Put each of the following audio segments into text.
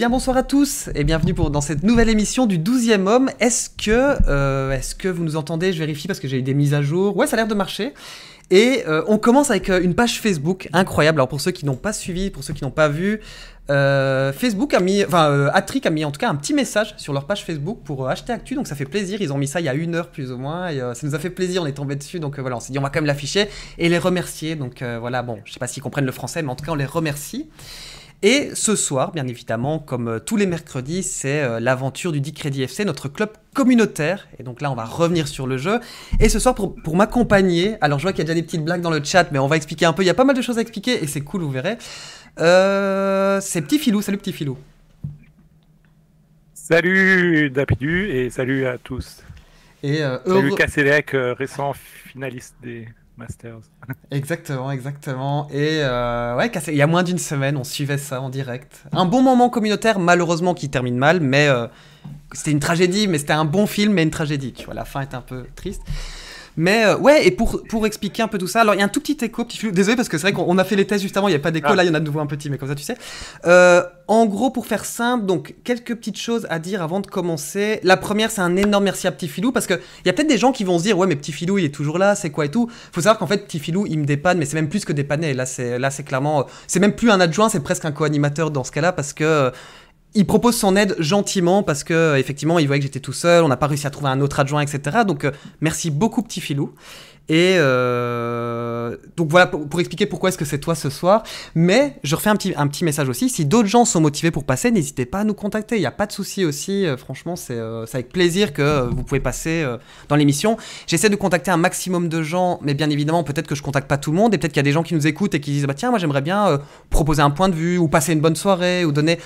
bien bonsoir à tous et bienvenue pour, dans cette nouvelle émission du 12e homme. Est-ce que, euh, est-ce que vous nous entendez Je vérifie parce que j'ai eu des mises à jour. Ouais, ça a l'air de marcher. Et euh, on commence avec euh, une page Facebook incroyable. Alors pour ceux qui n'ont pas suivi, pour ceux qui n'ont pas vu, euh, Facebook a mis, enfin trick a mis en tout cas un petit message sur leur page Facebook pour acheter Actu, donc ça fait plaisir. Ils ont mis ça il y a une heure plus ou moins, et ça nous a fait plaisir. On est tombé dessus, donc voilà, on s'est dit on va quand même l'afficher et les remercier. Donc voilà, bon, je sais pas s'ils comprennent le français, mais en tout cas on les remercie. Et ce soir, bien évidemment, comme euh, tous les mercredis, c'est euh, l'aventure du 10 FC, notre club communautaire. Et donc là, on va revenir sur le jeu. Et ce soir, pour, m'accompagner, alors je vois qu'il y a déjà des petites blagues dans le chat, mais on va expliquer un peu. Il y a pas mal de choses à expliquer et c'est cool, vous verrez. Euh, c'est Petit Filou. Salut, Petit Filou. Salut Dapidu et salut à tous. Et euh, Salut Kasselec, récent finaliste des exactement, exactement. Et euh, ouais, il y a moins d'une semaine, on suivait ça en direct. Un bon moment communautaire, malheureusement, qui termine mal, mais euh, c'était une tragédie, mais c'était un bon film, mais une tragédie. Tu vois, la fin est un peu triste. Mais euh, ouais, et pour, pour expliquer un peu tout ça, alors il y a un tout petit écho, petit désolé parce que c'est vrai qu'on a fait les tests justement il n'y a pas d'écho, ah. là il y en a de nouveau un petit, mais comme ça tu sais. Euh, en gros, pour faire simple, donc quelques petites choses à dire avant de commencer. La première, c'est un énorme merci à Petit Filou parce que y a peut-être des gens qui vont se dire ouais, mais Petit Filou, il est toujours là, c'est quoi et tout. Faut savoir qu'en fait, Petit Filou, il me dépanne, mais c'est même plus que dépanner. Là, c'est là, c'est clairement, euh, c'est même plus un adjoint, c'est presque un co-animateur dans ce cas-là parce que il propose son aide gentiment parce que euh, effectivement il voyait que j'étais tout seul, on n'a pas réussi à trouver un autre adjoint, etc. Donc euh, merci beaucoup petit filou. Et euh, donc voilà pour, expliquer pourquoi est-ce que c'est toi ce soir. Mais je refais un petit, un petit message aussi. Si d'autres gens sont motivés pour passer, n'hésitez pas à nous contacter. Il n'y a pas de souci aussi. franchement, c'est avec plaisir que vous pouvez passer dans l'émission. J'essaie de contacter un maximum de gens, mais bien évidemment, peut-être que je ne contacte pas tout le monde et peut-être qu'il y a des gens qui nous écoutent et qui disent bah tiens, moi j'aimerais bien proposer un point de vue ou passer une bonne soirée ou donner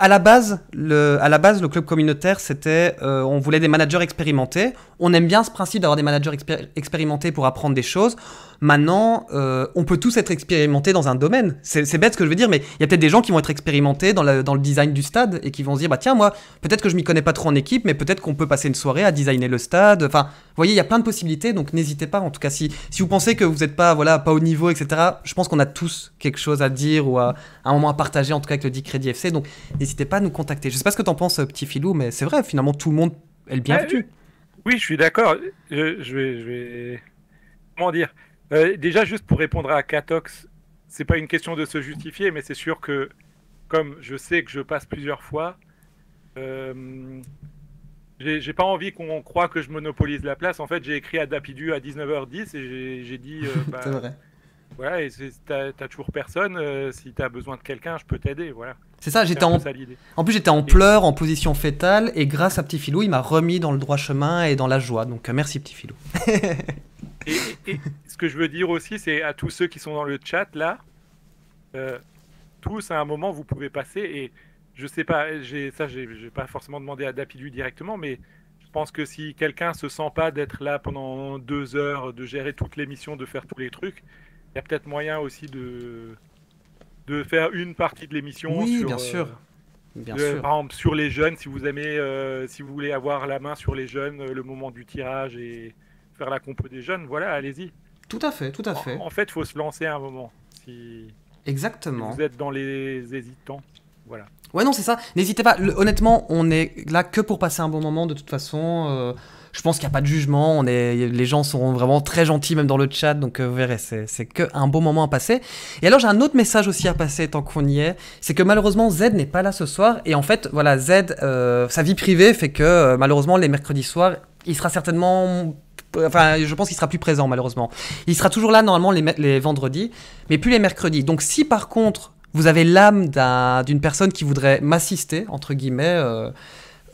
à la base, le, à la base, le club communautaire, c'était, euh, on voulait des managers expérimentés. On aime bien ce principe d'avoir des managers expérimentés pour apprendre des choses. Maintenant, euh, on peut tous être expérimentés dans un domaine. C'est bête ce que je veux dire, mais il y a peut-être des gens qui vont être expérimentés dans, le design du stade et qui vont se dire, bah tiens, moi, peut-être que je m'y connais pas trop en équipe, mais peut-être qu'on peut passer une soirée à designer le stade. Enfin, vous voyez, il y a plein de possibilités, donc n'hésitez pas. En tout cas, si, vous pensez que vous n'êtes pas, voilà, pas au niveau, etc., je pense qu'on a tous quelque chose à dire ou à, un moment à partager, en tout cas avec le dit Crédit FC. Donc n'hésitez pas à nous contacter. Je sais pas ce que en penses, euh, petit filou, mais c'est vrai, finalement, tout le monde est le bah, bienvenu. oui. je suis d'accord. vais, je vais... Comment dire euh, déjà, juste pour répondre à Katox, c'est pas une question de se justifier, mais c'est sûr que, comme je sais que je passe plusieurs fois, euh, j'ai pas envie qu'on croit que je monopolise la place. En fait, j'ai écrit à Dapidu à 19h10 et j'ai dit. Euh, bah, c'est vrai. Voilà, et t'as toujours personne. Si si t'as besoin de quelqu'un, je peux t'aider. Voilà. C'est ça, j'étais en. en plus, j'étais en pleurs, en position fétale, et grâce à Petit Filou, il m'a remis dans le droit chemin et dans la joie. Donc, merci Petit Filou. Et, ce que je veux dire aussi, c'est à tous ceux qui sont dans le chat là, euh, tous à un moment vous pouvez passer et je sais pas, j'ai ça, j'ai pas forcément demandé à Dapidu directement, mais je pense que si quelqu'un se sent pas d'être là pendant deux heures, de gérer toute l'émission, de faire tous les trucs, il y a peut-être moyen aussi de de faire une partie de l'émission. Oui, sur, bien euh, sûr. sur les jeunes, si vous aimez, euh, si vous voulez avoir la main sur les jeunes, le moment du tirage et, faire la compo des jeunes, voilà, allez-y. Tout à fait, tout à fait. En, fait, il faut se lancer à un moment. Si, Exactement. Si vous êtes dans les hésitants. Voilà. Ouais, non, c'est ça. N'hésitez pas. honnêtement, on est là que pour passer un bon moment, de toute façon. Euh, je pense qu'il n'y a pas de jugement. On est, les gens seront vraiment très gentils, même dans le chat. Donc, euh, vous verrez, c'est que un bon moment à passer. Et alors, j'ai un autre message aussi à passer tant qu'on y est. C'est que malheureusement, Z n'est pas là ce soir. Et en fait, voilà, Z, euh, sa vie privée fait que malheureusement, les mercredis soirs, il sera certainement Enfin, je pense qu'il sera plus présent malheureusement. Il sera toujours là normalement les, vendredis, mais plus les mercredis. Donc si par contre vous avez l'âme d'une personne qui voudrait m'assister entre guillemets euh,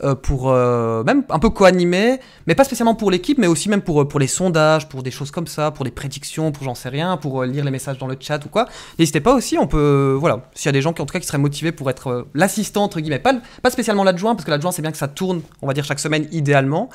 euh, pour euh, même un peu co-animer, mais pas spécialement pour l'équipe, mais aussi même pour pour les sondages, pour des choses comme ça, pour des prédictions, pour j'en sais rien, pour lire les messages dans le chat ou quoi. N'hésitez pas aussi, on peut voilà, s'il y a des gens qui en tout cas qui seraient motivés pour être l'assistant entre guillemets, pas pas spécialement l'adjoint parce que l'adjoint c'est bien que ça tourne, on va dire chaque semaine idéalement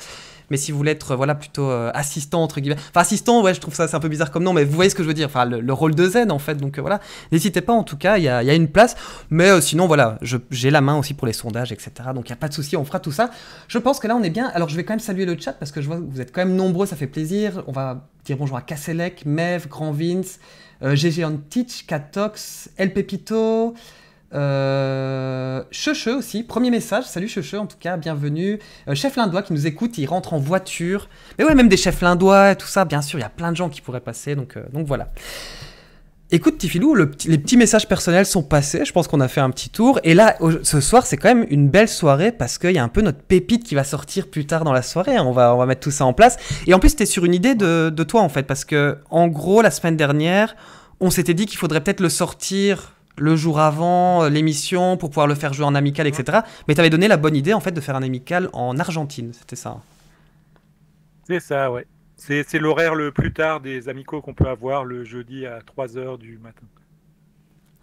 mais si vous voulez être euh, voilà plutôt euh, assistant entre guillemets, enfin assistant, ouais, je trouve ça c'est un peu bizarre comme nom, mais vous voyez ce que je veux dire, enfin le, rôle de zen en fait. Donc euh, voilà, n'hésitez pas en tout cas, il y a, une place, mais sinon voilà, j'ai la main aussi pour les sondages, etc. Donc il n'y a pas de souci, on fera tout ça. Je pense que là on est bien. Alors je vais quand même saluer le chat parce que je vois que vous êtes quand même nombreux, ça fait plaisir. On va dire bonjour à Casselec Mev, Grand Vince, GG Teach, Katox, El Pepito. Euh, aussi, premier message, salut Checheux, en tout cas, bienvenue. Euh, chef Lindois qui nous écoute, il rentre en voiture. Mais ouais, même des chefs Lindois et tout ça, bien sûr, il y a plein de gens qui pourraient passer, donc, euh, donc voilà. Écoute Tifilou, les petits messages personnels sont passés, je pense qu'on a fait un petit tour. Et là, ce soir, c'est quand même une belle soirée parce qu'il y a un peu notre pépite qui va sortir plus tard dans la soirée. Hein. On va, mettre tout ça en place. Et en plus, t'es sur une idée de, de toi en fait, parce que en gros, la semaine dernière, on s'était dit qu'il faudrait peut-être le sortir le jour avant euh, l'émission pour pouvoir le faire jouer en amical, etc. Mais tu avais donné la bonne idée en fait de faire un amical en Argentine, c'était ça. C'est ça, ouais. C'est l'horaire le plus tard des amicaux qu'on peut avoir le jeudi à 3h du matin.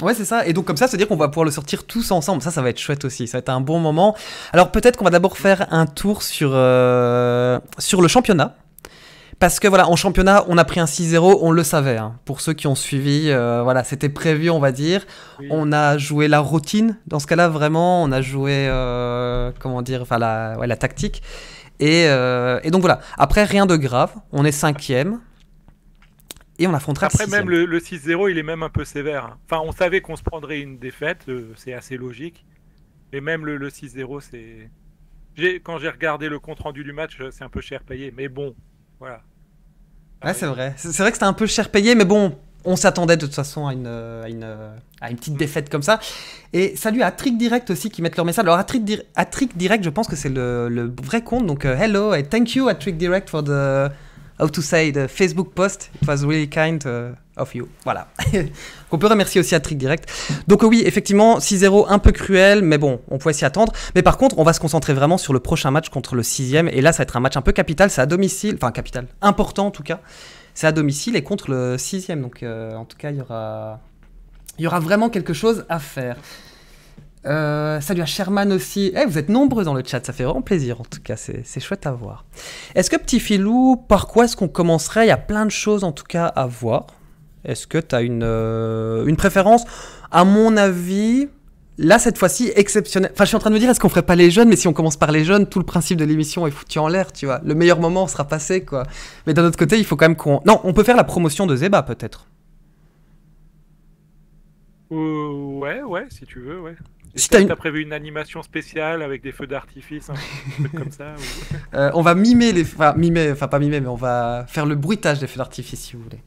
Ouais, c'est ça. Et donc comme ça, c'est-à-dire qu'on va pouvoir le sortir tous ensemble. Ça, ça va être chouette aussi. Ça va être un bon moment. Alors peut-être qu'on va d'abord faire un tour sur, euh, sur le championnat parce que voilà, en championnat, on a pris un 6-0, on le savait. Hein. Pour ceux qui ont suivi, euh, voilà, c'était prévu, on va dire. On a joué la routine, dans ce cas-là, vraiment, on a joué, euh, comment dire, enfin, la, tactique. Euh, et, donc voilà, après, rien de grave, on est cinquième. Et on affrontera Après, même le, 6-0, il est même un peu sévère. Enfin, on savait qu'on se prendrait une défaite, c'est assez logique. Et même le, le 6-0, c'est. Quand j'ai regardé le compte rendu du match, c'est un peu cher payé. Mais bon, voilà. Ah ouais, c'est vrai. C'est vrai que c'était un peu cher payé, mais bon, on s'attendait de toute façon à une, euh, euh, une, petite défaite comme ça. Et salut à Trick Direct aussi qui mettent leur message. Alors à Trick, Direct, je pense que c'est le, vrai compte. Donc euh, hello et thank you à Trick Direct for the, how to say, the Facebook post. It was really kind of you. Voilà. On peut remercier aussi à Trick Direct. Donc oui, effectivement, 6-0 un peu cruel, mais bon, on pouvait s'y attendre. Mais par contre, on va se concentrer vraiment sur le prochain match contre le 6 Et là, ça va être un match un peu capital, c'est à domicile, enfin capital, important en tout cas. C'est à domicile et contre le 6 Donc euh, en tout cas, il y aura... il y aura vraiment quelque chose à faire. Euh, salut à Sherman aussi. Eh, vous êtes nombreux dans le chat, ça fait vraiment plaisir en tout cas, c'est chouette à voir. Est-ce que petit filou, par quoi est-ce qu'on commencerait Il y a plein de choses en tout cas à voir. Est-ce que tu as euh, une, préférence À mon avis, là, cette fois-ci, exceptionnel. Enfin, je suis en train de me dire, est-ce qu'on ferait pas les jeunes Mais si on commence par les jeunes, tout le principe de l'émission est foutu en l'air, tu vois. Le meilleur moment sera passé, quoi. Mais d'un autre côté, il faut quand même qu'on. Non, on peut faire la promotion de Zeba, peut-être. Euh, ouais, ouais, si tu veux, ouais. Si t'as prévu une animation spéciale avec des feux d'artifice, hein, comme ça. Euh, on va mimer les, enfin mimer, enfin pas mimer, mais on va faire le bruitage des feux d'artifice si vous voulez.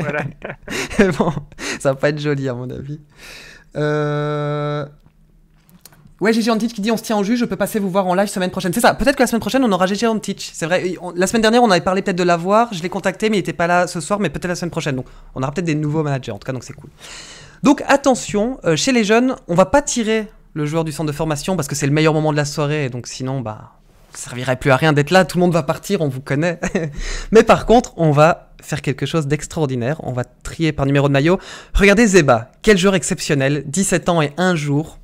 Voilà. bon, ça va pas être joli à mon avis. Euh, ouais, Gigi Antich qui dit on se tient en jus, je peux passer vous voir en live semaine prochaine. C'est ça, peut-être que la semaine prochaine on aura Gigi Antich. C'est vrai, la semaine dernière on avait parlé peut-être de l'avoir, je l'ai contacté mais il était pas là ce soir, mais peut-être la semaine prochaine. Donc on aura peut-être des nouveaux managers, en tout cas, donc c'est cool. Donc attention, euh, chez les jeunes, on va pas tirer le joueur du centre de formation parce que c'est le meilleur moment de la soirée, donc sinon, bah, ça servirait plus à rien d'être là, tout le monde va partir, on vous connaît. mais par contre, on va faire quelque chose d'extraordinaire. On va trier par numéro de maillot. Regardez Zeba, quel joueur exceptionnel, 17 ans et 1 jour,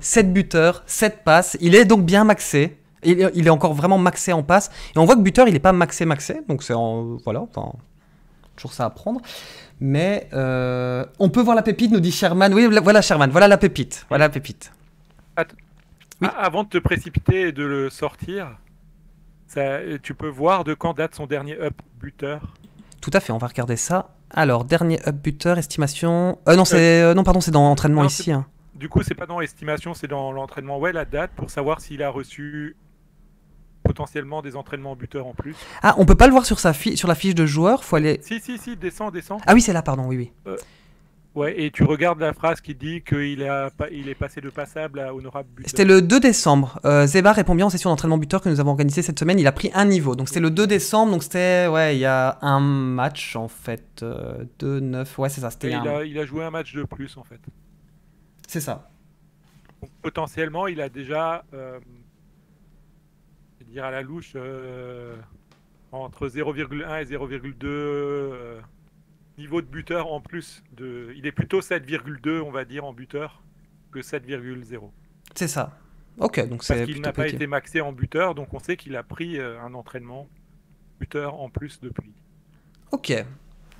7 buteurs, 7 passes. Il est donc bien maxé. Il, est encore vraiment maxé en passe. Et on voit que buteur, il est pas maxé maxé. Donc c'est en... Voilà, enfin, toujours ça à prendre. Mais euh, on peut voir la pépite, nous dit Sherman. Oui, voilà Sherman, voilà la pépite. Voilà la pépite. avant de te précipiter et de le sortir, tu peux voir de quand date son dernier up buteur tout à fait, on va regarder ça. Alors, dernier up buteur, estimation. Euh, non, c'est, euh, non, pardon, c'est dans l'entraînement ici. Hein. Du coup, c'est pas dans estimation, c'est dans l'entraînement. Ouais, la date pour savoir s'il a reçu potentiellement des entraînements buteurs en plus. Ah, on peut pas le voir sur, sa fiche sur la fiche de joueur, faut aller. Si, si, si, descend, descend. Ah oui, c'est là, pardon, oui, oui. Euh, Ouais, et tu regardes la phrase qui dit qu'il a, il est passé de passable à honorable buteur. C'était le 2 décembre. Zéba euh, Zeba répond bien en session d'entraînement buteur que nous avons organisée cette semaine. Il a pris un niveau. Donc c'était le 2 décembre. Donc c'était, ouais, il y a un match en fait. Euh, de 2-9. Ouais, c'est ça. il, a, joué un match de plus en fait. C'est ça. potentiellement, il a déjà, euh, dire à la louche, entre 0,1 et 0,2 niveau de buteur en plus. De... Il est plutôt 7,2, on va dire, en buteur que 7,0. C'est ça. Ok, donc c'est. Parce qu'il n'a pas été maxé en buteur, donc on sait qu'il a pris euh, un entraînement buteur en plus depuis. Ok.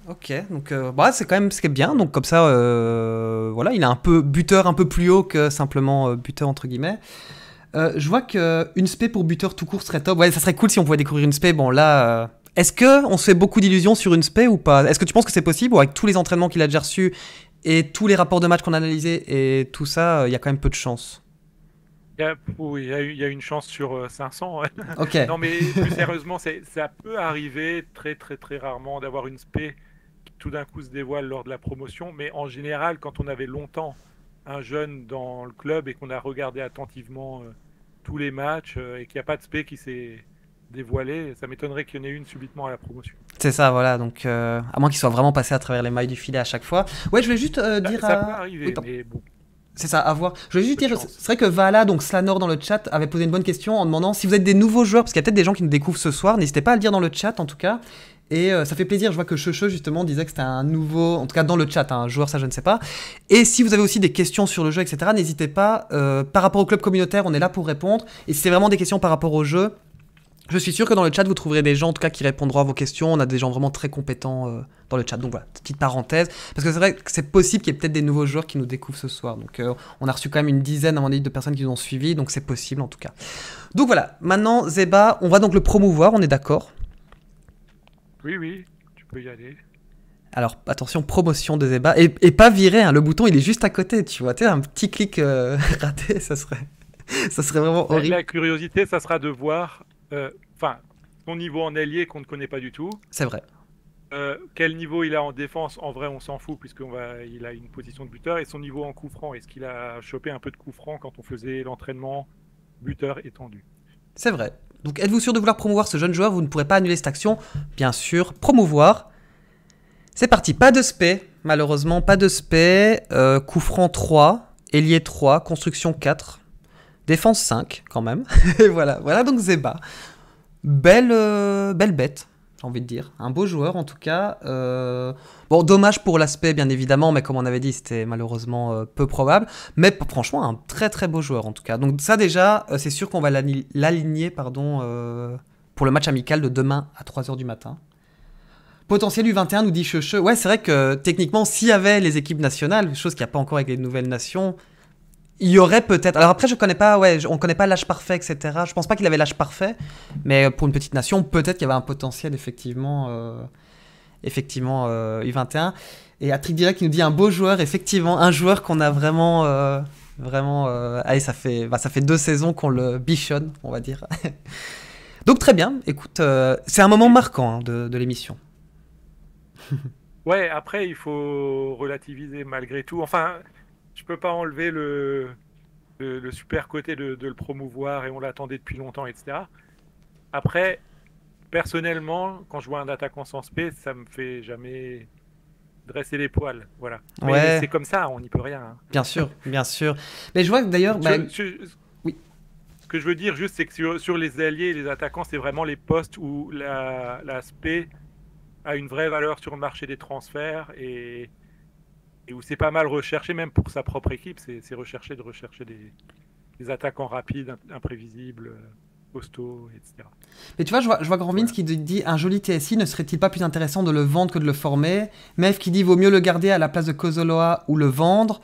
Ok, donc euh, bah, c'est quand même ce qui est bien. Donc comme ça, euh, voilà, il a un peu buteur un peu plus haut que simplement buteur entre guillemets. je vois qu'une spé pour buteur tout court serait top. Ouais, ça serait cool si on pouvait découvrir une spé. Bon là, est-ce que on se fait beaucoup d'illusions sur une spé ou pas Est-ce que tu penses que c'est possible avec tous les entraînements qu'il a déjà reçus et tous les rapports de match qu'on a analysés et tout ça, euh, il y a quand même peu de chance il oui, il y a une chance sur 500. Euh, non, mais plus sérieusement, ça peut arriver très, très, très rarement d'avoir une spé qui tout d'un coup se dévoile lors de la promotion. Mais en général, quand on avait longtemps un jeune dans le club et qu'on a regardé attentivement euh, tous les matchs et qu'il n'y a pas de spé qui s'est dévoilée. Ça m'étonnerait qu'il y en ait une subitement à la promotion. C'est ça, voilà. Donc, euh, à moins qu'il soit vraiment passé à travers les mailles du filet à chaque fois. Ouais, je vais juste euh, dire. Ça, peut arriver, mais bon. C'est ça, à voir. Je vais juste dire, c'est vrai que Vala, donc Slanor dans le chat, avait posé une bonne question en demandant si vous êtes des nouveaux joueurs, parce qu'il y a peut-être des gens qui nous découvrent ce soir, n'hésitez pas à le dire dans le chat en tout cas. Et euh, ça fait plaisir, je vois que Cheche justement disait que c'était un nouveau, en tout cas dans le chat, hein, un joueur, ça je ne sais pas. Et si vous avez aussi des questions sur le jeu, etc., n'hésitez pas. par rapport au club communautaire, on est là pour répondre. Et si c'est vraiment des questions par rapport au jeu, je suis sûr que dans le chat, vous trouverez des gens, en tout cas, qui répondront à vos questions. On a des gens vraiment très compétents euh, dans le chat. Donc voilà, petite parenthèse. Parce que c'est vrai que c'est possible qu'il y ait peut-être des nouveaux joueurs qui nous découvrent ce soir. Donc euh, on a reçu quand même une dizaine, à mon de personnes qui nous ont suivis. Donc c'est possible, en tout cas. Donc voilà, maintenant, Zeba, on va donc le promouvoir, on est d'accord Oui, oui, tu peux y aller. Alors attention, promotion de Zeba. Et, pas virer, hein. le bouton, il est juste à côté, tu vois. Tu un petit clic euh, raté, ça serait, ça serait vraiment horrible. La curiosité, ça sera de voir euh, enfin, son niveau en allié qu'on ne connaît pas du tout. C'est vrai. Euh, quel niveau il a en défense En vrai, on s'en fout puisqu'on va, il a une position de buteur et son niveau en coup franc. Est-ce qu'il a chopé un peu de coup franc quand on faisait l'entraînement buteur étendu C'est vrai. Donc, êtes-vous sûr de vouloir promouvoir ce jeune joueur Vous ne pourrez pas annuler cette action, bien sûr. Promouvoir. C'est parti. Pas de spé, malheureusement, pas de spé. Euh, coup franc 3, ailier 3, construction 4. Défense 5 quand même. et voilà, voilà donc Zeba. Belle, euh, belle bête, j'ai envie de dire. Un beau joueur en tout cas. Euh, bon, dommage pour l'aspect bien évidemment, mais comme on avait dit, c'était malheureusement euh, peu probable. Mais franchement, un très très beau joueur en tout cas. Donc ça déjà, c'est sûr qu'on va l'aligner pardon pour le match amical de demain à 3h du matin. Potentiel U21 nous dit Cheche. Ouais, c'est vrai que techniquement, s'il y avait les équipes nationales, chose qu'il n'y a pas encore avec les nouvelles nations, il y aurait peut-être. Alors après, je connais pas, ouais, on connaît pas l'âge parfait, etc. Je pense pas qu'il avait l'âge parfait, mais euh, pour une petite nation, peut-être qu'il y avait un potentiel, effectivement, euh, effectivement U21. Euh, et Atrick Direct qui nous dit un beau joueur, effectivement, un joueur qu'on a vraiment. vraiment. allez, ça fait, bah, ça fait deux saisons qu'on le bichonne, on va dire. Donc très bien, écoute, c'est un moment marquant hein, de, de l'émission. ouais, après, il faut relativiser malgré tout. Enfin je peux pas enlever le, le, super côté de, le promouvoir et on l'attendait depuis longtemps, etc. Après, personnellement, quand je vois un attaquant sans SP, ça me fait jamais dresser les poils, voilà. Mais c'est comme ça, on n'y peut rien. Hein. Bien sûr, bien sûr. Mais je vois que d'ailleurs... Bah, oui. Ce que je veux dire juste, c'est que sur, les alliés et les attaquants, c'est vraiment les postes où la, SP a une vraie valeur sur le marché des transferts et et où c'est pas mal recherché, même pour sa propre équipe, c'est recherché de rechercher des, des attaquants rapides, imprévisibles, euh, costauds, etc. Mais tu vois, je vois, je Grand qui dit un joli TSI, ne serait-il pas plus intéressant de le vendre que de le former Mef qui dit vaut mieux le garder à la place de Kozoloa ou le vendre.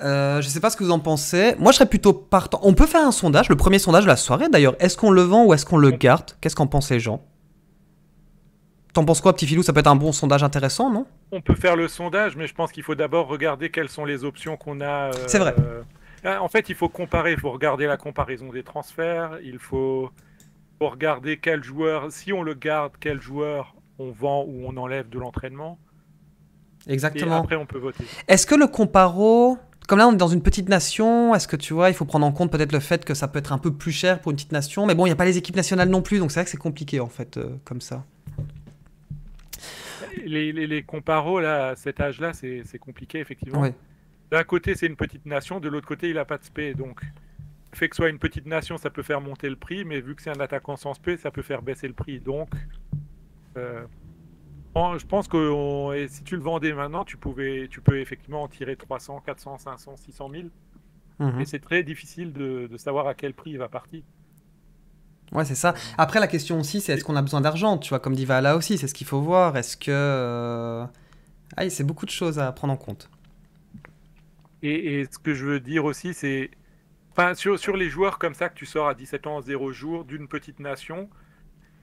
Je euh, je sais pas ce que vous en pensez. Moi, je serais plutôt partant. On peut faire un sondage, le premier sondage de la soirée d'ailleurs. Est-ce qu'on le vend ou est-ce qu'on le garde Qu'est-ce qu'en pensent les gens T'en penses quoi, petit filou Ça peut être un bon sondage intéressant, non On peut faire le sondage, mais je pense qu'il faut d'abord regarder quelles sont les options qu'on a. Euh, c'est vrai. Ah, en fait, il faut comparer. Il faut regarder la comparaison des transferts. Il faut, regarder quel joueur, si on le garde, quel joueur on vend ou on enlève de l'entraînement. Exactement. Et après, on peut voter. Est-ce que le comparo comme là on est dans une petite nation, est-ce que tu vois, il faut prendre en compte peut-être le fait que ça peut être un peu plus cher pour une petite nation, mais bon, il n'y a pas les équipes nationales non plus, donc c'est vrai que c'est compliqué en fait, euh, comme ça les, les, là, à cet âge-là, c'est compliqué, effectivement. D'un côté, c'est une petite nation, de l'autre côté, il n'a pas de spé. Donc, fait que soit une petite nation, ça peut faire monter le prix, mais vu que c'est un attaquant sans spé, ça peut faire baisser le prix. Donc, euh, je pense que si tu le vendais maintenant, tu, pouvais, tu peux effectivement en tirer 300, 400, 500, 600 000. mais c'est très difficile de, savoir à quel prix il va partir. Ouais, c'est ça. Après, la question aussi, c'est est-ce qu'on a besoin d'argent Tu vois, comme dit là aussi, c'est ce qu'il faut voir. Est-ce que. Ah, c'est beaucoup de choses à prendre en compte. Et, ce que je veux dire aussi, c'est. Enfin, sur, les joueurs comme ça que tu sors à 17 ans, 0 jours, d'une petite nation,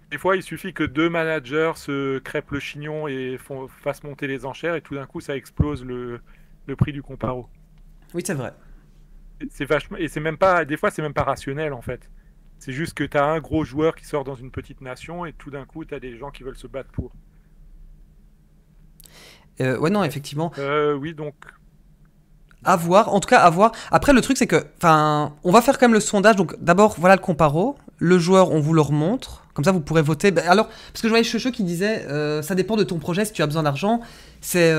des fois, il suffit que deux managers se crêpent le chignon et font, fassent monter les enchères, et tout d'un coup, ça explose le, le prix du comparo. Oui, c'est vrai. C'est vachement. Et c'est même pas. Des fois, c'est même pas rationnel, en fait. C'est juste que tu as un gros joueur qui sort dans une petite nation et tout d'un coup, tu as des gens qui veulent se battre pour. Euh, ouais, non, effectivement. Euh, oui, donc. Avoir en tout cas, avoir. Après, le truc, c'est que, enfin, on va faire quand même le sondage. Donc, d'abord, voilà le comparo. Le joueur, on vous le remontre. Comme ça, vous pourrez voter. Bah, alors, parce que je voyais Chocho qui disait, euh, ça dépend de ton projet, si tu as besoin d'argent. C'est,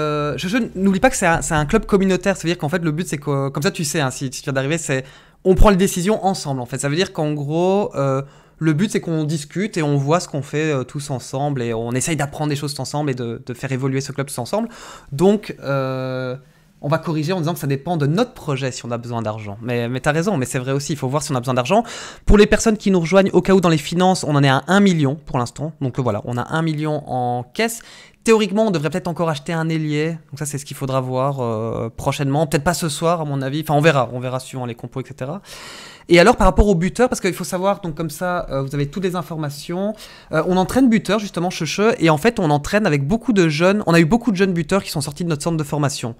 n'oublie pas que c'est un, un, club communautaire. cest veut dire qu'en fait, le but, c'est que, comme ça, tu sais, hein, si tu viens d'arriver, c'est on prend les décisions ensemble en fait. Ça veut dire qu'en gros, euh, le but c'est qu'on discute et on voit ce qu'on fait euh, tous ensemble et on essaye d'apprendre des choses ensemble et de, faire évoluer ce club tous ensemble. Donc euh, on va corriger en disant que ça dépend de notre projet si on a besoin d'argent. Mais, mais t'as raison, mais c'est vrai aussi, il faut voir si on a besoin d'argent. Pour les personnes qui nous rejoignent, au cas où dans les finances, on en est à 1 million pour l'instant. Donc voilà, on a 1 million en caisse. Théoriquement, on devrait peut-être encore acheter un ailier. Donc ça, c'est ce qu'il faudra voir euh, prochainement. Peut-être pas ce soir, à mon avis. Enfin, on verra. On verra suivant les compos, etc. Et alors, par rapport aux buteurs, parce qu'il faut savoir, donc comme ça, euh, vous avez toutes les informations. Euh, on entraîne buteur, justement, Cheche. Et en fait, on entraîne avec beaucoup de jeunes. On a eu beaucoup de jeunes buteurs qui sont sortis de notre centre de formation.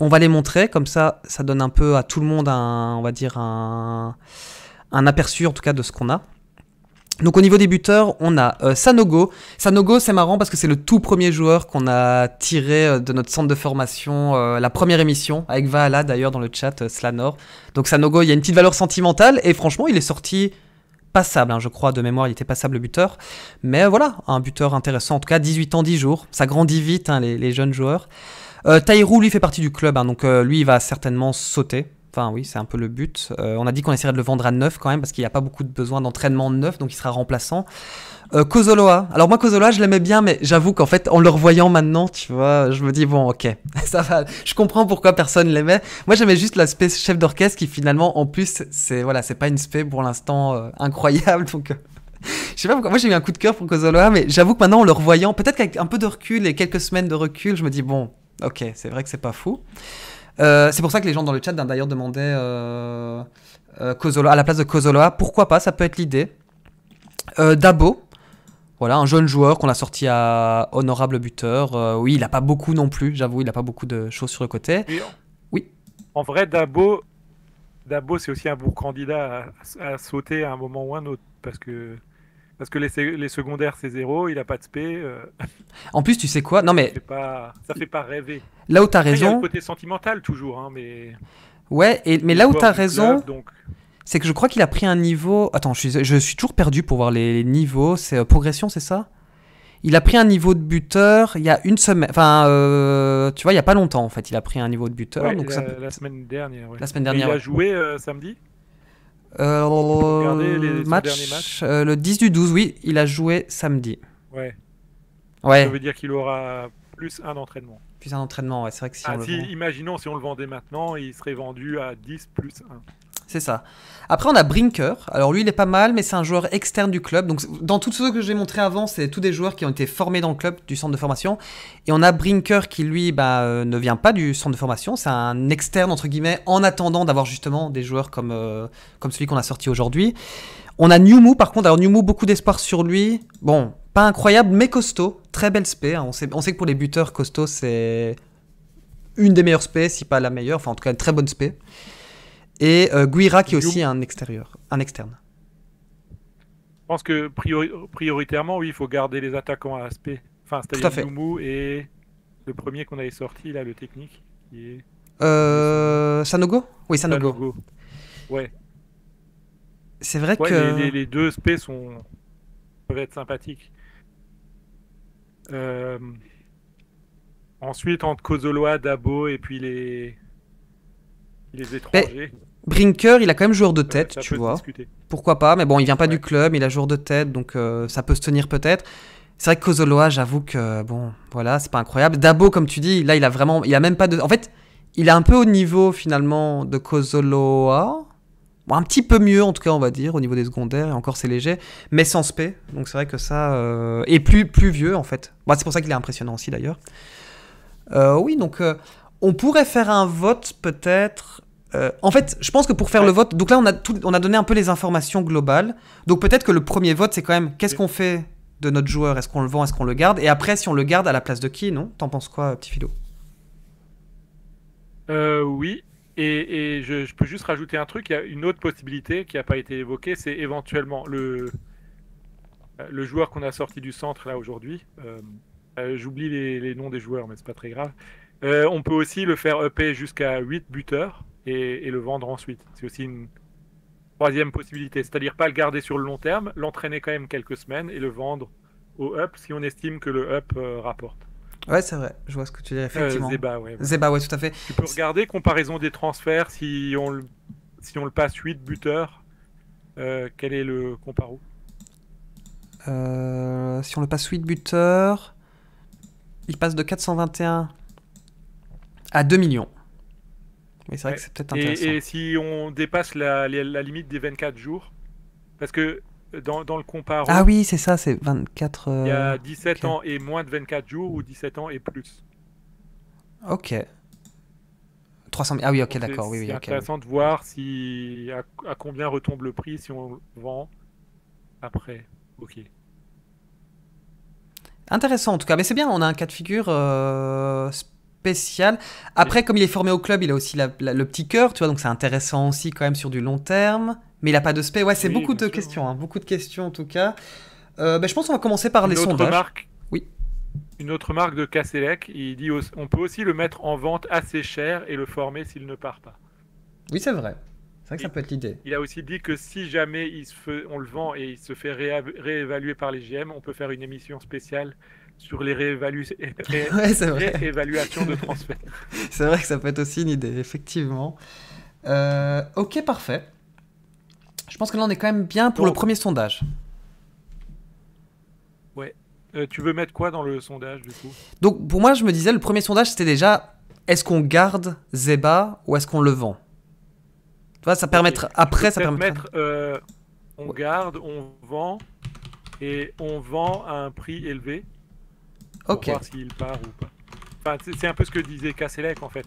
On va les montrer. Comme ça, ça donne un peu à tout le monde un, on va dire, un, un aperçu, en tout cas, de ce qu'on a. Donc au niveau des buteurs, on a euh, Sanogo. Sanogo, c'est marrant parce que c'est le tout premier joueur qu'on a tiré euh, de notre centre de formation, euh, la première émission, avec Valala d'ailleurs dans le chat, Slanor. Donc Sanogo, il y a une petite valeur sentimentale et franchement, il est sorti passable, hein, je crois, de mémoire, il était passable buteur. Mais voilà, un buteur intéressant, en tout cas 18 ans, 10 jours. Ça grandit vite, hein, les, jeunes joueurs. Tairou, lui, fait partie du club, hein, donc lui, il va certainement sauter. Enfin oui, c'est un peu le but. Euh, on a dit qu'on essaierait de le vendre à neuf quand même, parce qu'il n'y a pas beaucoup de besoin d'entraînement neuf, donc il sera remplaçant. Euh, Kozoloa. Alors moi, Kozoloa, je l'aimais bien, mais j'avoue qu'en fait, en le revoyant maintenant, tu vois, je me dis, bon, ok, ça va. Je comprends pourquoi personne l'aimait. Moi, j'aimais juste l'aspect chef d'orchestre, qui finalement, en plus, c'est voilà, c'est pas une spé pour l'instant euh, incroyable, donc... Euh, je sais pas pourquoi. Moi, j'ai eu un coup de cœur pour Kozoloa, mais j'avoue que maintenant, en le revoyant, peut-être qu'avec un peu de recul et quelques semaines de recul, je me dis, bon, ok, c'est vrai que c'est pas fou. Euh, c'est pour ça que les gens dans le chat ben, d'ailleurs demandaient euh, euh à la place de Kozoloa. Pourquoi pas Ça peut être l'idée. Euh, Dabo, voilà, un jeune joueur qu'on a sorti à honorable buteur. oui, il n'a pas beaucoup non plus, j'avoue, il n'a pas beaucoup de choses sur le côté. Oui. En vrai, Dabo, Dabo c'est aussi un bon candidat à, à, sauter à un moment ou un autre. Parce que parce que les, secondaires, c'est zéro, il a pas de spé. Euh, en plus, tu sais quoi Non, mais. Ça fait pas, fait pas rêver. Là où tu as raison. le côté sentimental toujours, hein, mais. Ouais, et, mais là où tu as raison. c'est que je crois qu'il a pris un niveau. Attends, je suis, je suis toujours perdu pour voir les, niveaux. C'est euh, progression, c'est ça Il a pris un niveau de buteur il y a une semaine. Enfin, euh, tu vois, il y a pas longtemps en fait. Il a pris un niveau de buteur. donc la, semaine dernière. il a joué samedi euh, euh, le 10 du 12, oui, il a joué samedi. Ouais. ouais. Ça veut dire qu'il aura plus un entraînement. Plus un entraînement, c'est vrai que si, ah, Imaginons si on le vendait maintenant, il serait vendu à 10 plus 1. C'est ça. Après, on a Brinker. Alors lui, il est pas mal, mais c'est un joueur externe du club. Donc dans toutes ceux que j'ai montré avant, c'est tous des joueurs qui ont été formés dans le club du centre de formation. Et on a Brinker qui, lui, bah, euh, ne vient pas du centre de formation. C'est un externe, entre guillemets, en attendant d'avoir justement des joueurs comme, euh, comme celui qu'on a sorti aujourd'hui. On a Newmu, par contre. Alors Newmu, beaucoup d'espoir sur lui. Bon, pas incroyable, mais costaud. Très belle spé. Hein. On, sait, on sait que pour les buteurs, costaud, c'est une des meilleures spé, si pas la meilleure. Enfin, en tout cas, une très bonne spé. Et euh, Guira qui est aussi un extérieur, un externe. Je pense que prioritairement, oui, il faut garder les attaquants à aspect. Enfin, c'est-à-dire et le premier qu'on avait sorti, là, le technique. Qui euh, Sanogo Oui, Sanogo. Ouais. C'est vrai que. Les, deux SP sont... peuvent être sympathiques. Euh, ensuite, entre Kozoloa, Dabo et puis les, les étrangers. Brinker, il a quand même joueur de tête, tu vois. Pourquoi pas, mais bon, il vient pas du club, il a joueur de tête, donc euh, ça peut se tenir peut-être. C'est vrai que Kozoloa, j'avoue que, bon, voilà, c'est pas incroyable. Dabo, comme tu dis, là, il a vraiment, il a même pas de... En fait, il est un peu au niveau, finalement, de Kozoloa. un petit peu mieux, en tout cas, on va dire, au niveau des secondaires, et encore c'est léger, mais sans spé, donc c'est vrai que ça... Euh, est Et plus, plus vieux, en fait. c'est pour ça qu'il est impressionnant aussi, d'ailleurs. Euh, oui, donc... On pourrait faire un vote peut-être euh, en fait, je pense que pour faire le vote, donc là on a, on a donné un peu les informations globales. Donc peut-être que le premier vote c'est quand même qu'est-ce qu'on fait de notre joueur Est-ce qu'on le vend Est-ce qu'on le garde Et après, si on le garde, à la place de qui Non T'en penses quoi, petit philo euh, Oui. Et, je, peux juste rajouter un truc. Il y a une autre possibilité qui n'a pas été évoquée, c'est éventuellement le, joueur qu'on a sorti du centre là aujourd'hui. Euh, j'oublie les, noms des joueurs, mais c'est pas très grave. on peut aussi le faire upper jusqu'à 8 buteurs et, le vendre ensuite. C'est aussi une troisième possibilité, c'est-à-dire pas le garder sur le long terme, l'entraîner quand même quelques semaines et le vendre au up si on estime que le up euh, rapporte. Ouais, c'est vrai, je vois ce que tu dis, euh, effectivement. ouais, tout à fait. Tu peux regarder comparaison des transferts, si on le, si on le passe 8 buteurs, euh, quel est le comparo Si on le passe 8 buteurs, il passe de 421 à 2 millions. Mais c'est vrai que c'est peut-être intéressant. Et, si on dépasse la, limite des 24 jours, parce que euh, dans, dans le comparo. Ah oui, c'est ça, c'est 24. Il y a 17 euh, ans et moins de 24 jours ou 17 ans et plus. Ok. 300 Ah oui, ok, d'accord. Oui, oui, intéressant de voir si à, à, combien retombe le prix si on vend après. Ok. Intéressant en tout cas, mais c'est bien. On a un cas de figure euh, spécial. Après, comme il est formé au club, il a aussi le petit cœur, tu vois, donc c'est intéressant aussi quand même sur du long terme. Mais il n'a pas de spé. Ouais, c'est beaucoup de questions, hein, beaucoup de questions en tout cas. Euh, bah, je pense qu'on va commencer par Une les sondages. Marque. Oui. Une autre marque de Casselec, il dit on peut aussi le mettre en vente assez cher et le former s'il ne part pas. Oui, c'est vrai. C'est vrai que ça peut être l'idée. Il a aussi dit que si jamais il se fait, on le vend et il se fait réévaluer par les GM, on peut faire une émission spéciale sur les réévaluations de transfert. c'est vrai que ça peut être aussi une idée, effectivement. Euh, ok, parfait. Je pense que là, on est quand même bien pour le premier sondage. Ouais. Euh, tu veux mettre quoi dans le sondage, du coup Donc, pour moi, je me disais, le premier sondage, c'était déjà est-ce qu'on garde Zeba ou est-ce qu'on le vend Tu vois, ça permettra. Après, ça permettra. Euh, on garde, on vend, et on vend à un prix élevé. Pour voir s'il part ou pas. c'est un peu ce que disait Kasselec en fait.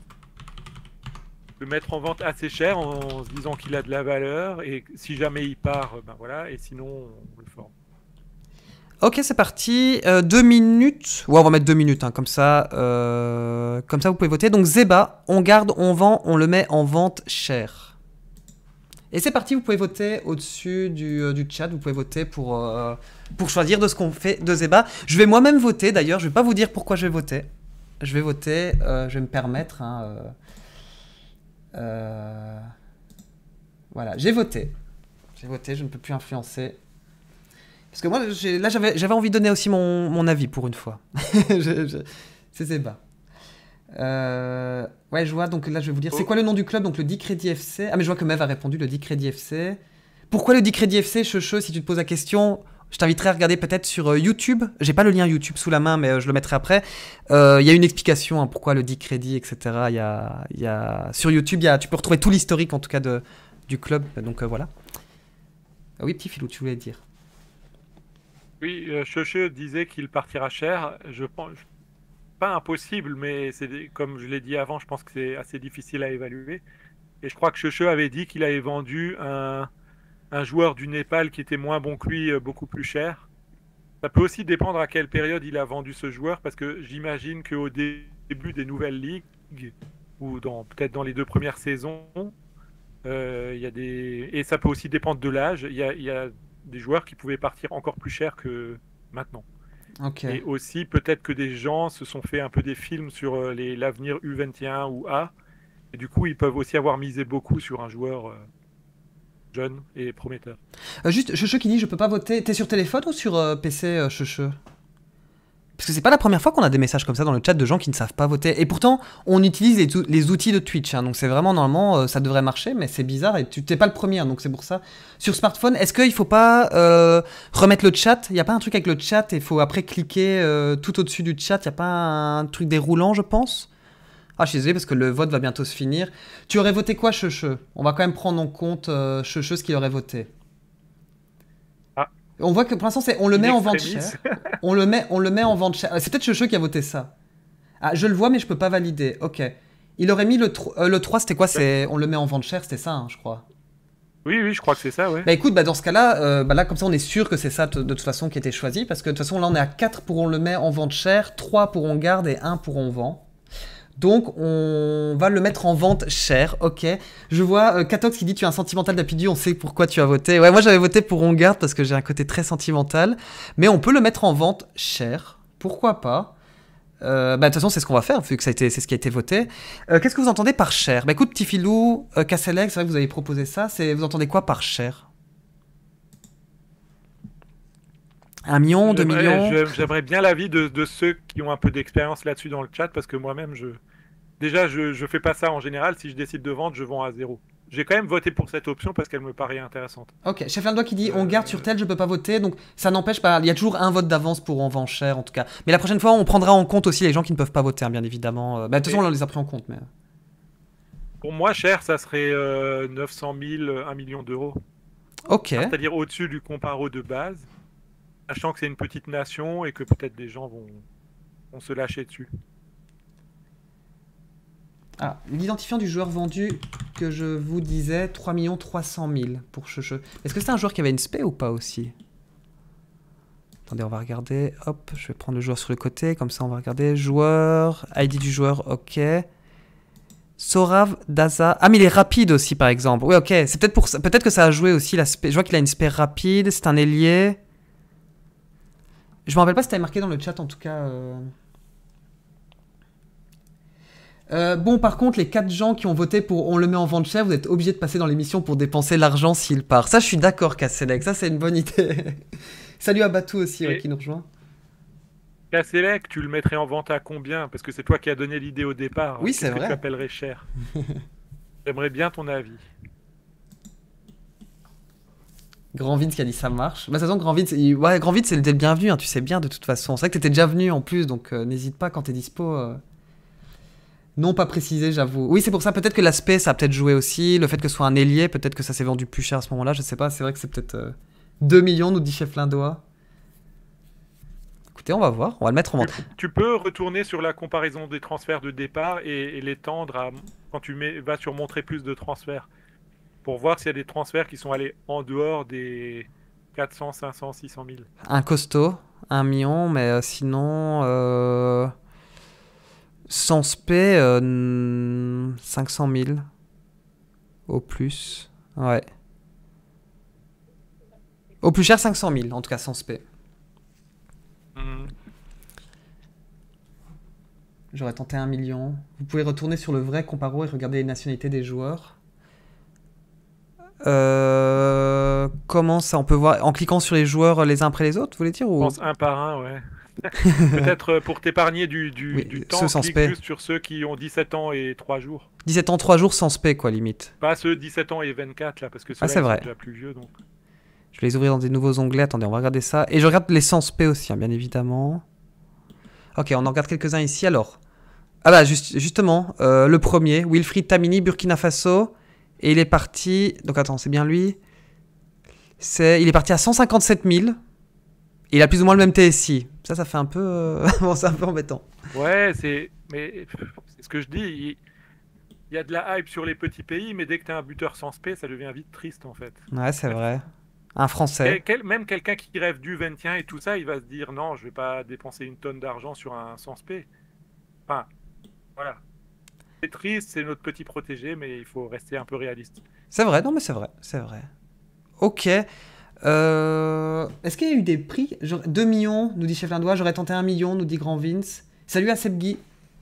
Le mettre en vente assez cher en, se disant qu'il a de la valeur et si jamais il part, euh, ben voilà, et sinon on le forme. Ok, c'est parti. Euh, deux minutes. Ouais, on va mettre deux minutes, hein, comme ça. Euh, comme ça, vous pouvez voter. Donc Zeba, on garde, on vend, on le met en vente cher. Et c'est parti, vous pouvez voter au-dessus du, du, chat. Vous pouvez voter pour pour choisir de ce qu'on fait de Zéba. Je vais moi-même voter d'ailleurs, je ne vais pas vous dire pourquoi je vais voter. Je vais voter, euh, je vais me permettre. Hein, euh, euh, voilà, j'ai voté. J'ai voté, je ne peux plus influencer. Parce que moi, là, j'avais envie de donner aussi mon, avis pour une fois. C'est Zéba. ouais, je vois, donc là, je vais vous dire. C'est oh. quoi le nom du club Donc le 10 Crédit FC. Ah, mais je vois que Mev a répondu le 10 Crédit FC. Pourquoi le 10 Crédit FC, Chouchou si tu te poses la question je t'inviterai à regarder peut-être sur euh, YouTube. J'ai pas le lien YouTube sous la main, mais euh, je le mettrai après. Il euh, y a une explication hein, pourquoi le dit crédit, etc. Y a, y a... Sur YouTube, y a... tu peux retrouver tout l'historique en tout cas de, du club. Donc voilà. Ah oui, petit filou, tu voulais dire. Oui, euh, disait qu'il partira cher. Je pense pas impossible, mais c'est comme je l'ai dit avant, je pense que c'est assez difficile à évaluer. Et je crois que Chocheu avait dit qu'il avait vendu un un joueur du Népal qui était moins bon que lui euh, beaucoup plus cher. Ça peut aussi dépendre à quelle période il a vendu ce joueur, parce que j'imagine qu'au début des nouvelles ligues, ou peut-être dans les deux premières saisons, euh, y des... et ça peut aussi dépendre de l'âge, il y, a, des joueurs qui pouvaient partir encore plus cher que maintenant. Et aussi, peut-être que des gens se sont fait un peu des films sur euh, l'avenir U21 ou A, et du coup, ils peuvent aussi avoir misé beaucoup sur un joueur et prometteur. Euh, juste, Cheche qui dit je peux pas voter. T'es sur téléphone ou sur euh, PC, euh, Cheche Parce que c'est pas la première fois qu'on a des messages comme ça dans le chat de gens qui ne savent pas voter. Et pourtant, on utilise les, outils de Twitch. Hein. donc c'est vraiment, normalement, ça devrait marcher, mais c'est bizarre. Et tu t'es pas le premier, hein. donc c'est pour ça. Sur smartphone, est-ce qu'il faut pas remettre le chat Il n'y a pas un truc avec le chat et il faut après cliquer tout au-dessus du chat Il n'y a pas un truc déroulant, je pense ah, je suis désolé parce que le vote va bientôt se finir. Tu aurais voté quoi, Checheux On va quand même prendre en compte euh, ce qu'il aurait voté. Ah. On voit que pour l'instant, c'est « on le met en vente chère. On le met, on le met en vente chère. C'est peut-être qui a voté ça. Ah, je le vois, mais je peux pas valider. Ok. Il aurait mis le, euh, le 3, c'était quoi C'est On le met en vente chère, c'était ça, hein, je crois. Oui, oui, je crois que c'est ça, ouais. Bah écoute, bah dans ce cas-là, euh, bah là, comme ça, on est sûr que c'est ça de toute façon qui était choisi, parce que de toute façon, là, on est à 4 pour on le met en vente chère, 3 pour on garde et 1 pour on vend. Donc on va le mettre en vente cher, ok. Je vois euh, qui dit tu as un sentimental d'Apidu, on sait pourquoi tu as voté. Ouais, moi j'avais voté pour Hongard parce que j'ai un côté très sentimental. Mais on peut le mettre en vente cher, pourquoi pas euh, bah, de toute façon, c'est ce qu'on va faire, vu que c'est ce qui a été voté. Euh, qu'est-ce que vous entendez par cher Bah écoute, petit filou, euh, c'est vrai que vous avez proposé ça, c'est, vous entendez quoi par cher Un million, euh, deux millions J'aimerais bien l'avis de, ceux qui ont un peu d'expérience là-dessus dans le chat, parce que moi-même, je... déjà, je ne fais pas ça en général. Si je décide de vendre, je vends à zéro. J'ai quand même voté pour cette option parce qu'elle me paraît intéressante. Ok, chef Landois qui dit on euh, garde sur tel, je peux pas voter, donc ça n'empêche pas. Il y a toujours un vote d'avance pour en vendre cher en tout cas. Mais la prochaine fois, on prendra en compte aussi les gens qui ne peuvent pas voter, hein, bien évidemment. Euh, bah, de toute façon, on les a pris en compte. Mais... Pour moi, cher, ça serait 900 000, 1 million d'euros. Ok. C'est-à-dire au-dessus du comparo de base sachant que c'est une petite nation et que peut-être des gens vont, se lâcher dessus. Ah, l'identifiant du joueur vendu que je vous disais, 3 300 000 pour jeu. Est-ce que c'est un joueur qui avait une spé ou pas aussi Attendez, on va regarder. Hop, je vais prendre le joueur sur le côté, comme ça on va regarder. Joueur, ID du joueur, ok. Sorav, Daza. Ah, mais il est rapide aussi, par exemple. Oui, ok. C'est peut-être pour Peut-être que ça a joué aussi la Je vois qu'il a une spé rapide. C'est un ailier. Je me rappelle pas si t'avais marqué dans le chat en tout cas. Euh. Euh, bon, par contre, les quatre gens qui ont voté pour on le met en vente chère, vous êtes obligés de passer dans l'émission pour dépenser l'argent s'il part. Ça, je suis d'accord, Casselec. Ça, c'est une bonne idée. Salut à Batou aussi qui nous rejoint. Casselec, tu le mettrais en vente à combien Parce que c'est toi qui as donné l'idée au départ. Hein, oui, c'est -ce vrai. tu cher. J'aimerais bien ton avis. Grand Vince qui a dit ça marche. Bah, de toute façon, Grand Vite. ouais, Grand Vite, c'est le bienvenu, hein, tu sais bien de toute façon. C'est vrai que t'étais déjà venu en plus, donc euh, n'hésite pas quand t'es dispo. Euh. Non, pas précisé, j'avoue. Oui, c'est pour ça, peut-être que l'aspect, ça a peut-être joué aussi. Le fait que ce soit un ailier, peut-être que ça s'est vendu plus cher à ce moment-là, je sais pas. C'est vrai que c'est peut-être 2 euh, millions, nous dit Chef Lindois. Écoutez, on va voir, on va le mettre en vente. Tu, peux retourner sur la comparaison des transferts de départ et, l'étendre à quand tu vas sur montrer plus de transferts pour voir s'il y a des transferts qui sont allés en dehors des 400, 500, 600 000. Un costaud, un million, mais euh, sinon, euh, sans SP, 500 euh, 000 au plus. Ouais. Au plus cher, 500 000, en tout cas sans SP. Mmh. J'aurais tenté un million. Vous pouvez retourner sur le vrai comparo et regarder les nationalités des joueurs. Euh, comment ça On peut voir en cliquant sur les joueurs les uns après les autres, vous voulez dire Je pense un par un, ouais. Peut-être euh, pour t'épargner du, temps, sans clique juste sur ceux qui ont 17 ans et 3 jours. 17 ans, 3 jours sans spé, quoi, limite. Pas ceux 17 ans et 24, là, parce que ah, c'est vrai. plus vieux, Je vais les ouvrir dans des nouveaux onglets. Attendez, on va regarder ça. Et je regarde les sans spé aussi, hein, bien évidemment. Ok, on en regarde quelques-uns ici, alors. Ah là, bah, justement, euh, le premier, Wilfried Tamini, Burkina Faso, et il est parti. Donc attends, c'est bien lui. C'est, il est parti à 157 000. il a plus ou moins le même TSI. Ça, ça fait un peu. Euh, bon, c'est un peu embêtant. Ouais, c'est. Mais ce que je dis. Il... y a de la hype sur les petits pays, mais dès que tu as un buteur sans SP, ça devient vite triste en fait. Ouais, c'est vrai. Un Français. Même quelqu'un qui rêve du 21 et tout ça, il va se dire non, je vais pas dépenser une tonne d'argent sur un sans SP. Enfin, voilà c'est c'est notre petit protégé, mais il faut rester un peu réaliste. C'est vrai, non mais c'est vrai, c'est vrai. Ok. Euh, est-ce qu'il y a eu des prix 2 millions, nous dit Chef Lindois, j'aurais tenté 1 million, nous dit Grand Vince. Salut à Seb Guy,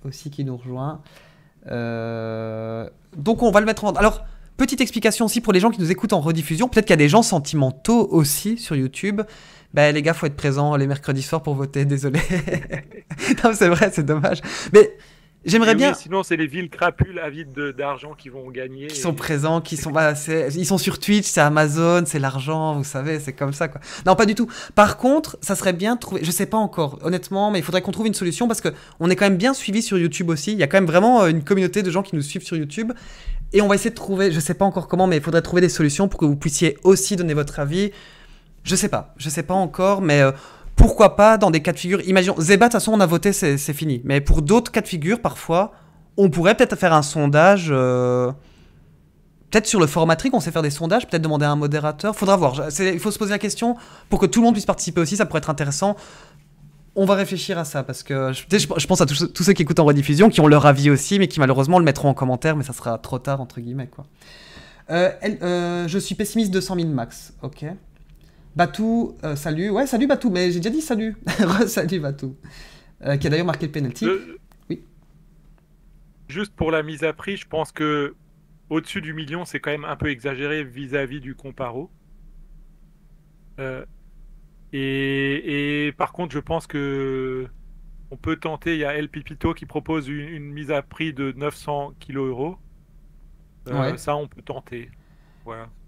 aussi qui nous rejoint. Euh, donc on va le mettre en... Alors, petite explication aussi pour les gens qui nous écoutent en rediffusion, peut-être qu'il y a des gens sentimentaux aussi sur YouTube. Ben les gars, faut être présent les mercredis soirs pour voter, désolé. non, c'est vrai, c'est dommage. Mais J'aimerais eh bien. sinon, c'est les villes crapules avides d'argent qui vont gagner. Qui sont présents, qui sont. ils sont sur Twitch, c'est Amazon, c'est l'argent, vous savez, c'est comme ça, quoi. Non, pas du tout. Par contre, ça serait bien de trouver. Je sais pas encore, honnêtement, mais il faudrait qu'on trouve une solution parce que on est quand même bien suivi sur YouTube aussi. Il y a quand même vraiment euh, une communauté de gens qui nous suivent sur YouTube. Et on va essayer de trouver, je sais pas encore comment, mais il faudrait trouver des solutions pour que vous puissiez aussi donner votre avis. Je sais pas, je sais pas encore, mais euh, pourquoi pas dans des cas de figure Imaginons, Zeba, de toute façon, on a voté, c'est fini. Mais pour d'autres cas de figure, parfois, on pourrait peut-être faire un sondage. Euh, peut-être sur le forum on sait faire des sondages, peut-être demander à un modérateur. Faudra voir. Il faut se poser la question pour que tout le monde puisse participer aussi. Ça pourrait être intéressant. On va réfléchir à ça parce que je, pense à tous, ceux qui écoutent en rediffusion, qui ont leur avis aussi, mais qui malheureusement le mettront en commentaire, mais ça sera trop tard entre guillemets quoi. Euh, euh, je suis pessimiste 200 000 max, ok. Batou, euh, salut. Ouais, salut Batou, mais j'ai déjà dit salut. salut Batou. Euh, qui a d'ailleurs marqué le penalty. Oui. Juste pour la mise à prix, je pense que au-dessus du million, c'est quand même un peu exagéré vis-à-vis du comparo. Euh, et, par contre, je pense que on peut tenter. Il y a El Pipito qui propose une, mise à prix de 900 kilos euros. Ouais. Ça, on peut tenter.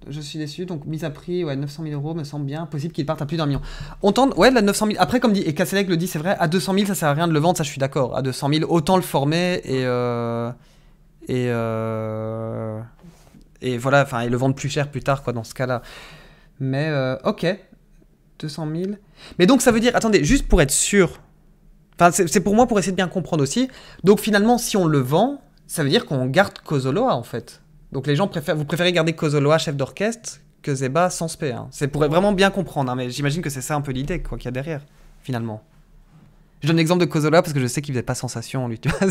Je suis déçu, donc mise à prix, ouais, 900 000 euros me semble bien. Possible qu'il parte à plus d'un million. On tente, ouais, la 900 000. Après, comme dit, et Kasselec le dit, c'est vrai, à 200 000, ça sert à rien de le vendre, ça je suis d'accord. À 200 000, autant le former et. Euh, et. Euh, et voilà, enfin, et le vendre plus cher plus tard, quoi, dans ce cas-là. Mais, euh, ok. 200 000. Mais donc, ça veut dire, attendez, juste pour être sûr. Enfin, c'est pour moi pour essayer de bien comprendre aussi. Donc, finalement, si on le vend, ça veut dire qu'on garde Kozoloa, en fait. Donc les gens préfèrent, vous préférez garder Kozoloa chef d'orchestre que Zeba sans spé. Hein. C'est pour vraiment bien comprendre, hein, mais j'imagine que c'est ça un peu l'idée quoi qu'il y a derrière, finalement. Je donne l'exemple de Kozoloa parce que je sais qu'il faisait pas sensation lui, tu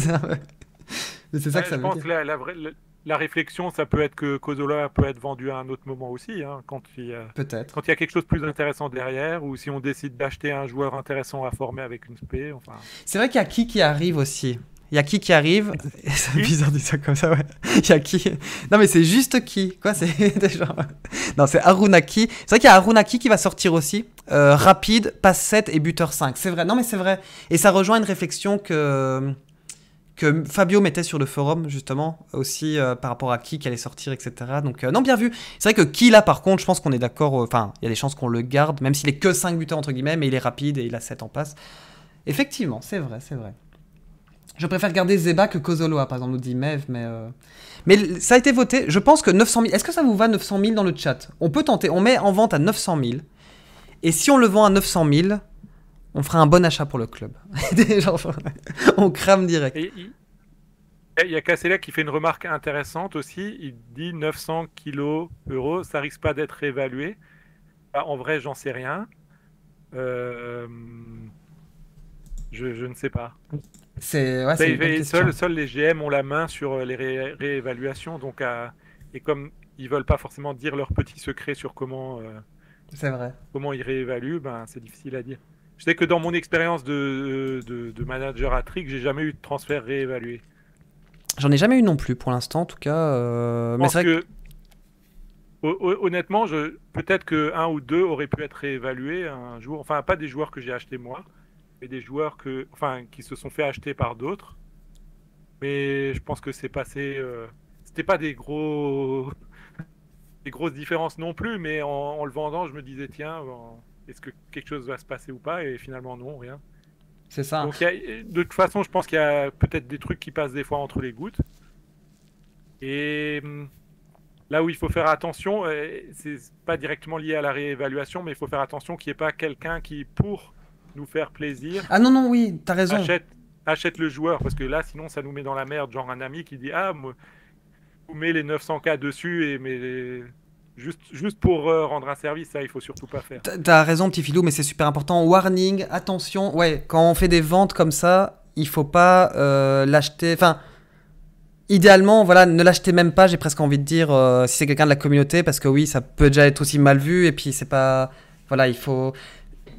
c'est ça que ça je pense Que la, réflexion, ça peut être que Kozoloa peut être vendu à un autre moment aussi, hein, quand il y a, peut-être quand il y quelque chose de plus intéressant derrière, ou si on décide d'acheter un joueur intéressant à former avec une spé. Enfin. C'est vrai qu'il y a qui qui arrive aussi. Il y a qui qui arrive C'est bizarre de dire ça comme ça, ouais. Il y a qui Non, mais c'est juste qui Quoi C'est déjà. Non, c'est Arunaki. C'est vrai qu'il y a Arunaki qui va sortir aussi. Euh, rapide, passe 7 et buteur 5. C'est vrai. Non, mais c'est vrai. Et ça rejoint une réflexion que que Fabio mettait sur le forum justement aussi euh, par rapport à qui qui allait sortir etc donc euh, non bien vu c'est vrai que qui là par contre je pense qu'on est d'accord enfin il y a des chances qu'on le garde même s'il est que 5 buteurs entre guillemets mais il est rapide et il a 7 en passe effectivement c'est vrai c'est vrai je préfère garder Zeba que Kozoloa, par exemple, nous dit Mev, mais... Euh, mais ça a été voté, je pense que 900 000... Est-ce que ça vous va 900 000 dans le chat On peut tenter, on met en vente à 900 000, et si on le vend à 900 000, on fera un bon achat pour le club. on crame direct. Il y a Cassella qui fait une remarque intéressante aussi, il dit 900 kilos euros, ça risque pas d'être évalué. Bah, en vrai, j'en sais rien. Euh, je ne sais pas. C'est seuls les GM ont la main sur euh, les réévaluations, donc euh, et comme ils veulent pas forcément dire leurs petits secrets sur comment, euh, vrai. comment ils réévaluent, ben, c'est difficile à dire. Je sais que dans mon expérience de, de, manager à Trick, j'ai jamais eu de transfert réévalué. J'en ai jamais eu non plus pour l'instant, en tout cas. Mais c'est que... que... Honnêtement, je... peut-être que un ou deux auraient pu être réévalués un jour. Enfin, pas des joueurs que j'ai achetés moi, et des joueurs que, enfin, qui se sont fait acheter par d'autres. Mais je pense que c'est passé. Euh, c'était pas des gros, des grosses différences non plus. Mais en, le vendant, je me disais tiens, est-ce que quelque chose va se passer ou pas Et finalement non, rien. C'est ça. de toute façon, je pense qu'il y a peut-être des trucs qui passent des fois entre les gouttes. Et hum, là où il faut faire attention, euh, c'est pas directement lié à la réévaluation, mais il faut faire attention qu'il n'y ait pas quelqu'un qui, pour nous faire plaisir. Ah non, non, oui, as raison. Achète, achète le joueur, parce que là, sinon, ça nous met dans la merde. Genre un ami qui dit Ah, moi, vous mettez les 900K dessus, et mais juste, juste pour euh, rendre un service, ça, il faut surtout pas faire. T'as raison, petit filou, mais c'est super important. Warning, attention. Ouais, quand on fait des ventes comme ça, il faut pas euh, l'acheter. Enfin, idéalement, voilà, ne l'achetez même pas. J'ai presque envie de dire euh, si c'est quelqu'un de la communauté, parce que oui, ça peut déjà être aussi mal vu. Et puis c'est pas, voilà, il faut.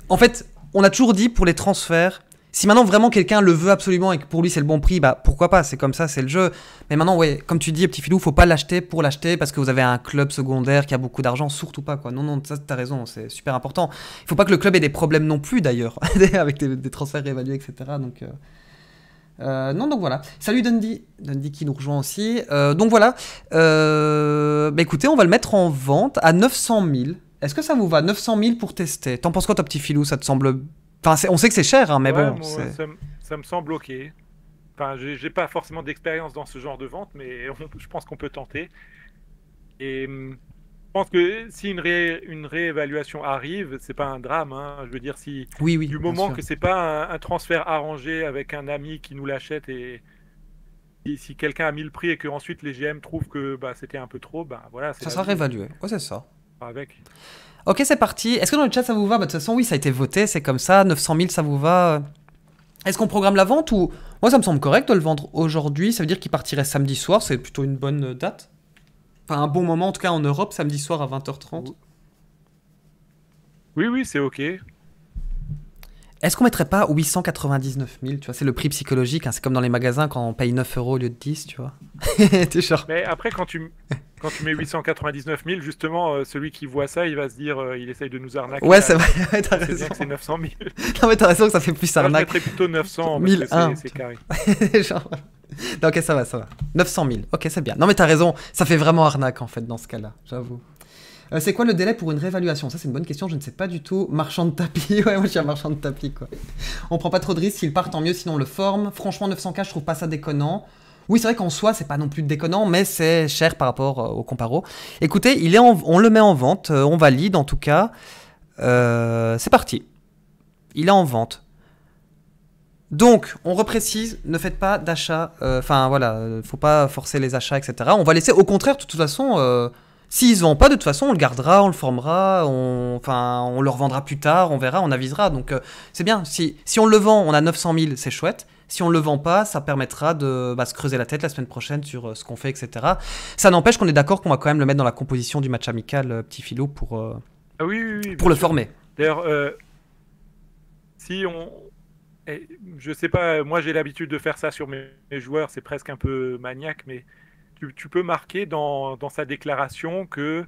En fait, on a toujours dit pour les transferts, si maintenant vraiment quelqu'un le veut absolument et que pour lui c'est le bon prix, bah pourquoi pas, c'est comme ça, c'est le jeu. Mais maintenant, ouais, comme tu dis, petit filou, faut pas l'acheter pour l'acheter parce que vous avez un club secondaire qui a beaucoup d'argent, surtout pas quoi. Non, non, ça as raison, c'est super important. Il faut pas que le club ait des problèmes non plus d'ailleurs, avec des, transferts réévalués, etc. Donc. Euh, euh, non, donc voilà. Salut Dundee. Dundee qui nous rejoint aussi. Euh, donc voilà. Bah, écoutez, on va le mettre en vente à 900 000. Est-ce que ça vous va 900 000 pour tester. T'en penses quoi, ton petit filou Ça te semble. Enfin, on sait que c'est cher, hein, mais bon. ça, ça, me semble bloqué. Enfin, j'ai pas forcément d'expérience dans ce genre de vente, mais je pense qu'on peut tenter. Et hum, je pense que si une, réévaluation arrive, c'est pas un drame. Hein. Je veux dire, si du moment que c'est pas un, transfert arrangé avec un ami qui nous l'achète et, si quelqu'un a mis le prix et que ensuite les GM trouvent que bah, c'était un peu trop, bah, voilà. Ça sera réévalué. Ouais, c'est ça avec. Ok, c'est parti. Est-ce que dans le chat ça vous va bah, De toute façon, oui, ça a été voté, c'est comme ça. 900 000, ça vous va Est-ce qu'on programme la vente ou. Moi, ça me semble correct de le vendre aujourd'hui. Ça veut dire qu'il partirait samedi soir. C'est plutôt une bonne euh, date. Enfin, un bon moment, en tout cas en Europe, samedi soir à 20h30. Oui, oui, c'est ok. Est-ce qu'on mettrait pas 899 000 Tu vois, c'est le prix psychologique. Hein. c'est comme dans les magasins quand on paye 9 euros au lieu de 10, tu vois. Mais après, quand tu, quand tu mets 899 000, justement, euh, celui qui voit ça, il va se dire, euh, il essaye de nous arnaquer. Ouais, c'est vrai, t'as raison. C'est 900 000. non, mais t'as raison que ça fait plus arnaque. Je je plutôt 900 000. C'est carré. genre... ok, ça va, ça va. 900 000, ok, c'est bien. Non, mais t'as raison, ça fait vraiment arnaque en fait dans ce cas-là, j'avoue. Euh, c'est quoi le délai pour une réévaluation Ça, c'est une bonne question, je ne sais pas du tout. Marchand de tapis, ouais, moi je suis un marchand de tapis, quoi. On prend pas trop de risques, s'il part, tant mieux, sinon on le forme. Franchement, 900K, je trouve pas ça déconnant. Oui, c'est vrai qu'en soi, c'est pas non plus déconnant, mais c'est cher par rapport euh, au comparo. Écoutez, il est on le met en vente, euh, on valide en tout cas. c'est parti. Il est en vente. Donc, on reprécise, ne faites pas d'achat. Enfin, voilà, faut pas forcer les achats, etc. On va laisser, au contraire, de toute façon S'ils ne vendent pas, de toute façon, on le gardera, on le formera, on, enfin, on le revendra plus tard, on verra, on avisera. Donc euh, c'est bien. Si, si on le vend, on a 900 000, c'est chouette. Si on le vend pas, ça permettra de bah, se creuser la tête la semaine prochaine sur euh, ce qu'on fait, etc. Ça n'empêche qu'on est d'accord qu'on va quand même le mettre dans la composition du match amical euh, petit philo pour, ah oui, pour le former. D'ailleurs, si on, eh, je sais pas, moi j'ai l'habitude de faire ça sur mes, joueurs, c'est presque un peu maniaque, mais tu, peux marquer dans, sa déclaration que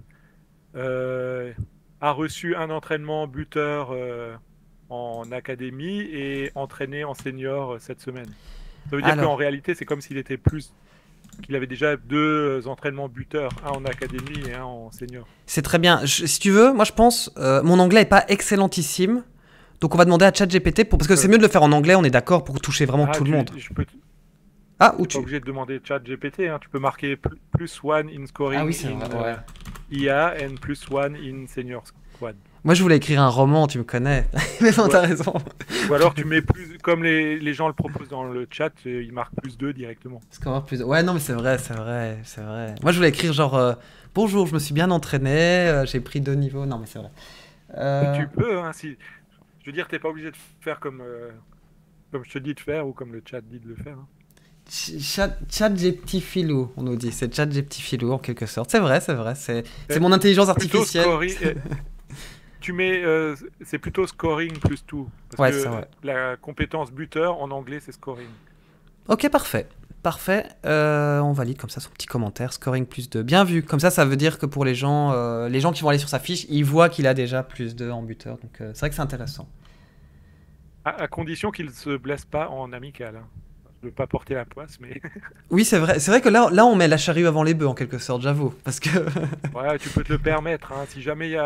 euh, a reçu un entraînement buteur euh, en académie et entraîné en senior euh, cette semaine. Ça veut dire qu'en réalité, c'est comme s'il était plus qu'il avait déjà deux entraînements buteurs, un en académie et un en senior. C'est très bien. si tu veux, moi je pense, mon anglais n'est pas excellentissime, donc on va demander à ChatGPT parce que c'est mieux de le faire en anglais, on est d'accord pour toucher vraiment ah, tout le monde. Je peux, ah, ou tu es obligé de demander chat GPT, hein. tu peux marquer plus one in scoring ah oui, in IA euh, and plus one in senior squad. Moi, je voulais écrire un roman, tu me connais. Mais non, t'as raison. Ou alors, tu mets plus, comme les, les, gens le proposent dans le chat, euh, ils marquent plus 2 directement. Score plus Ouais, non, mais c'est vrai, c'est vrai, c'est vrai. Moi, je voulais écrire genre euh, Bonjour, je me suis bien entraîné, j'ai pris deux niveaux. Non, mais c'est vrai. Tu peux, hein, si. Je veux dire, t'es pas obligé de faire comme, comme je te dis de faire ou comme le chat dit de le faire. Hein. Chat, chat filou, on nous dit. C'est Chat filou en quelque sorte. C'est vrai, c'est vrai. C'est mon intelligence artificielle. Eh, tu mets, euh, c'est plutôt scoring plus tout. ouais, que vrai. la compétence buteur en anglais, c'est scoring. Ok, parfait. Parfait. Euh, on valide comme ça son petit commentaire. Scoring plus 2. Bien vu. Comme ça, ça veut dire que pour les gens, euh, les gens qui vont aller sur sa fiche, ils voient qu'il a déjà plus 2 en buteur. Donc c'est vrai que c'est intéressant. À, condition qu'il ne se blesse pas en amical. Hein de pas porter la poisse, mais. oui, c'est vrai. C'est vrai que là, là, on met la charrue avant les bœufs en quelque sorte, j'avoue, parce que. ouais, tu peux te le permettre. Hein. Si jamais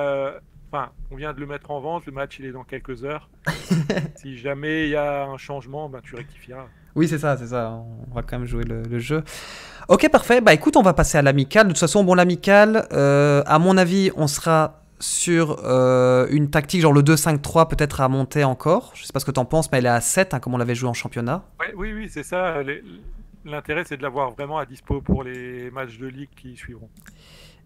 enfin, on vient de le mettre en vente, le match il est dans quelques heures. si jamais il y a un changement, ben, tu rectifieras. Oui, c'est ça, c'est ça. On va quand même jouer le, jeu. Ok, parfait. Bah écoute, on va passer à l'amical. De toute façon, bon, l'amical, euh, à mon avis, on sera sur euh, une tactique genre le 2-5-3 peut-être à monter encore. Je sais pas ce que tu en penses, mais elle est à 7 hein, comme on l'avait joué en championnat. Oui, oui, c'est ça. L'intérêt, c'est de l'avoir vraiment à dispo pour les matchs de ligue qui suivront.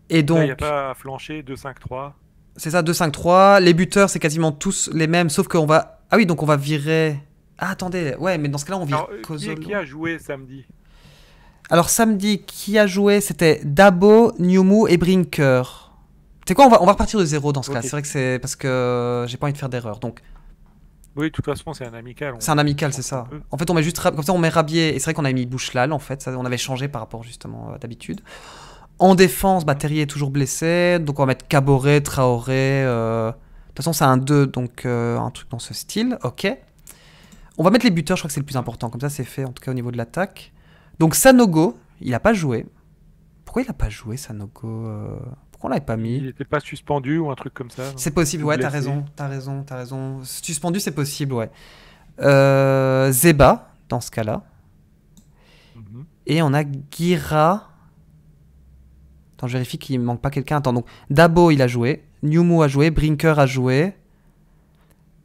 Et donc. Il n'y a pas à flancher 2-5-3. C'est ça, 2-5-3. Les buteurs, c'est quasiment tous les mêmes, sauf qu'on va. Ah oui, donc on va virer. Ah, attendez, ouais, mais dans ce cas-là, on vire Alors, euh, Qui, a joué samedi Alors, samedi, qui a joué C'était Dabo, Newmu et Brinker. C'est quoi on va, repartir de zéro dans ce cas. C'est vrai que c'est parce que j'ai pas envie de faire d'erreur. Donc. Oui, de toute façon, c'est un amical. C'est un amical, c'est ça. En fait, on met juste comme ça, on met Rabier. Et c'est vrai qu'on avait mis Bouchelal, en fait. on avait changé par rapport justement euh, d'habitude. En défense, bah, est toujours blessé. Donc, on va mettre Caboret, Traoré. Euh, de toute façon, c'est un 2, donc euh, un truc dans ce style. Ok. On va mettre les buteurs, je crois que c'est le plus important. Comme ça, c'est fait, en tout cas, au niveau de l'attaque. Donc, Sanogo, il a pas joué. Pourquoi il a pas joué, Sanogo on l'avait pas mis Il n'était pas suspendu ou un truc comme ça C'est possible, ouais, t'as raison, t'as raison, t'as raison. Suspendu, c'est possible, ouais. Euh, Zeba, dans ce cas-là. Mhm. Et on a Gira. Attends, je vérifie qu'il ne manque pas quelqu'un. Attends, donc Dabo, il a joué. Newmu a joué. Brinker a joué.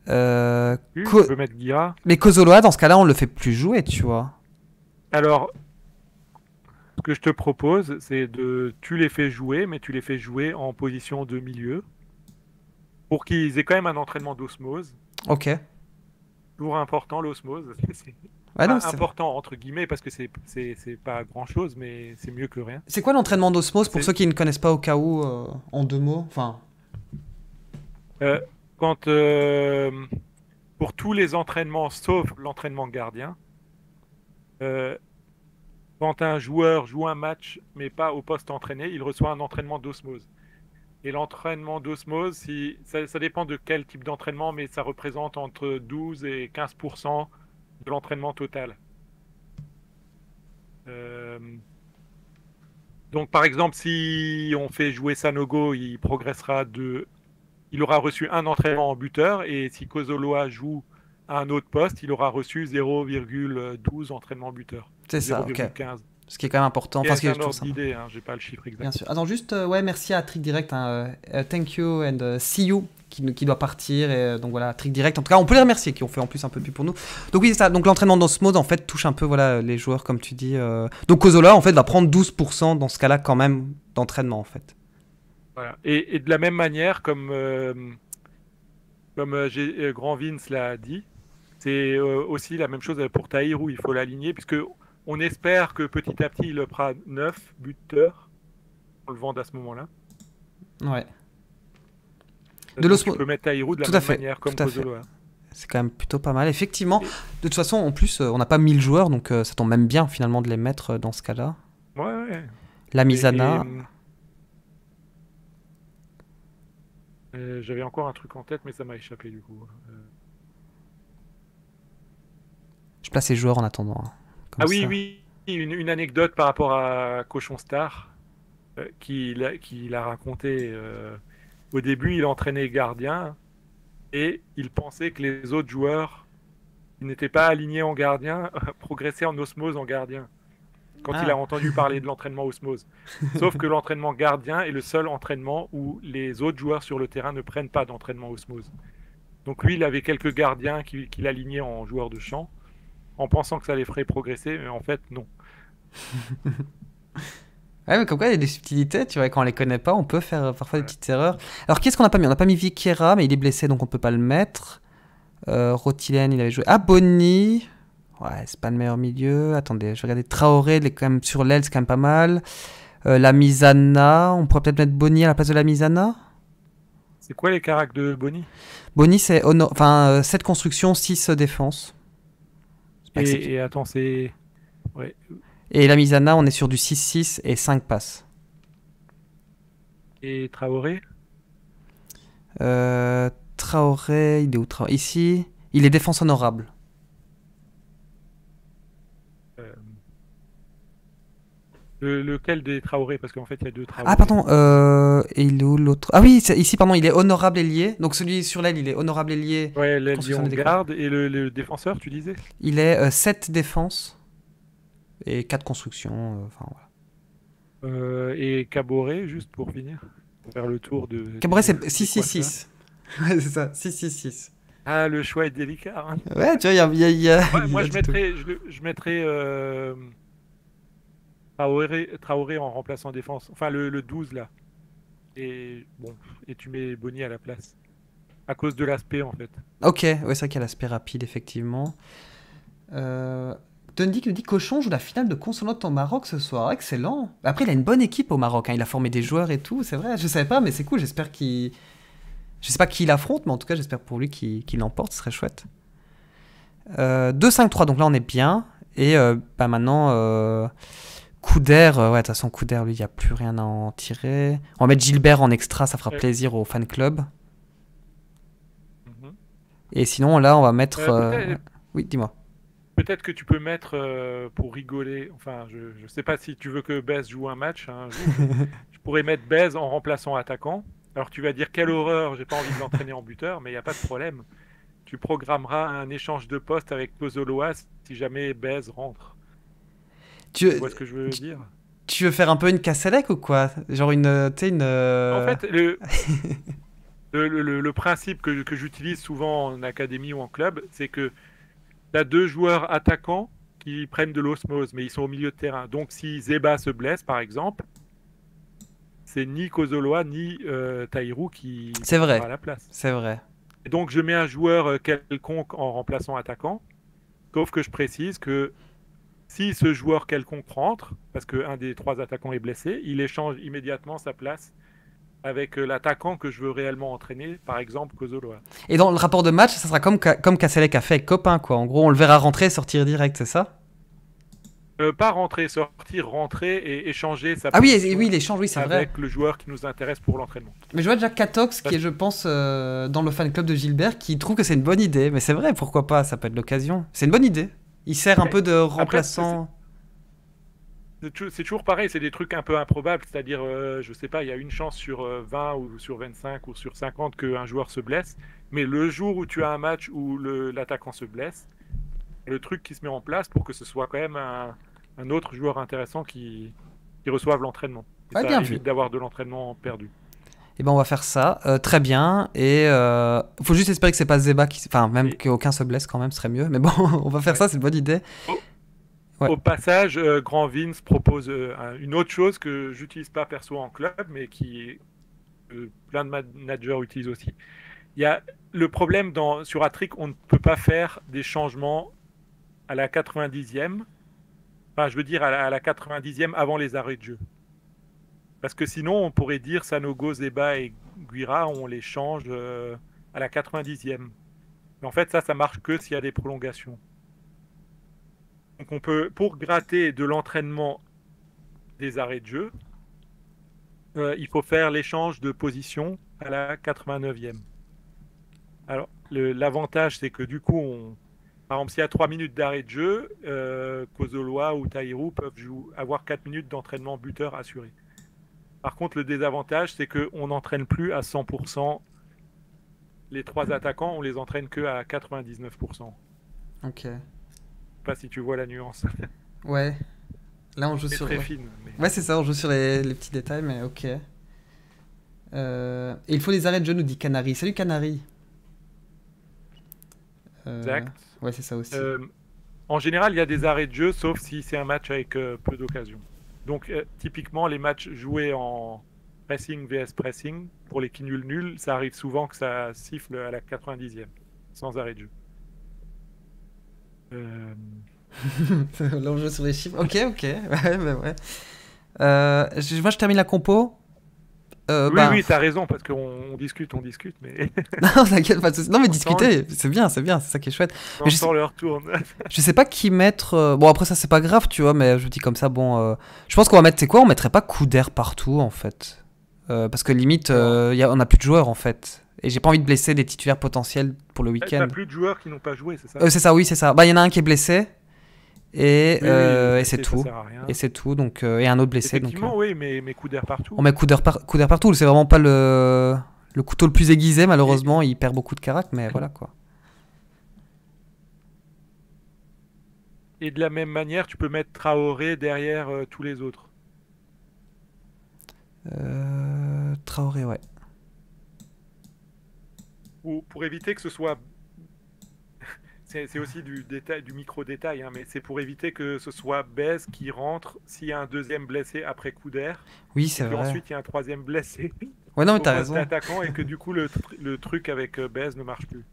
Euh, je peux mettre Gira. Mais Kozoloa, dans ce cas-là, on le fait plus jouer, tu vois. Alors, que je te propose, c'est de. Tu les fais jouer, mais tu les fais jouer en position de milieu. Pour qu'ils aient quand même un entraînement d'osmose. Ok. Toujours important l'osmose. Ah c'est important entre guillemets parce que c'est pas grand chose, mais c'est mieux que rien. C'est quoi l'entraînement d'osmose pour ceux qui ne connaissent pas au cas où euh, en deux mots enfin... Euh, quand. Euh, pour tous les entraînements sauf l'entraînement gardien quand un joueur joue un match mais pas au poste entraîné, il reçoit un entraînement d'osmose. Et l'entraînement d'osmose, si, ça, dépend de quel type d'entraînement, mais ça représente entre 12 et 15 de l'entraînement total. Euh, donc, par exemple, si on fait jouer Sanogo, il progressera de. Il aura reçu un entraînement en buteur, et si Kozoloa joue un autre poste, il aura reçu 0,12 entraînement buteur. C'est ça, ok. Ce qui est quand même important. Enfin, c'est un ordre d'idée, hein, j'ai pas le chiffre exact. Bien sûr. Attends, juste, euh, ouais, merci à Trick Direct. Hein, euh, euh, thank you and see you qui, qui, doit partir. Et, donc voilà, trick direct. En tout cas, on peut les remercier qui ont fait en plus un peu de pour nous. Donc oui, ça. Donc l'entraînement dans ce mode, en fait, touche un peu voilà les joueurs, comme tu dis. Donc Kozola, en fait, va prendre 12% dans ce cas-là, quand même, d'entraînement, en fait. Voilà. Et, de la même manière, comme, comme Grand Vince l'a dit, c'est euh, aussi la même chose pour Tahirou, il faut l'aligner, puisque on espère que petit à petit il fera 9 buteurs. On le vende à ce moment-là. Ouais. Euh, de l'osmo. Tu mettre Tahirou de la même manière comme hein. C'est quand même plutôt pas mal. Effectivement, de toute façon, en plus, euh, on n'a pas 1000 joueurs, donc ça tombe même bien finalement de les mettre dans ce cas-là. Ouais, ouais. La Misana. J'avais encore un truc en tête, mais ça m'a échappé du coup. place les joueurs en attendant. Hein. Ah oui, oui, une, anecdote par rapport à Cochon Star, euh, qui qu'il a raconté. Euh, au début, il entraînait gardien et il pensait que les autres joueurs qui n'étaient pas alignés en gardien progressaient en osmose en gardien quand il a ah. entendu parler de l'entraînement osmose. Sauf que l'entraînement gardien est le seul entraînement où les autres joueurs sur le terrain ne prennent pas d'entraînement osmose. Donc lui, il avait quelques gardiens qu'il alignait en joueurs de champ en pensant que ça les ferait progresser, mais en fait, non. Ouais, mais comme quoi, il y a des subtilités, tu vois, quand on les connaît pas, on peut faire euh, parfois des petites erreurs. Alors, qu'est-ce qu'on n'a pas mis On n'a pas mis Vikera, mais il est blessé, donc on peut pas le mettre. Euh, il avait joué. Ah, Bonny Ouais, c'est pas le meilleur milieu. Attendez, je vais regarder. Traoré, il est quand même sur l'aile, c'est quand même pas mal. Euh, la Misana, on pourrait peut-être mettre Bonny à la place de la Misana C'est quoi les caractères de Bonny Bonny, c'est enfin, 7 euh, constructions, 6 défenses. Et, et, attends, c'est. Ouais. la on est sur du 6-6 et 5 passes. Et Traoré euh, Traoré, il est où Traoré Ici, il est défense honorable. lequel des Traoré Parce qu'en fait, il y a deux Traoré. Ah, pardon, euh, et il est où l'autre Ah oui, ici, pardon, il est honorable ailier. Donc celui sur l'aile, il est honorable ailier. Ouais, l'aile, de garde. Et le, défenseur, tu disais Il est 7 euh, défenses et 4 constructions. Euh, enfin, et caboré juste pour finir, faire le tour de. Caboret, c'est 6-6-6. Ouais, c'est ça, 6-6-6. Ah, le choix est délicat. Hein. Ouais, tu vois, il y a. Y moi, je, je, je je, mettrais Traoré, en remplaçant défense. Enfin, le, 12 là. Et bon, et tu mets Bonny à la place. À cause de l'aspect en fait. Ok, ouais, c'est vrai qu'il y a l'aspect rapide effectivement. Euh... nous dit Cochon joue la finale de Consonante en Maroc ce soir. Excellent. Après, il a une bonne équipe au Maroc. Hein. Il a formé des joueurs et tout. C'est vrai, je savais pas, mais c'est cool. J'espère qu'il. Je sais pas qui affronte, mais en tout cas, j'espère pour lui qu'il l'emporte. Ce serait chouette. 2-5-3, euh, donc là, on est bien. Et pas euh, bah, maintenant. Euh, Coup d'air, euh, ouais, de toute façon, coup d'air, lui, il n'y a plus rien à en tirer. On va mettre Gilbert en extra, ça fera plaisir au fan club. Mhm. Et sinon, là, on va mettre. Euh, euh, oui, dis-moi. Peut-être que tu peux mettre pour rigoler. Enfin, je ne sais pas si tu veux que Bez joue un match. Hein, je, pourrais mettre Bez en remplaçant attaquant. Alors tu vas dire quelle horreur, j'ai pas envie de l'entraîner en buteur, mais il n'y a pas de problème. Tu programmeras un échange de poste avec Pozoloas si jamais Bez rentre. Tu vois ce que je veux dire Tu veux faire un peu une casse ou quoi Genre une, euh, tu une. Euh, en fait, le, le, le, principe que, que j'utilise souvent en académie ou en club, c'est que tu as deux joueurs attaquants qui prennent de l'osmose, mais ils sont au milieu de terrain. Donc si Zeba se blesse, par exemple, c'est ni Kozoloa ni euh, qui c'est vrai à la place. C'est vrai. donc je mets un joueur euh, quelconque en remplaçant attaquant, sauf que je précise que si ce joueur quelconque rentre, parce qu'un des trois attaquants est blessé, il échange immédiatement sa place avec euh, l'attaquant que je veux réellement entraîner, par exemple Kozoloa. Et dans le rapport de match, ça sera comme, comme a fait avec Copain, quoi. En gros, on le verra rentrer, sortir direct, c'est ça euh, Pas rentrer, sortir, rentrer et échanger sa Ah oui, et, oui, échange, oui, Avec le joueur qui nous intéresse pour l'entraînement. Mais je vois déjà Katox, qui est, je pense, euh, dans le fan club de Gilbert, qui trouve que c'est une bonne idée. Mais c'est vrai, pourquoi pas Ça peut être l'occasion. C'est une bonne idée. Il sert un peu de remplaçant. C'est toujours pareil, c'est des trucs un peu improbables, c'est-à-dire, euh, je ne sais pas, il y a une chance sur 20 euh, ou sur 25 ou sur 50 qu'un joueur se blesse, mais le jour où tu as un match où l'attaquant se blesse, le truc qui se met en place pour que ce soit quand même un, autre joueur intéressant qui, reçoive l'entraînement. C'est ça ah, bien évite d'avoir de l'entraînement perdu. Et eh ben on va faire ça, euh, très bien, et euh, faut juste espérer que c'est pas Zeba qui, enfin même qu'aucun qu'aucun se blesse quand même, ce serait mieux, mais bon, on va faire ça, c'est une bonne idée. Au passage, euh, Grand Vince propose une autre chose que j'utilise pas perso en club, mais qui plein de managers utilisent aussi. Il y a le problème dans, sur Atric, on ne peut pas faire des changements à la 90e, enfin je veux dire à la, à la 90e avant les arrêts de jeu. Parce que sinon, on pourrait dire Sanogo, Zeba et Guira, on les change euh, à la 90e. Mais en fait, ça, ça marche que s'il y a des prolongations. Donc on peut, pour gratter de l'entraînement des arrêts de jeu, euh, il faut faire l'échange de position à la 89e. Alors, l'avantage, c'est que du coup, on, par exemple, s'il y a 3 minutes d'arrêt de jeu, euh, Kozoloa ou Tairou peuvent avoir 4 minutes d'entraînement buteur assuré. Par contre, le désavantage, c'est qu'on n'entraîne plus à 100% les trois attaquants, on les entraîne que à 99%. Ok. Pas si tu vois la nuance. Ouais. Là, on joue sur. Très Ouais, c'est ça, on joue sur les, petits détails, mais ok. Euh, et il faut des arrêts de jeu, nous dit Canary. Salut Canary. Exact. Euh, ouais, c'est ça aussi. Euh, en général, il y a des arrêts de jeu, sauf si c'est un match avec peu d'occasions. Donc, euh, typiquement, les matchs joués en pressing vs pressing, pour les qui nul nul, ça arrive souvent que ça siffle à la 90e, sans arrêt de jeu. L'enjeu sur les chiffres. Ok, ok. Bah euh, je termine la compo. Euh, oui, bah. oui, t'as raison, parce qu'on discute, on discute, mais... non, t'inquiète, pas Non, mais discuter, c'est bien, c'est bien, c'est ça qui est chouette. je sais... je sais pas qui mettre... Euh, bon, après ça, c'est pas grave, tu vois, mais je dis comme ça, bon... Euh, je pense qu'on va mettre, c'est quoi On mettrait pas coup d'air partout, en fait. parce que limite, on a plus de joueurs, en fait. Et j'ai pas envie de blesser des titulaires potentiels pour le eh, week-end. T'as plus de joueurs qui n'ont pas joué, c'est ça C'est ça, oui, c'est ça. Bah, il y en a un qui est blessé, et, euh, c'est tout. Et c'est tout. Donc, euh, et un autre blessé. Effectivement, euh. oui, mais, coup d'air partout. On met coup d'air, partout. C'est vraiment pas le... le couteau le plus aiguisé, malheureusement. Il perd beaucoup de caractère mais voilà quoi. Et de la même manière, tu peux mettre Traoré derrière tous les autres. Traoré, ouais. Ou pour éviter que ce soit c'est aussi du micro détail, hein, mais c'est pour éviter que ce soit Baise qui rentre s'il y a un deuxième blessé après coup d'air. Oui, c'est vrai. Ensuite, il y a un troisième blessé. Ouais, non, mais t'as raison. Attaquant et que du coup, le, truc avec euh, Baise ne marche plus.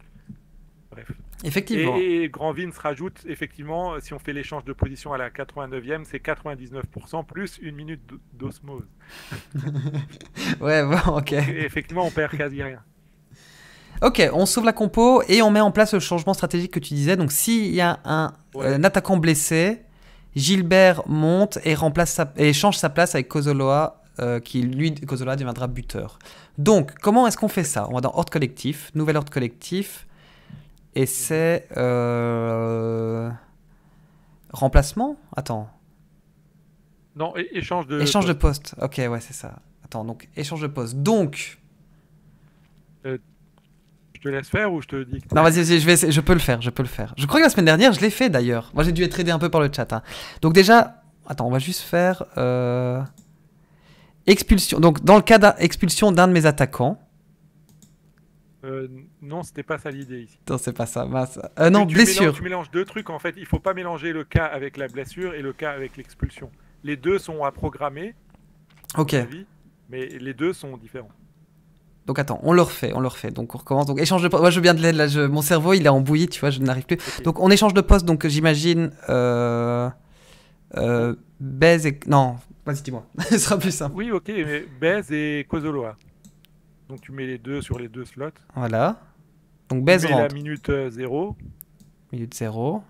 Bref. Effectivement. Et, Grand se rajoute, effectivement, si on fait l'échange de position à la 89e, c'est 99% plus une minute d'osmose. ouais, bon, ok. effectivement, on perd quasi rien. Ok, on sauve la compo et on met en place le changement stratégique que tu disais. Donc s'il y a un, euh, attaquant blessé, Gilbert monte et, remplace change sa place avec Kozoloa, euh, qui lui, Kozoloa deviendra buteur. Donc, comment est-ce qu'on fait ça On va dans ordre collectif, nouvel ordre collectif, et c'est... Euh, remplacement Attends. Non, échange de... Échange de poste, ok, ouais, c'est ça. Attends, donc échange de poste. Donc... Je te laisse faire ou je te dis Non, vas-y, je, vais je peux le faire, je peux le faire. Je crois que la semaine dernière, je l'ai fait d'ailleurs. Moi, j'ai dû être aidé un peu par le chat. Hein. Donc déjà, attends, on va juste faire... Euh, expulsion. Donc, dans le cas d'expulsion d'un de mes attaquants... Euh, non, c'était pas ça l'idée ici. Non, c'est pas ça. Euh, non, blessure. tu mélanges deux trucs en fait. Il faut pas mélanger le cas avec la blessure et le cas avec l'expulsion. Les deux sont à programmer. Ok. mais les deux sont différents. Donc attends, on le refait, on le refait. Donc on recommence. Donc échange de poste. Moi je viens de là, mon cerveau il est embouillé, tu vois, je n'arrive plus. Donc on échange de poste, donc j'imagine. Euh... euh et. Non, vas-y, dis-moi. Ce sera plus simple. Oui, ok, mais et Kozoloa. Donc tu mets les deux sur les deux slots. Voilà. Donc Baise rentre. la minute 0. Euh, minute 0.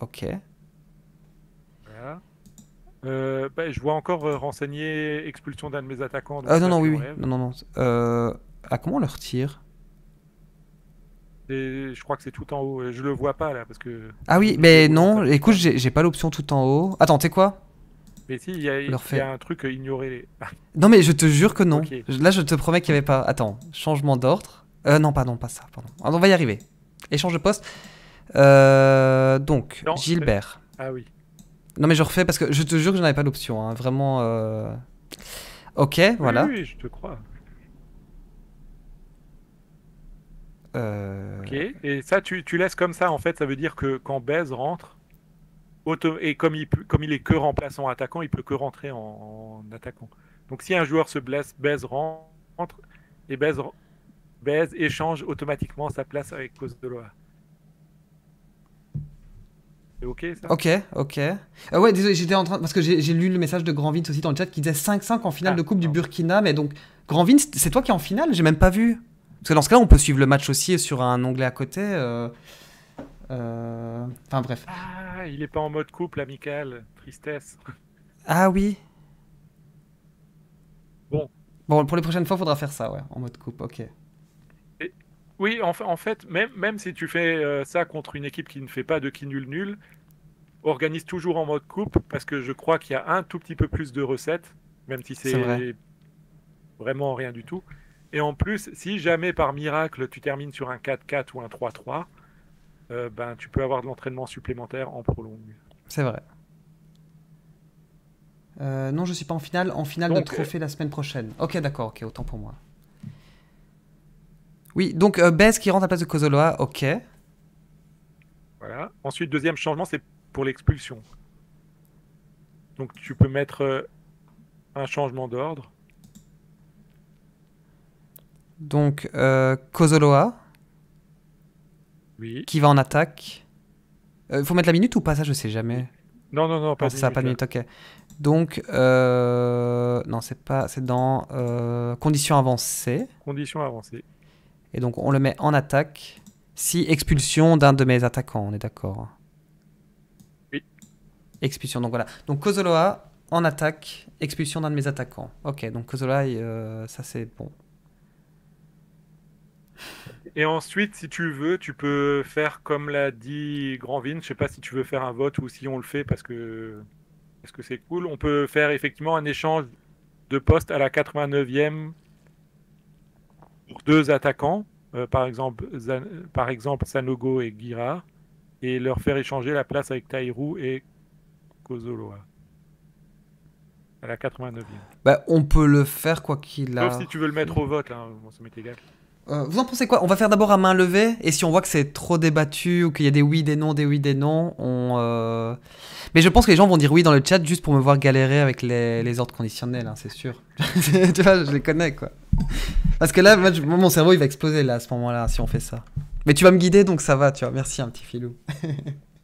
Ok. Voilà. Euh, bah, je vois encore euh, renseigner expulsion d'un de mes attaquants. Ah non, non, oui, oui. Non, non, euh, à comment on leur tire Je crois que c'est tout en haut. Je le vois pas là parce que. Ah oui, mais non. Écoute, j'ai pas l'option tout en haut. Attends, t'es quoi Mais si, il y, a un truc ignoré. non, mais je te jure que non. Là, je te promets qu'il y avait pas. Attends, changement d'ordre. Euh, non, pardon, pas ça. on va y arriver. Échange de poste. donc, Gilbert. Ah oui. Non mais je refais parce que je te jure que je n'avais pas l'option, hein. vraiment. Euh, ok, voilà. Oui, je te crois. Euh... Ok, et ça tu, laisses comme ça en fait, ça veut dire que quand Baze rentre, auto et comme il, comme il est que remplaçant attaquant, il peut que rentrer en, attaquant. Donc si un joueur se blesse, Baze rentre et Baze, Baze échange automatiquement sa place avec Loa ok ça Ok, ok. Euh, ouais, désolé, j'étais en train. Parce que j'ai lu le message de Grand aussi dans le chat qui disait 5-5 en finale ah, de Coupe du Burkina. Mais donc, Grand c'est toi qui es en finale J'ai même pas vu. Parce que dans ce cas-là, on peut suivre le match aussi sur un onglet à côté. Euh, euh, enfin bref. Ah, il est pas en mode coupe amical, tristesse. Ah oui. Bon. Bon, pour les prochaines fois, faudra faire ça, ouais, en mode coupe ok. Oui, en, fait, même, si tu fais euh, ça contre une équipe qui ne fait pas de qui nul nul, organise toujours en mode coupe parce que je crois qu'il y a un tout petit peu plus de recettes, même si c'est vraiment rien du tout. Et en plus, si jamais par miracle tu termines sur un 4-4 ou un 3-3, euh, ben, tu peux avoir de l'entraînement supplémentaire en prolongue. C'est vrai. Euh, non, je suis pas en finale. En finale de trophée la semaine prochaine. Ok, d'accord, ok, autant pour moi. Oui, donc euh, Bess qui rentre à la place de Kozoloa, ok. Voilà. Ensuite, deuxième changement, c'est pour l'expulsion. Donc tu peux mettre euh, un changement d'ordre. Donc euh, Kozoloa. Oui. Qui va en attaque. Il euh, faut mettre la minute ou pas ça, je sais jamais. Non, non, non, pas ça, pas minute, ok. Donc, non, c'est pas, c'est dans conditions avancées. Conditions avancées. Et donc on le met en attaque si expulsion d'un de mes attaquants, on est d'accord Oui. Expulsion, donc voilà. Donc Kozoloa en attaque, expulsion d'un de mes attaquants. Ok, donc Kozoloa, euh, ça c'est bon. Et ensuite, si tu veux, tu peux faire comme l'a dit Grandvin. Je sais pas si tu veux faire un vote ou si on le fait parce que parce que c'est cool. On peut faire effectivement un échange de poste à la 89e pour deux attaquants, euh, par, exemple, par exemple Sanogo et Girard, et leur faire échanger la place avec Tairou et Kozoloa. À la 89e. Bah, on peut le faire quoi qu'il a. si tu veux le mettre au vote, hein, ça m'est égal. Euh, vous en pensez quoi On va faire d'abord à main levée, et si on voit que c'est trop débattu, ou qu'il y a des oui, des non, des oui, des non, on... Euh, Mais je pense que les gens vont dire oui dans le chat juste pour me voir galérer avec les, ordres conditionnels, hein, c'est sûr. tu vois, je les connais, quoi. Parce que là, mon cerveau, il va exploser, là, à ce moment-là, si on fait ça. Mais tu vas me guider, donc ça va, tu vois. Merci, un petit filou.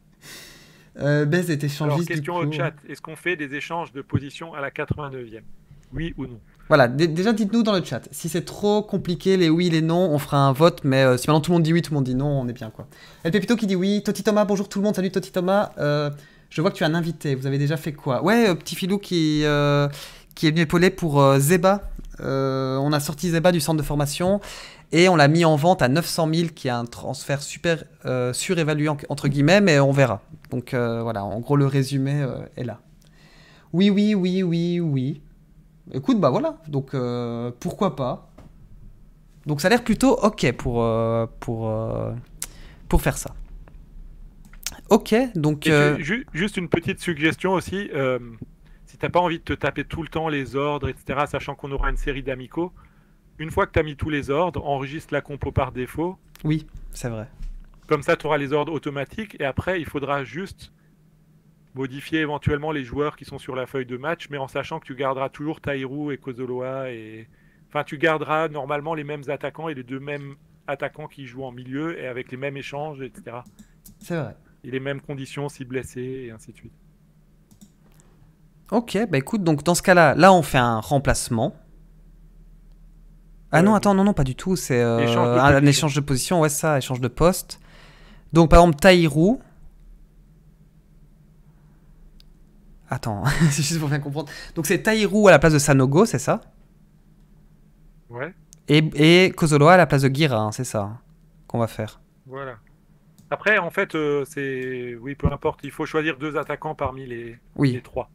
euh, est Alors, question au chat. Est-ce qu'on fait des échanges de positions à la 89e Oui ou non voilà, déjà dites-nous dans le chat. Si c'est trop compliqué, les oui, les non, on fera un vote, mais euh, si maintenant tout le monde dit oui, tout le monde dit non, on est bien quoi. El Pepito qui dit oui, Toti Thomas, bonjour tout le monde, salut Toti Thomas. Euh, je vois que tu as un invité, vous avez déjà fait quoi Ouais, euh, petit filou qui, qui est venu épaulé pour Zeba. on a sorti Zeba du centre de formation et on l'a mis en vente à 900 000, qui est un transfert super surévalué entre guillemets, mais on verra. Donc voilà, en gros, le résumé est là. Oui, oui, oui, oui, oui écoute, bah voilà, donc euh, pourquoi pas. Donc ça a l'air plutôt ok pour, euh, pour, euh, pour faire ça. Ok, donc... juste une petite suggestion aussi, si t'as pas envie de te taper tout le temps les ordres, etc., sachant qu'on aura une série d'amicaux, une fois que tu mis tous les ordres, enregistre la compo par défaut. Oui, c'est vrai. Comme ça, tu auras les ordres automatiques et après, il faudra juste modifier éventuellement les joueurs qui sont sur la feuille de match, mais en sachant que tu garderas toujours Tairou et Kozoloa. Et... Enfin, tu garderas normalement les mêmes attaquants et les deux mêmes attaquants qui jouent en milieu et avec les mêmes échanges, etc. C'est vrai. Et les mêmes conditions si blessé et ainsi de suite. Ok, bah écoute, donc dans ce cas-là, là on fait un remplacement. Ah non, euh, attends, non, non, pas du tout. C'est euh, un, échange de position, ouais, ça, échange de poste. Donc par exemple, Tairou, Attends, c'est juste pour bien comprendre. Donc c'est Taïru à la place de Sanogo, c'est ça Ouais. Et, et à la place de Gira, hein, c'est ça qu'on va faire. Voilà. Après, en fait, euh, c'est. Oui, peu importe, il faut choisir deux attaquants parmi les, oui. trois.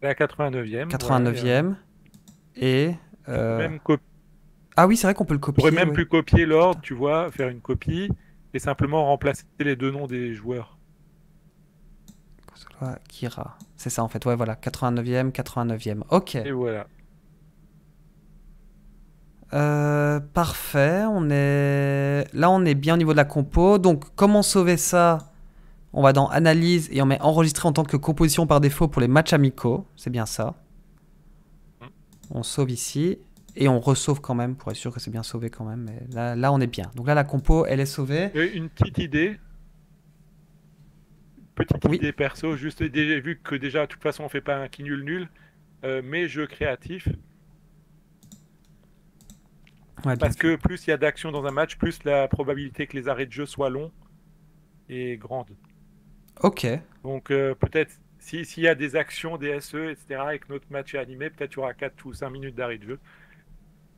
La 89e. 89e. Euh, et. Euh, ah oui, c'est vrai qu'on peut le copier. On pourrait même plus copier l'ordre, tu vois, faire une copie et simplement remplacer les deux noms des joueurs. Kira, C'est ça en fait, ouais voilà, 89e, 89e. Ok. Euh, parfait, on est... là on est bien au niveau de la compo. Donc comment sauver ça On va dans Analyse et on met enregistré en tant que composition par défaut pour les matchs amicaux. C'est bien ça. On sauve ici et on resauve quand même pour être sûr que c'est bien sauvé quand même. là, là on est bien. Donc là la compo elle est sauvée. Une petite idée, petite idée perso, juste vu que déjà, de toute façon, on fait pas un qui nul nul, euh, mais jeu créatif. Parce que plus il y a d'actions dans un match, plus la probabilité que les arrêts de jeu soient longs est grande. Ok. Donc euh, peut-être s'il y a des actions, des SE, etc., et que notre match est animé, peut-être il y aura 4 ou 5 minutes d'arrêt de jeu.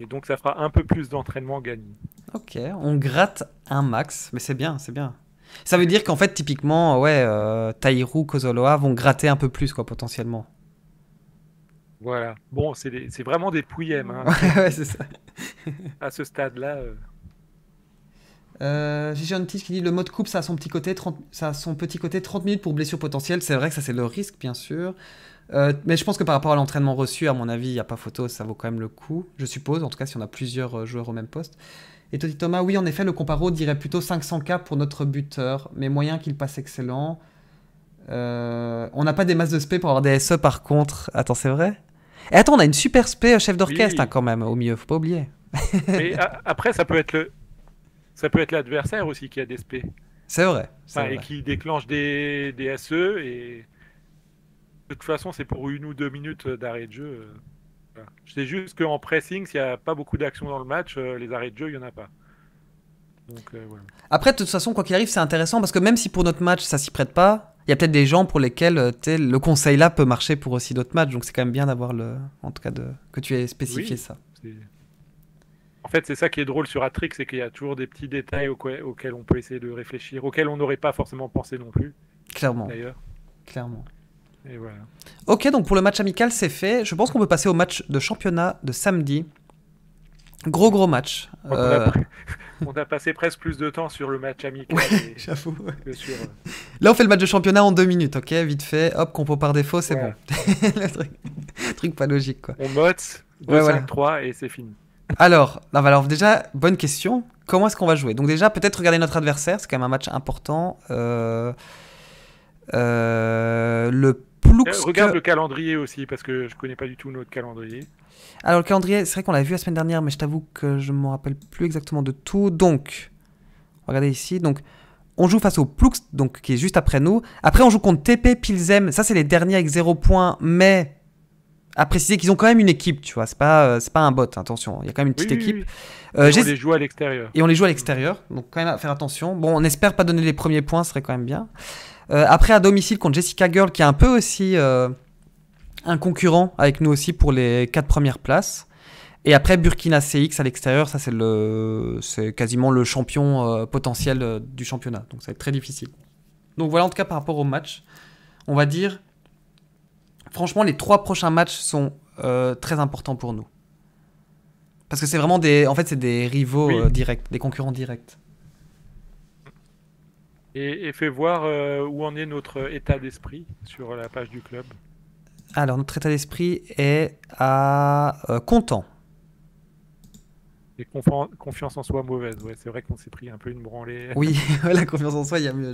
Et donc ça fera un peu plus d'entraînement gagné. Ok, on gratte un max, mais c'est bien, c'est bien. Ça veut dire qu'en fait, typiquement, euh, ouais, euh, Kozoloa vont gratter un peu plus, quoi, potentiellement. Voilà. Bon, c'est vraiment des pouillèmes. Hein. ouais, c'est ça. à ce stade-là. Euh... euh j'ai qui dit le mode coupe, ça a son petit côté, 30, ça son petit côté 30 minutes pour blessure potentielle. C'est vrai que ça, c'est le risque, bien sûr. Euh, mais je pense que par rapport à l'entraînement reçu, à mon avis, il n'y a pas photo, ça vaut quand même le coup, je suppose, en tout cas si on a plusieurs joueurs au même poste. Et dis Thomas, oui, en effet, le comparo dirait plutôt 500K pour notre buteur, mais moyen qu'il passe excellent. Euh, on n'a pas des masses de spé pour avoir des SE par contre. Attends, c'est vrai Et attends, on a une super spé euh, chef d'orchestre hein, quand même au milieu, faut pas oublier. après, ça peut être le, ça peut être l'adversaire aussi qui a des SP. C'est vrai. Et qui déclenche des, des SE et de toute façon, c'est pour une ou deux minutes d'arrêt de jeu. Euh. Je sais juste qu'en pressing, s'il n'y a pas beaucoup d'actions dans le match, euh, les arrêts de jeu, il n'y en a pas. Euh, Après, de toute façon, quoi qu'il arrive, c'est intéressant parce que même si pour notre match, ça s'y prête pas, il y a peut-être des gens pour lesquels euh, le conseil là peut marcher pour aussi d'autres matchs. Donc c'est quand même bien d'avoir le, en tout cas, de... que tu aies spécifié ça. En fait, c'est ça qui est drôle sur Atrix, c'est qu'il y a toujours des petits détails auxquels on peut essayer de réfléchir, auxquels on n'aurait pas forcément pensé non plus. Clairement. D'ailleurs. Clairement. Ok, donc pour le match amical, c'est fait. Je pense qu'on peut passer au match de championnat de samedi. Gros gros match. On, a... Euh, passé presque plus de temps sur le match amical euh, Là, on fait le match de championnat en deux minutes, ok Vite fait, hop, compo par défaut, c'est bon. truc... pas logique, quoi. On botte 2 3 et c'est fini. Alors, non, alors, déjà, bonne question. Comment est-ce qu'on va jouer Donc déjà, peut-être regarder notre adversaire, c'est quand même un match important. Euh, le euh, regarde le calendrier aussi, parce que je connais pas du tout notre calendrier. Alors, le calendrier, c'est vrai qu'on l'a vu la semaine dernière, mais je t'avoue que je ne me rappelle plus exactement de tout. Donc, regardez ici. Donc, on joue face au Ploux, donc, qui est juste après nous. Après, on joue contre TP, Pilzem. Ça, c'est les derniers avec 0 points, mais à préciser qu'ils ont quand même une équipe, tu vois. C'est pas, euh, c'est pas un bot, attention. Il y a quand même une petite équipe. et euh, on les joue à l'extérieur. Et on les joue à l'extérieur. Donc, quand même, à faire attention. Bon, on espère pas donner les premiers points, ce serait quand même bien. Euh, après, à domicile, contre Jessica Girl, qui est un peu aussi euh, un concurrent avec nous aussi pour les quatre premières places. Et après Burkina CX à l'extérieur, ça c'est le, quasiment le champion euh, potentiel du championnat. Donc ça va être très difficile. Donc voilà en tout cas par rapport au match, on va dire, franchement les trois prochains matchs sont très importants pour nous parce que c'est vraiment des, en fait c'est des rivaux directs, des concurrents directs. Et, et, fait voir euh, où en est notre état d'esprit sur la page du club. Alors, notre état d'esprit est à euh, content. Et confiance en soi mauvaise, ouais, c'est vrai qu'on s'est pris un peu une branlée. Oui, la confiance en soi, il y a mieux.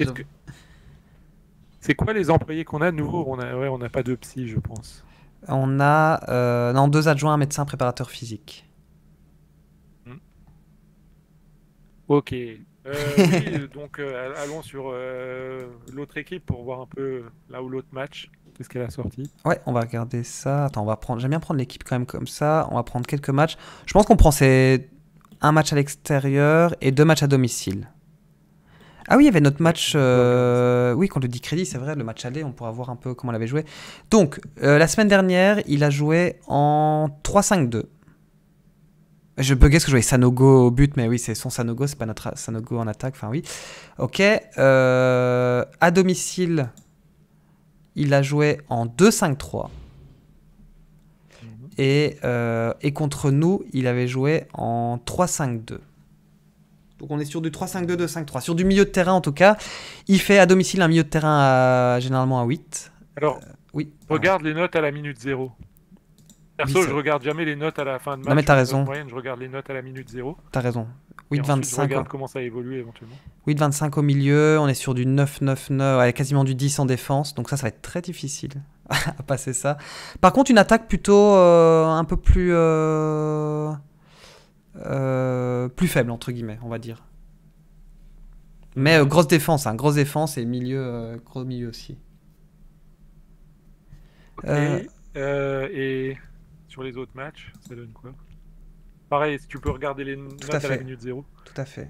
C'est quoi les employés qu'on a nouveau On n'a ouais, on pas de psy, je pense. On a euh, non, deux adjoints, un médecin, un préparateur physique. Hmm. Ok. Euh, oui, euh, donc euh, allons sur l'autre équipe pour voir un peu là où l'autre match. Qu'est-ce qu'elle a sorti Ouais, on va regarder ça. Attends, on va prendre. J'aime bien prendre l'équipe quand même comme ça. On va prendre quelques matchs. Je pense qu'on prend c'est un match à l'extérieur et deux matchs à domicile. Ah oui, il y avait notre match, oui, contre le dit crédit, c'est vrai, le match aller, on pourra voir un peu comment l'avait joué. Donc, la semaine dernière, il a joué en 3-5-2. Je buguais ce que je voyais Sanogo au but, mais oui, c'est son Sanogo, c'est pas notre Sanogo en attaque, enfin oui. Ok, euh, à domicile, il a joué en 2-5-3. Mhm. Et, euh, et, contre nous, il avait joué en 3-5-2. Donc on est sur du 3-5-2-2-5-3. Sur du milieu de terrain en tout cas, il fait à domicile un milieu de terrain euh, généralement à 8. Alors, oui. Regarde les notes à la minute 0. Perso, je regarde jamais les notes à la fin de match. Non, mais t'as raison. je regarde les notes à la minute 0. T'as raison. 8-25. regarde comment ça évolue éventuellement. 8-25 au milieu, on est sur du 9-9-9, quasiment du 10 en défense, donc ça, ça va être très difficile à passer ça. Par contre, une attaque plutôt euh, un peu plus. Euh, euh, plus faible, entre guillemets, on va dire. Mais grosse défense, hein, grosse défense et milieu, gros milieu aussi. et sur les autres matchs, ça donne quoi Pareil, si tu peux regarder les notes à, la minute 0. Tout à fait.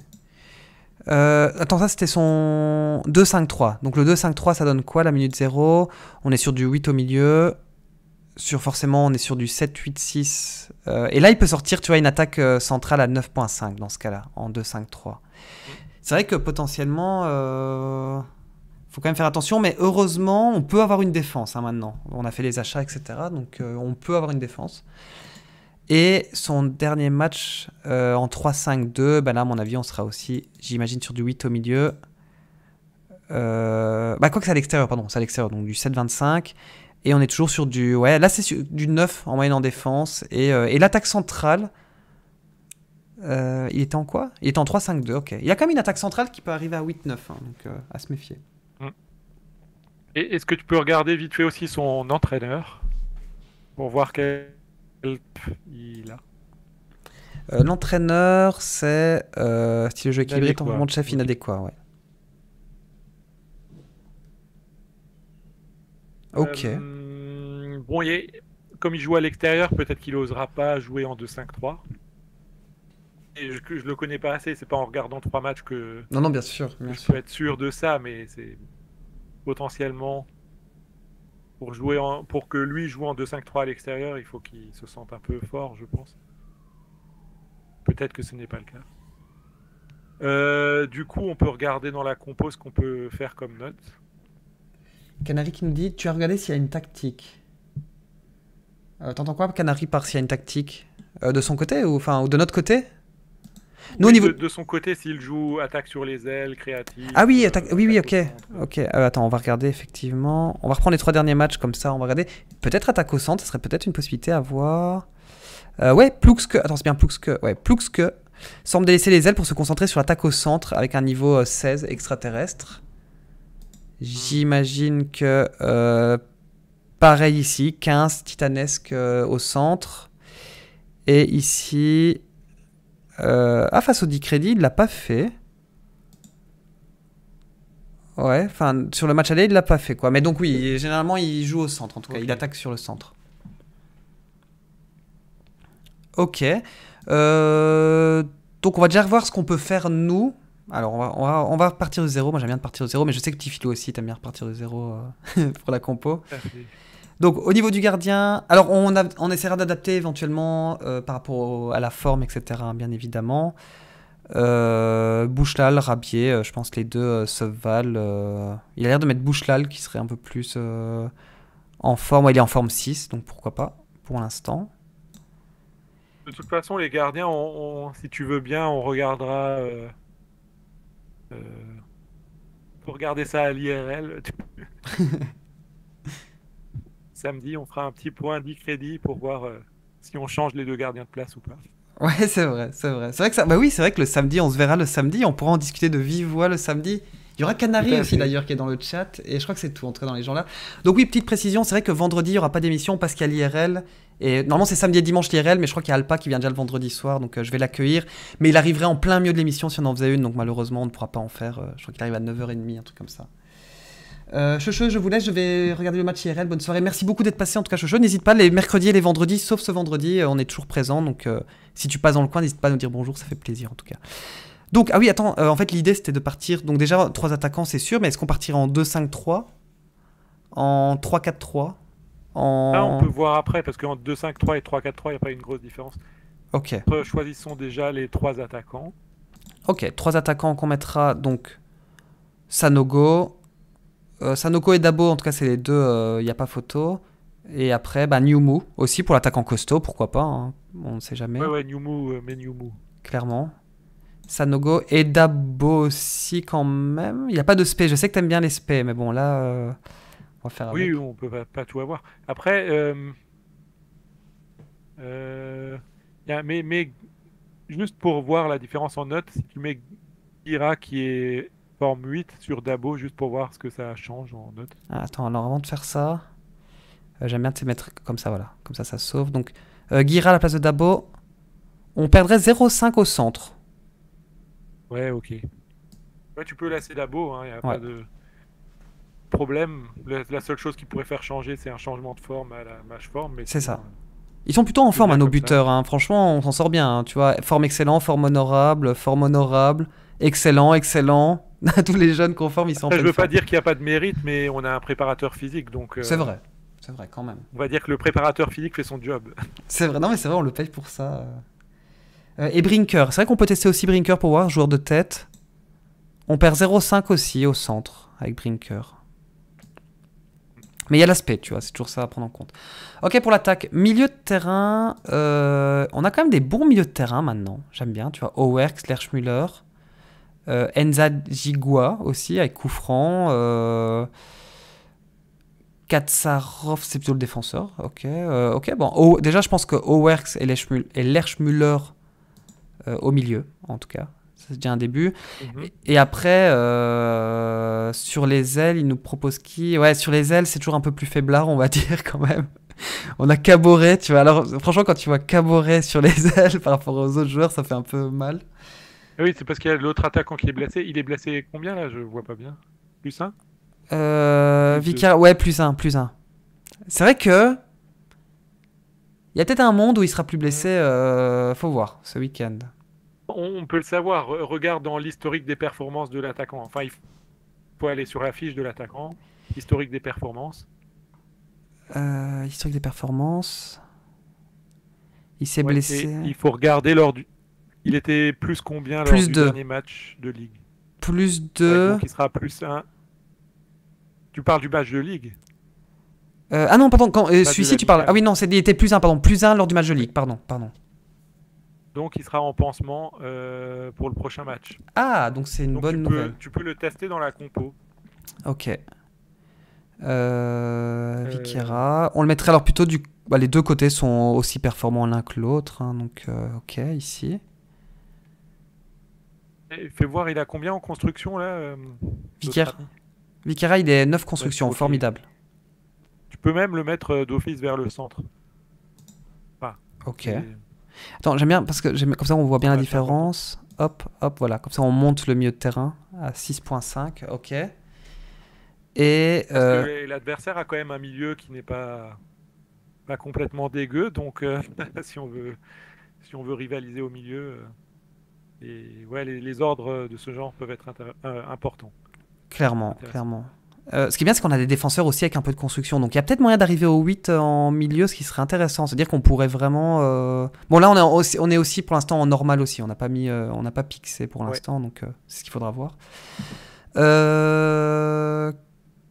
Euh, attends, ça c'était son 2-5-3. Donc le 2-5-3, ça donne quoi la minute 0 On est sur du 8 au milieu. Sur, forcément, on est sur du 7-8-6. Euh, et là, il peut sortir, tu vois, une attaque euh, centrale à 9.5 dans ce cas-là, en 2-5-3. Mm. C'est vrai que potentiellement, faut quand même faire attention, mais heureusement, on peut avoir une défense hein, maintenant. On a fait les achats, etc. Donc euh, on peut avoir une défense. Et son dernier match euh, en 3-5-2, ben là, à mon avis, on sera aussi, j'imagine, sur du 8 au milieu. Euh, bah, quoi que c'est à l'extérieur, pardon, c'est à l'extérieur, donc du 7-25. Et on est toujours sur du. Ouais, là, c'est du 9 en moyenne en défense. Et, euh, l'attaque centrale. il est en quoi Il est en 3-5-2, ok. Il a quand même une attaque centrale qui peut arriver à 8-9, hein, donc à se méfier est-ce que tu peux regarder vite fait aussi son entraîneur pour voir quel il a euh, L'entraîneur, c'est euh, si le jeu équilibré, ton de chef inadéquat, ouais. Ok. Euh, bon, comme il joue à l'extérieur, peut-être qu'il osera pas jouer en 2-5-3. Et je, je, le connais pas assez, c'est pas en regardant trois matchs que. Non, non, bien sûr. je peux être sûr de ça, mais c'est potentiellement, pour, jouer en, pour que lui joue en 2-5-3 à l'extérieur, il faut qu'il se sente un peu fort, je pense. Peut-être que ce n'est pas le cas. Euh, du coup, on peut regarder dans la compo ce qu'on peut faire comme note. Canary qui nous dit Tu as regardé s'il y a une tactique euh, T'entends quoi, Canary, par s'il y a une tactique euh, De son côté ou, enfin, ou de notre côté niveau... de, son côté, s'il joue attaque sur les ailes, créative. Ah oui, euh, attaque... oui, oui, ok. Ok, euh, attends, on va regarder effectivement. On va reprendre les trois derniers matchs comme ça, on va regarder. Peut-être attaque au centre, ce serait peut-être une possibilité à voir. Euh, ouais, que. attends, c'est bien que Ouais, que semble délaisser les ailes pour se concentrer sur l'attaque au centre avec un niveau 16 extraterrestre. J'imagine que pareil ici, 15 titanesque au centre. Et ici, euh, ah, face au 10 crédits, il l'a pas fait. Ouais, enfin, sur le match aller, il l'a pas fait, quoi. Mais donc, oui, généralement, il joue au centre, en tout cas. Il attaque sur le centre. Ok. Euh, donc, on va déjà revoir ce qu'on peut faire, nous. Alors, on va, repartir de zéro. Moi, j'aime bien de partir de zéro, mais je sais que Tifilo aussi, t'aimes bien repartir de zéro euh, pour la compo. Donc au niveau du gardien, alors on, essaiera d'adapter éventuellement euh, par rapport à la forme, etc. Hein, bien évidemment. Euh, Bouchelal, Rabier, euh, je pense que les deux euh, se valent. il a l'air de mettre Bouchelal qui serait un peu plus en forme. il est en forme 6, donc pourquoi pas pour l'instant. De toute façon, les gardiens, si tu veux bien, on regardera. pour regarder ça à l'IRL. samedi, on fera un petit point 10 crédits pour voir euh, si on change les deux gardiens de place ou pas. Ouais, c'est vrai, c'est vrai. C'est vrai que ça... bah oui, c'est vrai que le samedi, on se verra le samedi, on pourra en discuter de vive voix le samedi. Il y aura Canary aussi d'ailleurs qui est dans le chat et je crois que c'est tout entre dans les gens là. Donc oui, petite précision, c'est vrai que vendredi il n'y aura pas d'émission parce qu'il y a l'IRL et normalement c'est samedi et dimanche l'IRL mais je crois qu'il y a Alpa qui vient déjà le vendredi soir donc euh, je vais l'accueillir mais il arriverait en plein milieu de l'émission si on en faisait une donc malheureusement on ne pourra pas en faire. Euh, je crois qu'il arrive à 9h30 un truc comme ça. Euh, je vous laisse, je vais regarder le match IRL. Bonne soirée. Merci beaucoup d'être passé en tout cas, Chocho, N'hésite pas les mercredis et les vendredis, sauf ce vendredi, euh, on est toujours présent. Donc euh, si tu passes dans le coin, n'hésite pas à nous dire bonjour, ça fait plaisir en tout cas. Donc, ah oui, attends, euh, en fait, l'idée c'était de partir. Donc, déjà, trois attaquants, c'est sûr, mais est-ce qu'on partirait en 2-5-3 En 3-4-3 en... Ah, on peut voir après, parce qu'en 2-5-3 et 3-4-3, il n'y a pas une grosse différence. Ok. choisissons déjà les trois attaquants. Ok, trois attaquants qu'on mettra donc Sanogo, euh, Sanoko et Dabo, en tout cas, c'est les deux, il euh, n'y a pas photo. Et après, bah, aussi pour l'attaque en costaud, pourquoi pas, hein. on ne sait jamais. Ouais, ouais, euh, mais Nyumu. Clairement. Sanogo et Dabo aussi quand même. Il n'y a pas de spé. Je sais que tu aimes bien les spé, mais bon là, on va faire. Avec. Oui, on peut pas, tout avoir. Après, mais, mais, juste pour voir la différence en notes, si tu mets Ira qui est forme 8 sur Dabo juste pour voir ce que ça change en note. Ah, attends, alors avant de faire ça, euh, j'aime bien te mettre comme ça, voilà. Comme ça, ça sauve. Donc, euh, Guira à la place de Dabo, on perdrait 0,5 au centre. Ouais, ok. Ouais, tu peux lasser Dabo, il hein, n'y a pas de problème. La, seule chose qui pourrait faire changer, c'est un changement de forme à la match forme. C'est ça. ils sont plutôt en forme à nos buteurs, hein. franchement on s'en sort bien, hein, tu vois. Forme excellent, forme honorable, forme honorable excellent, excellent. Tous les jeunes conformes, ils sont. Après, je veux pas dire qu'il n'y a pas de mérite, mais on a un préparateur physique, donc. Euh, c'est vrai, c'est vrai quand même. On va dire que le préparateur physique fait son job. C'est vrai, non mais c'est vrai, on le paye pour ça. Euh, et Brinker, c'est vrai qu'on peut tester aussi Brinker pour voir joueur de tête. On perd 0,5 aussi au centre avec Brinker. Mais il y a l'aspect, tu vois, c'est toujours ça à prendre en compte. Ok, pour l'attaque, milieu de terrain, euh, on a quand même des bons milieux de terrain maintenant. J'aime bien, tu vois, Owerks, Lerschmüller. Euh, Enza Jigua aussi, avec coup euh, Katsarov, c'est plutôt le défenseur. Ok, euh, ok bon. déjà, je pense que Owerks et Lerschmuller au milieu, en tout cas. C'est déjà un début. Mhm. Et après, sur les ailes, il nous propose qui Ouais, sur les ailes, c'est toujours un peu plus faiblard, on va dire quand même on a Caboret, tu vois. Alors, franchement, quand tu vois Caboret sur les ailes par rapport aux autres joueurs, ça fait un peu mal. Ah oui, c'est parce qu'il y a l'autre attaquant qui est blessé. Il est blessé combien là Je vois pas bien. Plus un euh, Vika, ouais, plus un. plus 1. C'est vrai que. Il y a peut-être un monde où il sera plus blessé, Il euh, faut voir, ce week-end. On peut le savoir, regarde dans l'historique des performances de l'attaquant. Enfin, il faut aller sur la fiche de l'attaquant, historique des performances. Euh, historique des performances. Il s'est blessé. Il faut regarder lors du, il était plus combien lors du dernier match de Ligue Plus de... donc il sera plus 1. Tu parles du match de Ligue euh, ah non, pardon, euh, celui-ci, tu parles. Ah oui, non, il était plus 1, pardon, plus 1 lors du match de Ligue, pardon, pardon. Donc il sera en pansement euh, pour le prochain match. Ah, donc c'est une bonne tu nouvelle. Peux, tu peux le tester dans la compo. Ok. Vikera. On le mettrait alors plutôt du. Bah, les deux côtés sont aussi performants l'un que l'autre, hein, donc ok, ici fais voir, il a combien en construction là euh, vicaire Vicara, il est 9 constructions, formidable. Tu peux même le mettre euh, d'office vers le centre. Ah, ok. Attends, j'aime bien parce que comme ça on voit bien la différence. Hop, hop, voilà. Comme ça on monte le milieu de terrain à 6.5. Ok. Et euh, l'adversaire a quand même un milieu qui n'est pas complètement dégueu, donc si on veut si on veut rivaliser au milieu. Et ouais, les, ordres de ce genre peuvent être euh, importants. Clairement, clairement. Euh, ce qui est bien, c'est qu'on a des défenseurs aussi avec un peu de construction. Donc il y a peut-être moyen d'arriver au 8 en milieu, ce qui serait intéressant. C'est-à-dire qu'on pourrait vraiment. Euh, bon, là, on est aussi, on est aussi pour l'instant en normal aussi. On n'a pas, mis, on pas pixé pour l'instant, donc c'est ce qu'il faudra voir.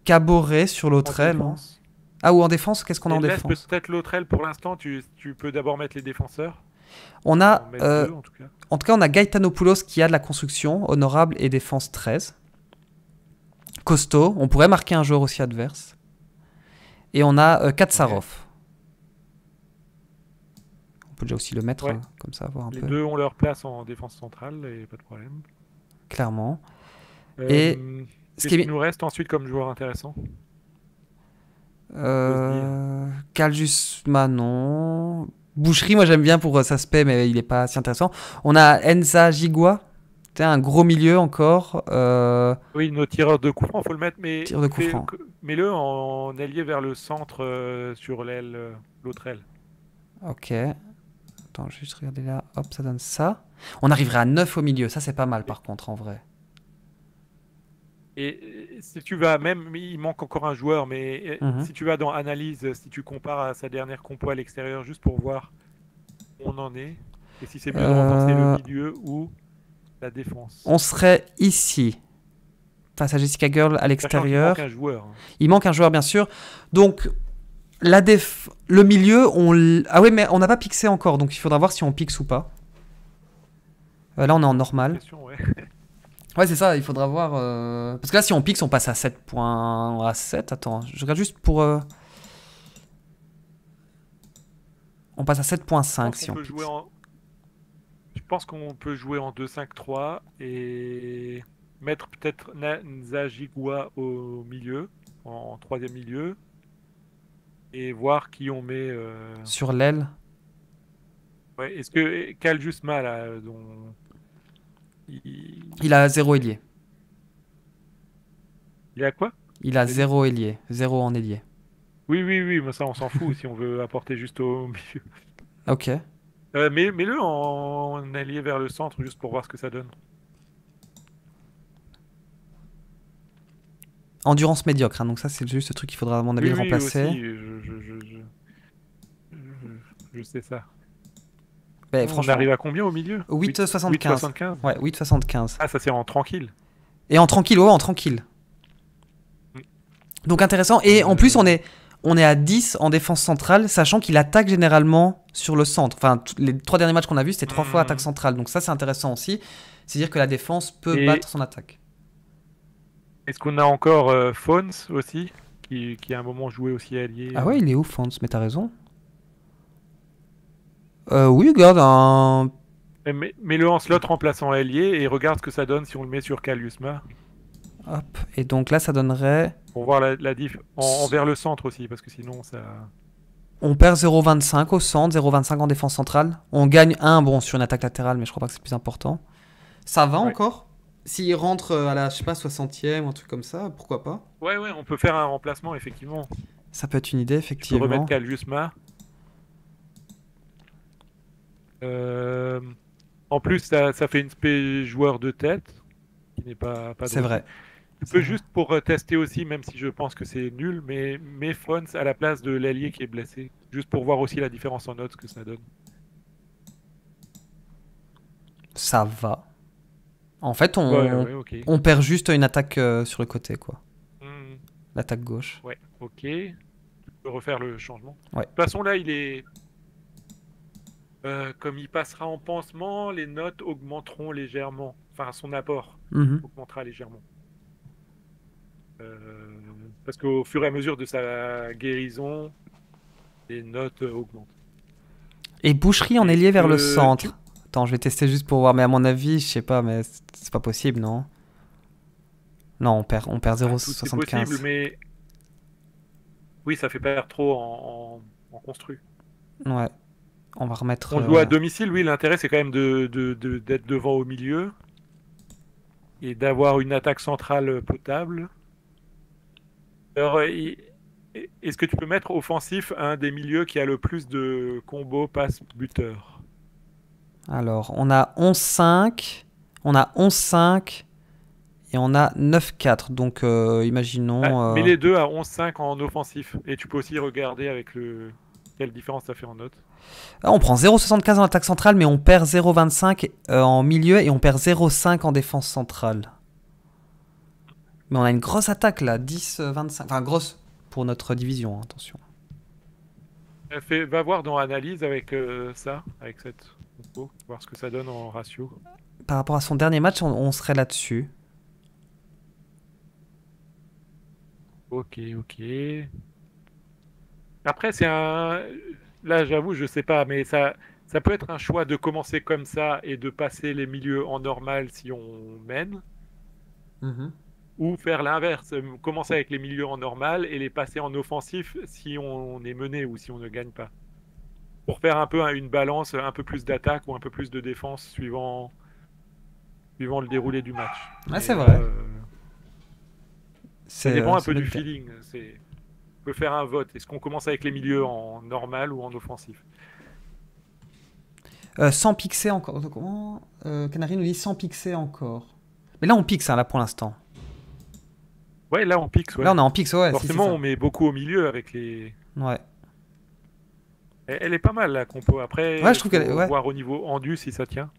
Caboret sur l'autre aile. Ah, ou en défense, qu'est-ce qu'on a en défense Peut-être l'autre aile pour l'instant. Tu, tu peux d'abord mettre les défenseurs. On a, euh, en, tout cas. on a Gaetanopoulos qui a de la construction, honorable et défense 13. Costo, on pourrait marquer un joueur aussi adverse. Et on a euh, Katsarov. On peut déjà aussi le mettre hein, comme ça, voir un Les deux ont leur place en défense centrale et pas de problème. Clairement. Euh, et ce qui nous reste ensuite comme joueur intéressant Caljus Manon, Boucherie, moi j'aime bien pour euh, cet aspect, mais il n'est pas si intéressant. On a Enza c'est un gros milieu encore. Euh, oui, nos tireurs de coup faut le mettre, mais mets-le en allié vers le centre euh, sur l'aile, l'autre aile. Ok. Attends, juste regarder là. Hop, ça donne ça. On arriverait à 9 au milieu. Ça, c'est pas mal par contre, en vrai. Et euh, si tu vas, même, il manque encore un joueur, mais euh, mhm. si tu vas dans analyse, si tu compares à sa dernière compo à l'extérieur, juste pour voir où on en est, et si c'est mieux de euh, renforcer le milieu ou la défense. On serait ici, face à Jessica Girl à l'extérieur. Il manque un joueur. Hein. Il manque un joueur, bien sûr. Donc, la déf... le milieu, on... Ah oui, mais on n'a pas pixé encore, donc il faudra voir si on pixe ou pas. là, on est en normal. Ouais, c'est ça, il faudra voir. Euh, parce que là, si on pique, on passe à 7.7. Attends, je regarde juste pour. Euh, on passe à 7.5 si on, pique. Je pense qu'on peut jouer en 2-5-3 et mettre peut-être Nzajigwa au milieu, en troisième milieu, et voir qui on met. Euh, Sur l'aile Ouais, est-ce que Kaljusma, là, dont il a zéro ailier. Il a quoi Il a zéro ailier, zéro en ailier. Oui, oui, oui, mais ça on s'en fout si on veut apporter juste au milieu. Ok. Euh, mais Mets-le en... ailier vers le centre juste pour voir ce que ça donne. Endurance médiocre, hein. donc ça c'est juste le truc qu'il faudra à mon avis remplacer. je, sais ça. Bah, on franchement, arrive à combien au milieu 8,75. Ouais, 8,75. Ah, ça c'est en tranquille. Et en tranquille, ouais, en tranquille. Mm. Donc intéressant. Et en plus, on est, on est à 10 en défense centrale, sachant qu'il attaque généralement sur le centre. Enfin, les trois derniers matchs qu'on a vus, c'était trois fois mm. attaque centrale. Donc ça, c'est intéressant aussi. C'est-à-dire que la défense peut battre son attaque. Est-ce qu'on a encore euh, Fons aussi qui, qui, un moment joué aussi allié Ah ouais, euh il est où Fons Mais t'as raison. Euh, oui, regarde un. Mets-le en slot remplaçant ailier et regarde ce que ça donne si on le met sur Kaliusma. Hop, et donc là ça donnerait. Pour voir la, diff en, envers le centre aussi, parce que sinon ça. On perd 0,25 au centre, 0,25 en défense centrale. On gagne 1 bon sur une attaque latérale, mais je crois pas que c'est plus important. Ça va encore S'il rentre euh, à la, je sais pas, 60e ou un truc comme ça, pourquoi pas Ouais, ouais, on peut faire un remplacement effectivement. Ça peut être une idée, effectivement. Tu remettre Kaliusma euh, en plus, ça, fait une spé joueur de tête, qui n'est pas, C'est vrai. Tu peux juste pour euh, tester aussi, même si je pense que c'est nul, mais mais à la place de l'allié qui est blessé, juste pour voir aussi la différence en notes que ça donne. Ça va. En fait, on, perd juste une attaque euh, sur le côté, quoi. Hmm. L'attaque gauche. Ouais, ok. Tu peux refaire le changement. De toute façon, là, il est euh, comme il passera en pansement, les notes augmenteront légèrement. Enfin, son apport mhm. augmentera légèrement. Euh, parce qu'au fur et à mesure de sa guérison, les notes augmentent. Et boucherie, en est lié vers le euh, centre. Attends, je vais tester juste pour voir, mais à mon avis, je sais pas, mais c'est pas possible, non Non, on perd, on perd 0,75. Ah, c'est possible, mais. Oui, ça fait perdre trop en construit. Ouais on va remettre. à euh, domicile, oui. L'intérêt, c'est quand même d'être de, devant au milieu et d'avoir une attaque centrale potable. Alors, euh, est-ce que tu peux mettre offensif un des milieux qui a le plus de combos passe buteur Alors, on a 11-5, on a 11-5 et on a 9-4. Donc, euh, imaginons. Ah, mets mais les deux à 11-5 en offensif. Et tu peux aussi regarder avec le. Quelle différence ça fait en note ah, On prend 0,75 en attaque centrale, mais on perd 0,25 euh, en milieu et on perd 0,5 en défense centrale. Mais on a une grosse attaque là, 10-25. Euh, enfin, grosse pour notre division, hein, attention. Fait, va voir dans l'analyse avec euh, ça, avec cette compo, voir ce que ça donne en ratio. Par rapport à son dernier match, on serait là-dessus. Ok, ok. Après, c'est un. Là, j'avoue, je sais pas, mais ça, ça peut être un choix de commencer comme ça et de passer les milieux en normal si on mène. Mhm. Ou faire l'inverse, euh, commencer avec les milieux en normal et les passer en offensif si on est mené ou si on ne gagne pas. Pour faire un peu une balance, un peu plus d'attaque ou un peu plus de défense suivant, suivant le déroulé du match. Ah, c'est vrai. Euh, c'est Ça dépend un peu du feeling. C'est peut faire un vote. Est-ce qu'on commence avec les milieux en normal ou en offensif euh, Sans pixer encore. Comment euh, Canary nous dit sans pixer encore. Mais là, on pixe, hein, là, pour l'instant. Ouais, là, on pixe. Là, on est en pixe, Forcément, on met beaucoup au milieu avec les. Ouais. Elle est pas mal, la compo. Après, ouais, je trouve qu'elle voir au niveau endu si ça tient.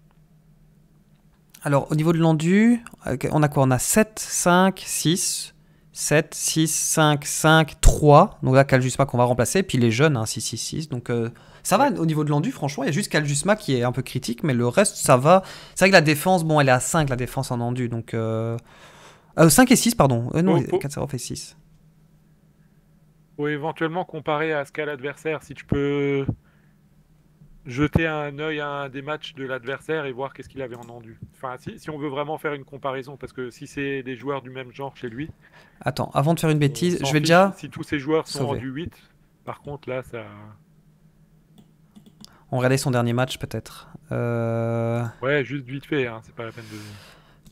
Alors, au niveau de l'endu, euh, on a quoi On a 7, 5, 6. 7, 6, 5, 5, 3. Donc là, Kaljusma qu'on va remplacer. puis les jeunes, 6, 6, 6. Donc euh, ça va au niveau de l'endu, franchement. Il y a juste Kaljusma qui est un peu critique, mais le reste, ça va. C'est vrai que la défense, bon, elle est à 5, la défense en endu. Donc. 5 euh, euh, et 6, pardon. non, 4, 6. Ou éventuellement comparer à ce qu'a l'adversaire, si tu peux jeter un œil à un des matchs de l'adversaire et voir qu'est-ce qu'il avait en endu. Enfin, si, on veut vraiment faire une comparaison, parce que si c'est des joueurs du même genre chez lui. Attends, avant de faire une bêtise, je vais déjà. Si tous ces joueurs sont rendus 8, par contre, là, ça. On regardait son dernier match, peut-être. Euh, ouais, juste vite fait, hein, c'est pas la peine de.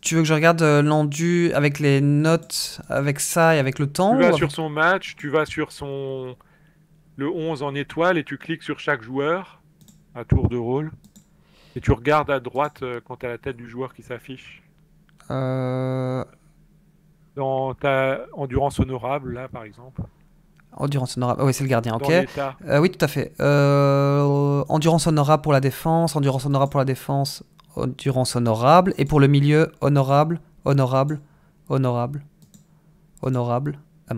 Tu veux que je regarde euh, l'endu avec les notes, avec ça et avec le temps Tu vas sur son match, tu vas sur son. le 11 en étoile et tu cliques sur chaque joueur un tour de rôle. Et tu regardes à droite euh, quand tu la tête du joueur qui s'affiche. Euh. Dans ta endurance honorable, là, par exemple. Endurance honorable, ah oui, c'est le gardien, ok. Euh, oui, tout à fait. endurance honorable pour la défense, endurance honorable pour la défense, endurance honorable. Et pour le milieu, honorable, honorable, honorable, honorable. Ah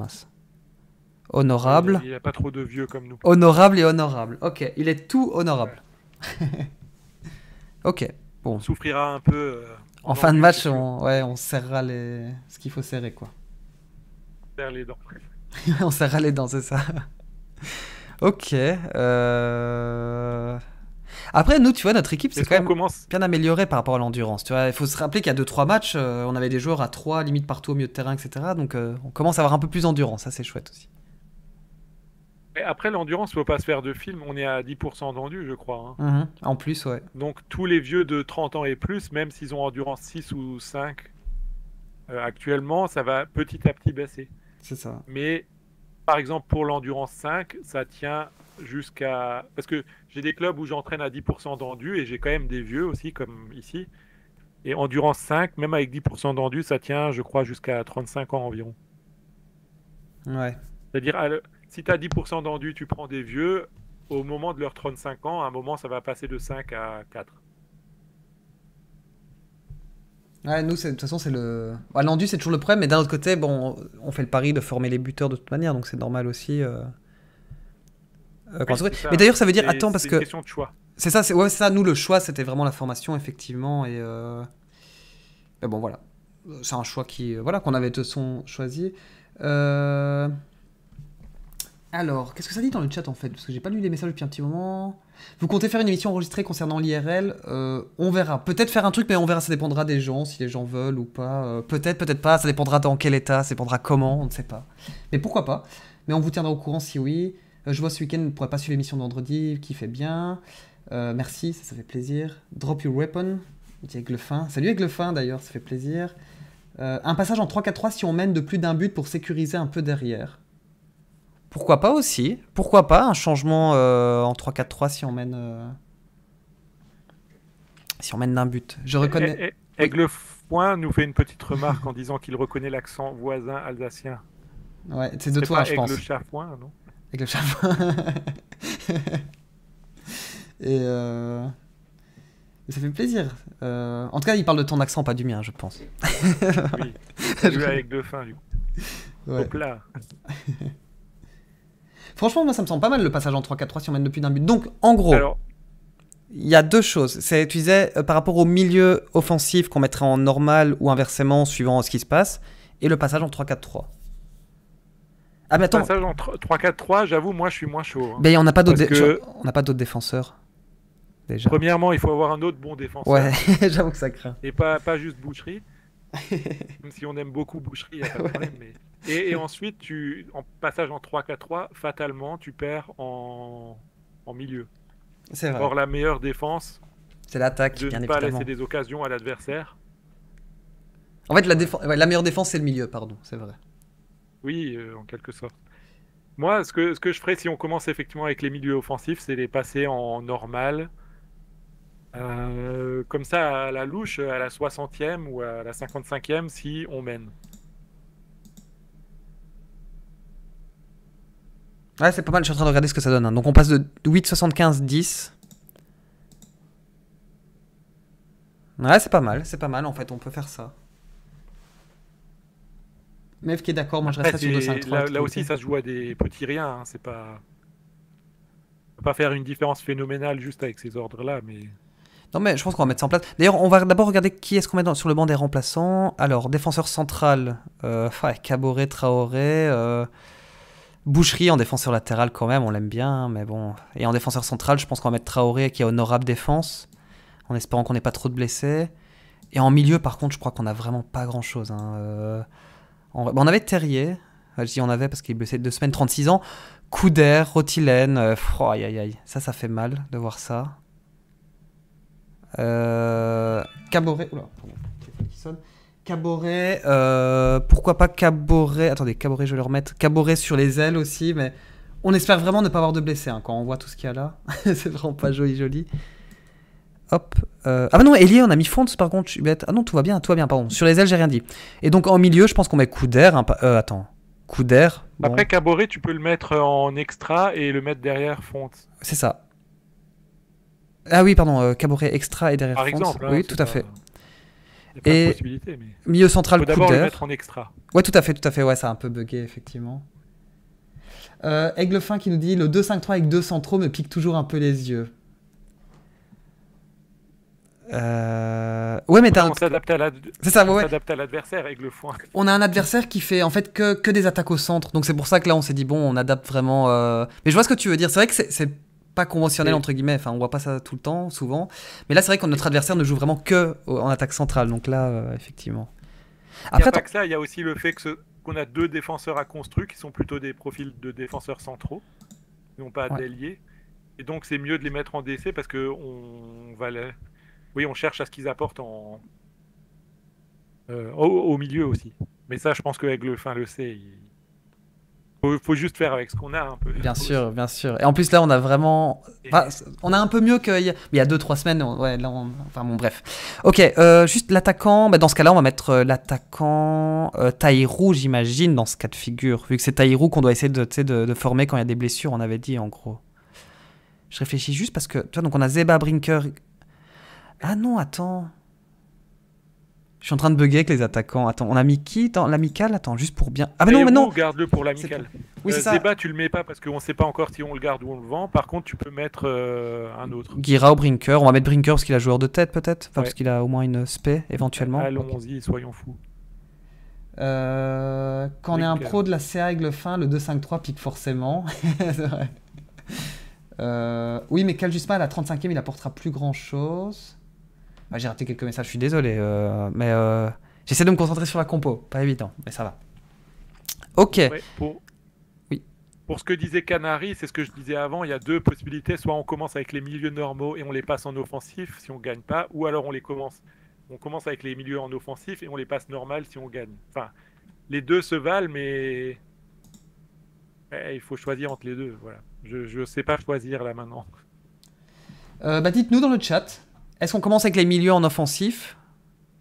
Honorable. Il n'y a, pas trop de vieux comme nous. Honorable et honorable, ok. Il est tout honorable. ok. Bon. On souffrira un peu. Euh, en fin de match, on, ouais, on serrera les... ce qu'il faut serrer, quoi. Serre les dents. on serra les dents, c'est ça. ok. Euh, après, nous, tu vois, notre équipe, c'est quand même bien améliorée par rapport à l'endurance. vois, il faut se rappeler qu'il y a 2-3 matchs, euh, on avait des joueurs à 3 limites partout au milieu de terrain, etc. Donc, on commence à avoir un peu plus d'endurance. Ça, c'est chouette aussi. Après, l'endurance, faut pas se faire de film. On est à 10% d'endu, je crois. Hein. Mhm. En plus, ouais. Donc, tous les vieux de 30 ans et plus, même s'ils ont endurance 6 ou 5 euh, actuellement, ça va petit à petit baisser. C'est ça. Mais, par exemple, pour l'endurance 5, ça tient jusqu'à. Parce que j'ai des clubs où j'entraîne à 10% d'endu et j'ai quand même des vieux aussi, comme ici. Et endurance 5, même avec 10% d'endu, ça tient, je crois, jusqu'à 35 ans environ. Ouais. C'est-à-dire, si tu as 10% d'enduit, tu prends des vieux. Au moment de leurs 35 ans, à un moment, ça va passer de 5 à 4. Ouais, nous, de toute façon, c'est le. Bah, l'enduit, c'est toujours le problème, mais d'un autre côté, bon, on fait le pari de former les buteurs de toute manière, donc c'est normal aussi. Euh, euh, mais d'ailleurs, ça veut dire. Attends, parce une que. question de choix. C'est ça, c'est ouais, ça. Nous, le choix, c'était vraiment la formation, effectivement, et. Euh, bon, voilà. C'est un choix qui, voilà, qu'on avait de son choisi. Euh... Alors, qu'est-ce que ça dit dans le chat en fait Parce que j'ai pas lu les messages depuis un petit moment. Vous comptez faire une émission enregistrée concernant l'IRL euh, On verra. Peut-être faire un truc, mais on verra. Ça dépendra des gens, si les gens veulent ou pas. Euh, peut-être, peut-être pas. Ça dépendra dans quel état, ça dépendra comment, on ne sait pas. Mais pourquoi pas Mais on vous tiendra au courant si oui. Euh, je vois ce week-end, ne pourrait pas suivre l'émission de vendredi, qui fait bien. merci, ça, fait plaisir. Drop your weapon, dit Aiglefin. Salut Aiglefin d'ailleurs, ça fait plaisir. un passage en 3-4-3 si on mène de plus d'un but pour sécuriser un peu derrière. Pourquoi pas aussi Pourquoi pas un changement euh, en 3-4-3 si on mène euh, si on mène d'un but Je reconnais. Aigle Foin nous fait une petite remarque en disant qu'il reconnaît l'accent voisin alsacien. Ouais, c'est de toi, je pense. Aigle Chafouin, non Aigle Et euh, ça fait plaisir. En tout cas, il parle de ton accent, pas du mien, je pense. oui. joue avec deux du coup. Hop là. Franchement, moi, ça me semble pas mal le passage en 3-4-3 si on mène depuis d'un but. Donc, en gros, il y a deux choses. Ça, tu disais, euh, par rapport au milieu offensif qu'on mettrait en normal ou inversement, suivant ce qui se passe, et le passage en 3-4-3. Ah, mais attends. Le passage en 3-4-3, j'avoue, moi, je suis moins chaud. on n'a pas d'autres défenseurs. Déjà. Premièrement, il faut avoir un autre bon défenseur. Ouais, j'avoue que ça craint. Et pas, pas juste Boucherie. Même si on aime beaucoup Boucherie, il n'y a pas de problème. Mais... Et, ensuite, tu, en passage en 3-4-3, fatalement, tu perds en, en milieu. C'est vrai. Or, la meilleure défense, c'est l'attaque. De ne pas laisser des occasions à l'adversaire. En fait, la, défense, la meilleure défense, c'est le milieu, pardon, c'est vrai. Oui, euh, en quelque sorte. Moi, ce que, ce que je ferais si on commence effectivement avec les milieux offensifs, c'est les passer en normal. Euh, comme ça, à la louche, à la 60e ou à la 55e, si on mène. Ouais, c'est pas mal, je suis en train de regarder ce que ça donne. Hein. Donc on passe de 8, 75, 10. Ouais, c'est pas mal, c'est pas mal en fait, on peut faire ça. Mef qui est d'accord, moi je reste sur 5, Là, là aussi, euh. ça se joue à des petits riens, hein, c'est pas. On peut pas faire une différence phénoménale juste avec ces ordres-là, mais. Non, mais je pense qu'on va mettre ça en place. D'ailleurs, on va d'abord regarder qui est-ce qu'on met sur le banc des remplaçants. Alors, défenseur central, euh, Caboret, Traoré. Euh, Boucherie en défenseur latéral quand même, on l'aime bien, mais bon. Et en défenseur central, je pense qu'on va mettre Traoré qui a honorable défense, en espérant qu'on n'ait pas trop de blessés. Et en milieu, par contre, je crois qu'on a vraiment pas grand-chose. Hein. Euh, on, avait Terrier, je euh, dis on avait parce qu'il est blessé deux semaines, 36 ans. Couder, Rotilène, euh, oh, aïe ça, ça fait mal de voir ça. Euh, Caboret, oula, pardon, qui sonne. Caboret, euh, pourquoi pas Caboret Attendez, Caboret, je vais le remettre. Caboret sur les ailes aussi, mais on espère vraiment ne pas avoir de blessés hein, quand on voit tout ce qu'il y a là. c'est vraiment pas joli, joli. Hop. Euh, ah bah non, Elie, on a mis Fonts par contre, Ah non, tout va bien, tout va bien, pardon. Sur les ailes, j'ai rien dit. Et donc en milieu, je pense qu'on met coup d'air. Hein, euh, attends, coup d'air. Après Caboret, tu peux le mettre en extra et le mettre derrière Fonts. C'est ça. Ah oui, pardon, Caboret extra et derrière Par Exemple, hein, oui, tout à fait. Et mais... milieu central Faut D'abord le mettre en extra. Ouais, tout à fait, tout à fait. Ouais, ça a un peu bugué effectivement. Euh, Aigle qui nous dit le 2-5-3 avec deux centraux me pique toujours un peu les yeux. Euh, ouais, mais t'as on C'est ça, ouais. l'adversaire On a un adversaire qui fait en fait que, que des attaques au centre, donc c'est pour ça que là on s'est dit bon, on adapte vraiment. Euh. Mais je vois ce que tu veux dire. C'est vrai que c'est pas conventionnel entre guillemets. Enfin, on voit pas ça tout le temps, souvent. Mais là, c'est vrai que notre adversaire ne joue vraiment que en attaque centrale. Donc là, euh, effectivement. Après, ça. Il y a aussi le fait que qu'on a deux défenseurs à construire qui sont plutôt des profils de défenseurs centraux, non pas ouais. Et donc, c'est mieux de les mettre en DC parce que on va, les... oui, on cherche à ce qu'ils apportent en euh, au, milieu aussi. Mais ça, je pense avec le fin le C, faut, faut juste faire avec ce qu'on a un peu. Bien sûr, bien sûr. Et en plus là, on a vraiment, on a un peu mieux qu'il y a, il y a deux trois semaines. Ouais, là, on... enfin bon, bref. Ok, euh, juste l'attaquant. Bah, dans ce cas-là, on va mettre euh, l'attaquant euh, Taïrou, j'imagine, dans ce cas de figure, vu que c'est Taïrou qu'on doit essayer de, de former quand il y a des blessures. On avait dit en gros. Je réfléchis juste parce que, toi, donc on a Zeba Brinker. Ah non, attends. Je suis en train de bugger avec les attaquants. Attends, on a mis qui l'amical Attends, juste pour bien. Ah, mais non, mais non Garde-le pour l'amical. Oui, Zéba, euh, tu le mets pas parce qu'on sait pas encore si on le garde ou on le vend. Par contre, tu peux mettre euh, un autre. Guira ou Brinker. On va mettre Brinker parce qu'il a joueur de tête, peut-être. Enfin, parce qu'il a au moins une spé, éventuellement. Euh, allons-y, soyons fous. quand on est un pro de la CA le fin, le 2-5-3 pique forcément. C'est vrai. oui, mais Kaljusma, à la 35e, il apportera plus grand-chose. Ah, j'ai raté quelques messages, je suis désolé. Euh, mais euh, j'essaie de me concentrer sur la compo. Pas évident, mais ça va. Ok. pour... Oui. Pour ce que disait Canary, c'est ce que je disais avant. Il y a deux possibilités. Soit on commence avec les milieux normaux et on les passe en offensif si on gagne pas, ou alors on les commence. On commence avec les milieux en offensif et on les passe normal si on gagne. Enfin, les deux se valent, mais eh, il faut choisir entre les deux. Voilà. Je ne sais pas choisir là maintenant. Euh, bah dites-nous dans le chat est-ce qu'on commence avec les milieux en offensif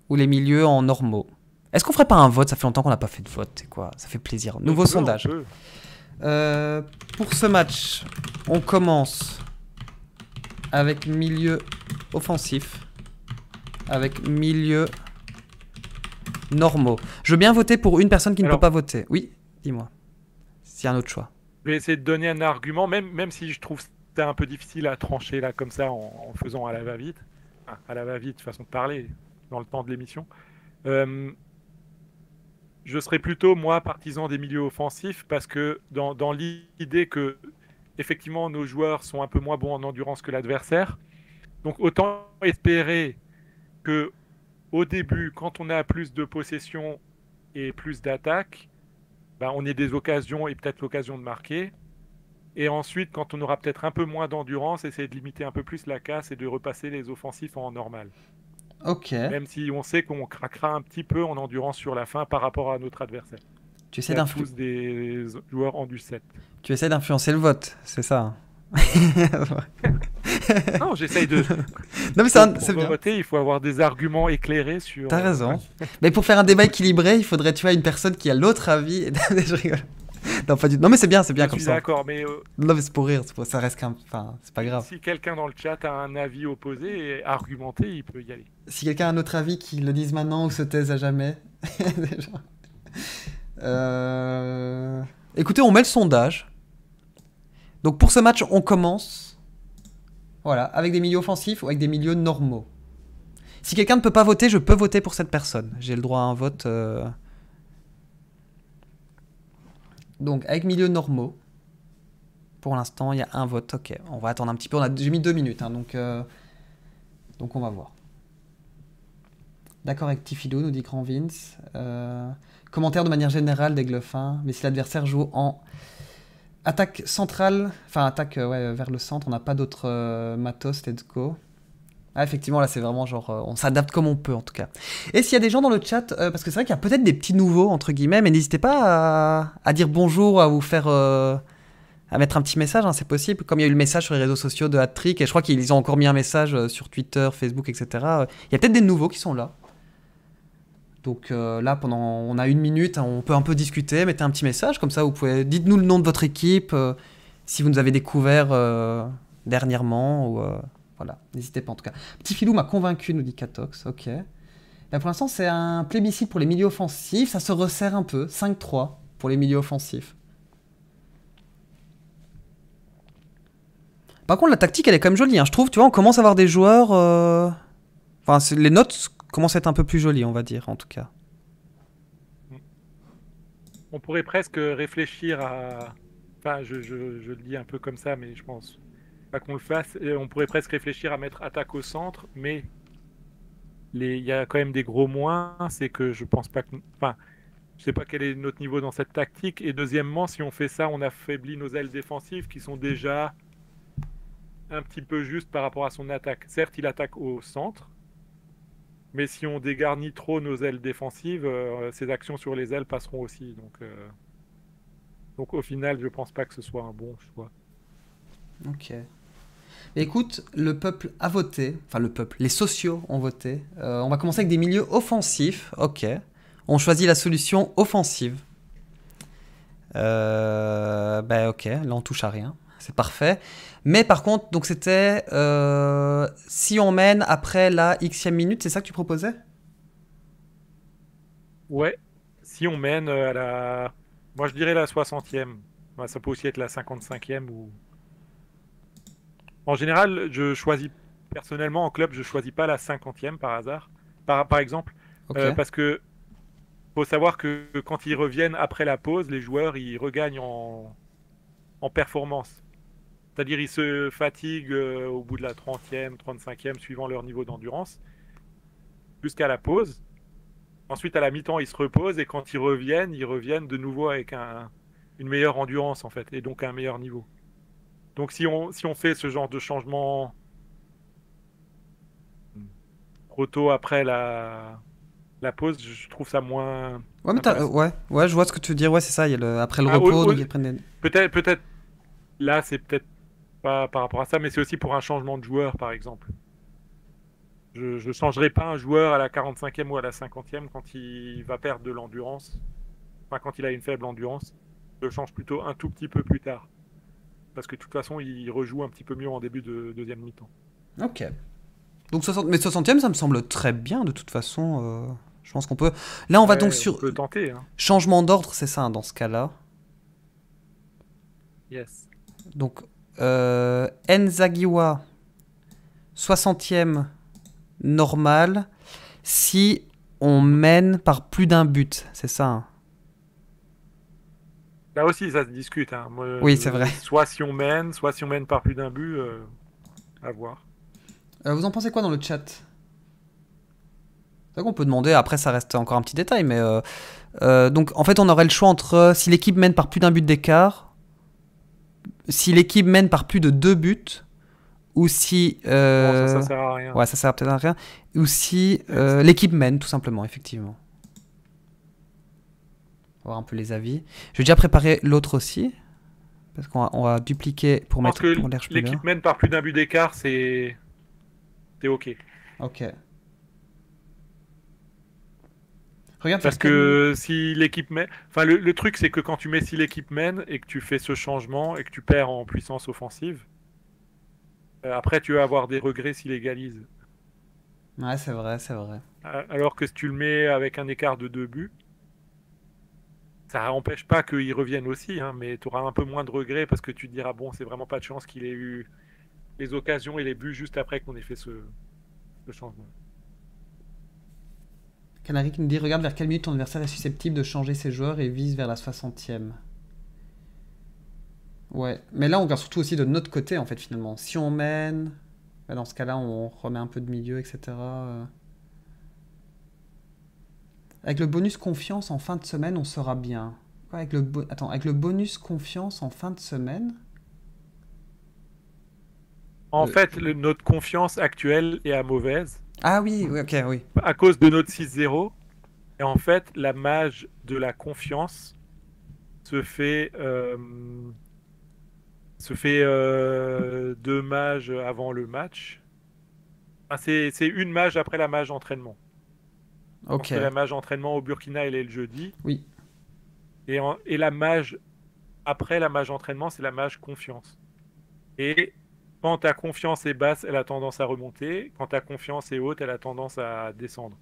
ou les milieux en normaux Est-ce qu'on ferait pas un vote Ça fait longtemps qu'on n'a pas fait de vote, c'est quoi Ça fait plaisir. Nouveau sondage. Euh, pour ce match, on commence avec milieu offensif, avec milieu normaux. Je veux bien voter pour une personne qui ne peut pas voter. Oui, dis-moi. C'est un autre choix. Je vais essayer de donner un argument, même, même si je trouve c'était un peu difficile à trancher là comme ça en faisant à la va-vite. Ah, à la va-vite, façon de parler, dans le temps de l'émission. Euh, je serais plutôt, moi, partisan des milieux offensifs, parce que dans, l'idée que, effectivement, nos joueurs sont un peu moins bons en endurance que l'adversaire, donc autant espérer que au début, quand on a plus de possession et plus d'attaques, bah, on ait des occasions et peut-être l'occasion de marquer. Et ensuite, quand on aura peut-être un peu moins d'endurance, essayer de limiter un peu plus la casse et de repasser les offensifs en normal. Ok. Même si on sait qu'on craquera un petit peu en endurance sur la fin par rapport à notre adversaire. Tu essaies d'influencer. des joueurs en du Tu essaies d'influencer le vote, c'est ça hein non, j'essaye de. Non, mais c'est Voter, il faut avoir des arguments éclairés sur. T'as euh, raison. mais pour faire un débat équilibré, il faudrait, tu vois, une personne qui a l'autre avis. je rigole. non, mais c'est bien, c'est bien je comme suis ça. D'accord, mais. Euh, non, mais c'est pour rire, ça reste Enfin, c'est pas grave. Si quelqu'un dans le chat a un avis opposé et argumenté, il peut y aller. Si quelqu'un a un autre avis, qu'il le dise maintenant ou se taise à jamais. Euh, écoutez, on met le sondage. Donc pour ce match, on commence. Voilà, avec des milieux offensifs ou avec des milieux normaux. Si quelqu'un ne peut pas voter, je peux voter pour cette personne. J'ai le droit à un vote. Euh, donc avec milieu normaux, pour l'instant, il y a un vote. Ok, on va attendre un petit peu. a, j'ai mis deux minutes, hein, donc, euh, donc on va voir. D'accord avec Tifido, nous dit Grand euh, commentaire de manière générale des Gluffins. Mais si l'adversaire joue en attaque centrale, enfin attaque euh, vers le centre, on n'a pas d'autres matos, let's go. Ah, effectivement, là, c'est vraiment genre, euh, on s'adapte comme on peut, en tout cas. Et s'il y a des gens dans le chat, euh, parce que c'est vrai qu'il y a peut-être des petits nouveaux, entre guillemets, mais n'hésitez pas à, dire bonjour, à vous faire... Euh, à mettre un petit message, hein, c'est possible. Comme il y a eu le message sur les réseaux sociaux de Hattrick, et je crois qu'ils ont encore mis un message sur Twitter, Facebook, etc. Il y a peut-être des nouveaux qui sont là. Donc là, pendant, on a une minute, hein, on peut un peu discuter, mettez un petit message, comme ça, vous pouvez... Dites-nous le nom de votre équipe, si vous nous avez découvert dernièrement, ou voilà, n'hésitez pas en tout cas. Petit filou m'a convaincu, nous dit Katox, ok. pour l'instant, c'est un plébiscite pour les milieux offensifs, ça se resserre un peu, 5-3 pour les milieux offensifs. Par contre, la tactique, elle est quand même jolie, hein. je trouve, tu vois, on commence à avoir des joueurs... Euh, enfin, les notes commencent à être un peu plus jolies, on va dire, en tout cas. On pourrait presque réfléchir à... Enfin, je le dis un peu comme ça, mais je pense qu'on le fasse. Et on pourrait presque réfléchir à mettre attaque au centre, mais il y a quand même des gros moins. C'est que je pense pas que. Enfin, je sais pas quel est notre niveau dans cette tactique. Et deuxièmement, si on fait ça, on affaiblit nos ailes défensives qui sont déjà un petit peu justes par rapport à son attaque. Certes, il attaque au centre, mais si on dégarnit trop nos ailes défensives, euh, ses actions sur les ailes passeront aussi. Donc, euh, donc au final, je pense pas que ce soit un bon choix. Ok. Écoute, le peuple a voté, enfin le peuple, les sociaux ont voté. Euh, on va commencer avec des milieux offensifs, ok. On choisit la solution offensive. Euh, ben ok, là on touche à rien, c'est parfait. Mais par contre, donc c'était euh, si on mène après la xème minute, c'est ça que tu proposais Ouais, si on mène à la, moi je dirais la 60e. ça peut aussi être la 55e ou en général, je choisis personnellement en club, je choisis pas la 50e par hasard, par, exemple, euh, parce que faut savoir que quand ils reviennent après la pause, les joueurs ils regagnent en, performance. C'est-à-dire ils se fatiguent euh, au bout de la 30e, 35e, suivant leur niveau d'endurance, jusqu'à la pause. Ensuite, à la mi-temps, ils se reposent et quand ils reviennent, ils reviennent de nouveau avec une meilleure endurance en fait, et donc un meilleur niveau. Donc si on, si on fait ce genre de changement hmm, tôt après la, la pause, je trouve ça moins... Ouais, ouais, je vois ce que tu veux dire. Ouais, c'est ça. Il y a le- après le ah, repos, Peut-être, peut-être, là c'est peut-être pas par rapport à ça, mais c'est aussi pour un changement de joueur par exemple. Je ne changerai pas un joueur à la 45e ou à la 50e quand il va perdre de l'endurance, enfin quand il a une faible endurance. Je change plutôt un tout petit peu plus tard parce que de toute façon, il rejoue un petit peu mieux en début de deuxième mi-temps. Ok. Donc 60, mais 60e, ça me semble très bien de toute façon. Euh, je pense qu'on peut. Là, on va donc sur. On peut tenter. Hein. Changement d'ordre, c'est ça hein, dans ce cas-là. Yes. Donc euh, Nzagiwa, 60e normal, si on mène par plus d'un but, c'est ça. Hein. Là aussi, ça se discute. Hein. oui, c'est vrai. Euh, soit si on mène, soit si on mène par plus d'un but, euh, à voir. Euh, vous en pensez quoi dans le chat qu'on peut demander, après ça reste encore un petit détail, mais donc en fait on aurait le choix entre si l'équipe mène par plus d'un but d'écart, si l'équipe mène par plus de deux buts, ou si... ça, sert à rien. Ouais, ça sert peut-être à rien. Ou si l'équipe mène tout simplement, effectivement voir un peu les avis. Je vais déjà préparer l'autre aussi. Parce qu'on va, dupliquer pour mettre que L'équipe mène par plus d'un but d'écart, c'est. C'est ok. Ok. Regarde parce que si l'équipe mène. Enfin, le, truc, c'est que quand tu mets si l'équipe mène et que tu fais ce changement et que tu perds en puissance offensive, euh, après, tu vas avoir des regrets s'il égalise. Ouais, c'est vrai, c'est vrai. Alors que si tu le mets avec un écart de deux buts, ça n'empêche pas qu'il revienne aussi, hein, mais tu auras un peu moins de regrets parce que tu te diras bon, c'est vraiment pas de chance qu'il ait eu les occasions et les buts juste après qu'on ait fait ce, changement. Canary qui nous dit regarde vers quelle minute ton adversaire est susceptible de changer ses joueurs et vise vers la 60e. Ouais, mais là on regarde surtout aussi de notre côté en fait finalement. Si on mène, bah, dans ce cas-là on remet un peu de milieu, etc. Avec le bonus confiance en fin de semaine, on sera bien. avec le Attends, avec le bonus confiance en fin de semaine En euh, fait, notre confiance actuelle est à mauvaise. Ah oui, ok, oui. À cause de notre 6-0. Et en fait, la mage de la confiance se fait. Euh, se fait euh, deux mages avant le match. c'est une mage après la mage entraînement la mage entraînement au Burkina, elle est le jeudi. Oui. Et, et la mage, après la mage entraînement, c'est la mage confiance. Et quand ta confiance est basse, elle a tendance à remonter. Quand ta confiance est haute, elle a tendance à descendre.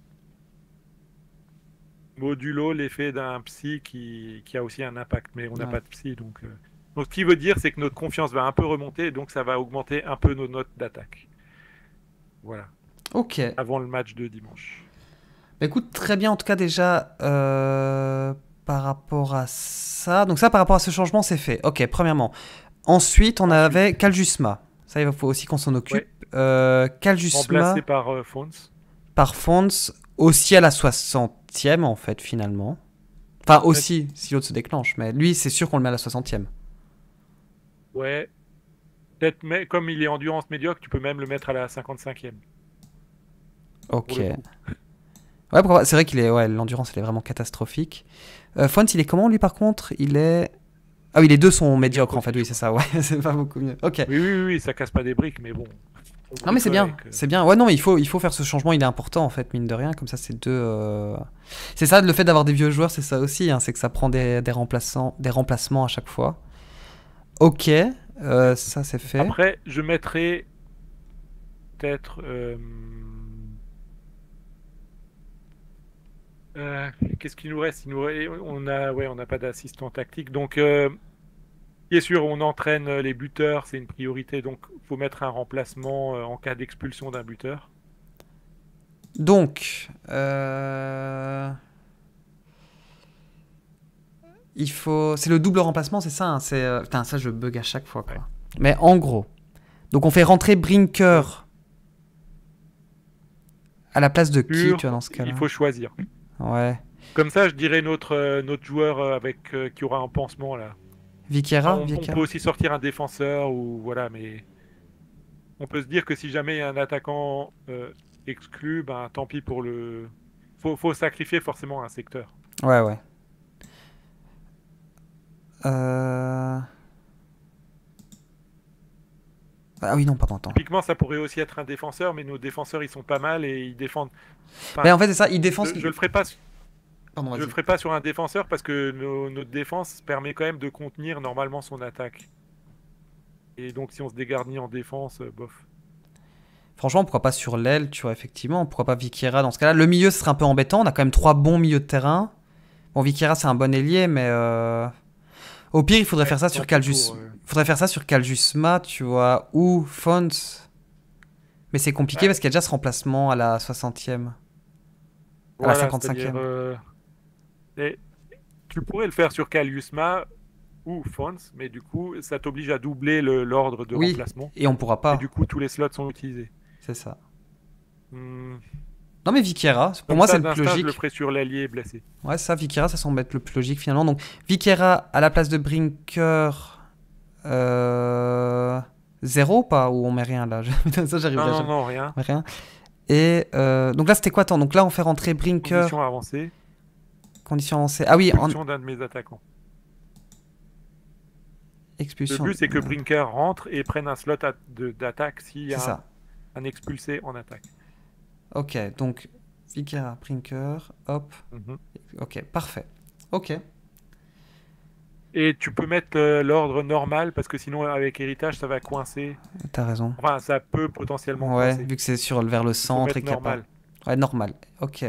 Modulo l'effet d'un psy qui, a aussi un impact, mais on n'a pas de psy. Donc, euh. donc ce qui veut dire, c'est que notre confiance va un peu remonter, donc ça va augmenter un peu nos notes d'attaque. Voilà. Ok. Avant le match de dimanche. Bah, écoute, très bien en tout cas déjà euh, par rapport à ça. Donc ça, par rapport à ce changement, c'est fait. Ok, premièrement. Ensuite, on avait Caljusma. Ça, il faut aussi qu'on s'en occupe. Caljusma. Euh, Remplacé par euh, Fons. Par Fons, aussi à la 60e en fait, finalement. Enfin, aussi, si l'autre se déclenche. Mais lui, c'est sûr qu'on le met à la 60e. Ouais. Peut-être, mais comme il est endurance médiocre, tu peux même le mettre à la 55e. Ok. Ouais, c'est vrai qu'il est. Ouais, l'endurance, elle est vraiment catastrophique. Euh, il est comment lui par contre Il est. Ah oui, les deux sont médiocres en fait, oui, c'est ça, ouais, c'est pas beaucoup mieux. Ok. Oui, oui, oui, ça casse pas des briques, mais bon. Non, mais c'est bien, euh, c'est bien. Ouais, non, il faut, il faut faire ce changement, il est important en fait, mine de rien, comme ça, c'est deux. Euh, c'est ça, le fait d'avoir des vieux joueurs, c'est ça aussi, hein, c'est que ça prend des, des, remplaçants, des remplacements à chaque fois. Ok, euh, ça c'est fait. Après, je mettrai peut-être. Euh, qu'est-ce qu'il nous reste nous... On n'a ouais, on n'a pas d'assistant tactique. Donc, bien euh, sûr, on entraîne euh, les buteurs, c'est une priorité. Donc, il faut mettre un remplacement en cas d'expulsion d'un buteur. Donc, il faut. C'est le double remplacement, c'est ça. Hein? c'est ça je bug à chaque fois. Mais en gros, donc on fait rentrer Brinker à la place de qui, tu vois, dans ce cas-là. Il faut choisir. Ouais. Comme ça, je dirais notre, euh, notre joueur euh, avec euh, qui aura un pansement là. Vikera, on, peut aussi sortir un défenseur ou voilà, mais on peut se dire que si jamais un attaquant exclut exclu, ben tant pis pour le. Faut, faut sacrifier forcément un secteur. Ouais, ouais. Euh... Ah oui, non, pas tant. Typiquement, ça pourrait aussi être un défenseur, mais nos défenseurs, ils sont pas mal et ils défendent. mais ben, en fait, c'est ça, ils défendent. Je, le ferai pas. je le ferai pas sur un défenseur parce que notre défense permet quand même de contenir normalement son attaque. Et donc, si on se dégarnit en défense, euh, bof. Franchement, pourquoi pas sur l'aile, tu vois, effectivement. Pourquoi pas Vikera dans ce cas-là Le milieu, ce serait un peu embêtant. On a quand même trois bons milieux de terrain. Bon, Vikera c'est un bon ailier, mais. Euh, au pire, il faudrait faire ça sur Caljus. Faudrait faire ça sur Caljusma, tu vois, ou Fonts. Mais c'est compliqué parce qu'il y a déjà ce remplacement à la 60e. à la 55e. Euh, tu pourrais le faire sur Caljusma ou Fons, mais du coup, ça t'oblige à doubler l'ordre de oui, remplacement. Et on pourra pas. Et du coup, tous les slots sont utilisés. C'est ça. Hmm. Non mais Viquera, pour moi c'est le plus logique. le sur l'allié blessé. Ouais ça, Viquera ça semble être le plus logique finalement. Donc Viquera à la place de Brinker... Euh... Zéro ou pas Ou on met rien là Ça j'arrive non, non, rien. Rien. Et euh, donc là c'était quoi tant donc là on fait rentrer Brinker... Condition avancée. Condition avancée. Ah oui, Condition en... d'un de mes attaquants. Expulsion. Le but, c'est que Brinker rentre et prenne un slot d'attaque s'il y a un, expulsé en attaque. Ok, donc Vika Prinker, hop. Mhm. Ok, parfait. Ok. Et tu peux mettre euh, l'ordre normal parce que sinon avec héritage ça va coincer. T'as raison. Enfin ça peut potentiellement. Ouais, vu que c'est sur vers le centre et qu'il normal. Pas... Ouais normal. Ok.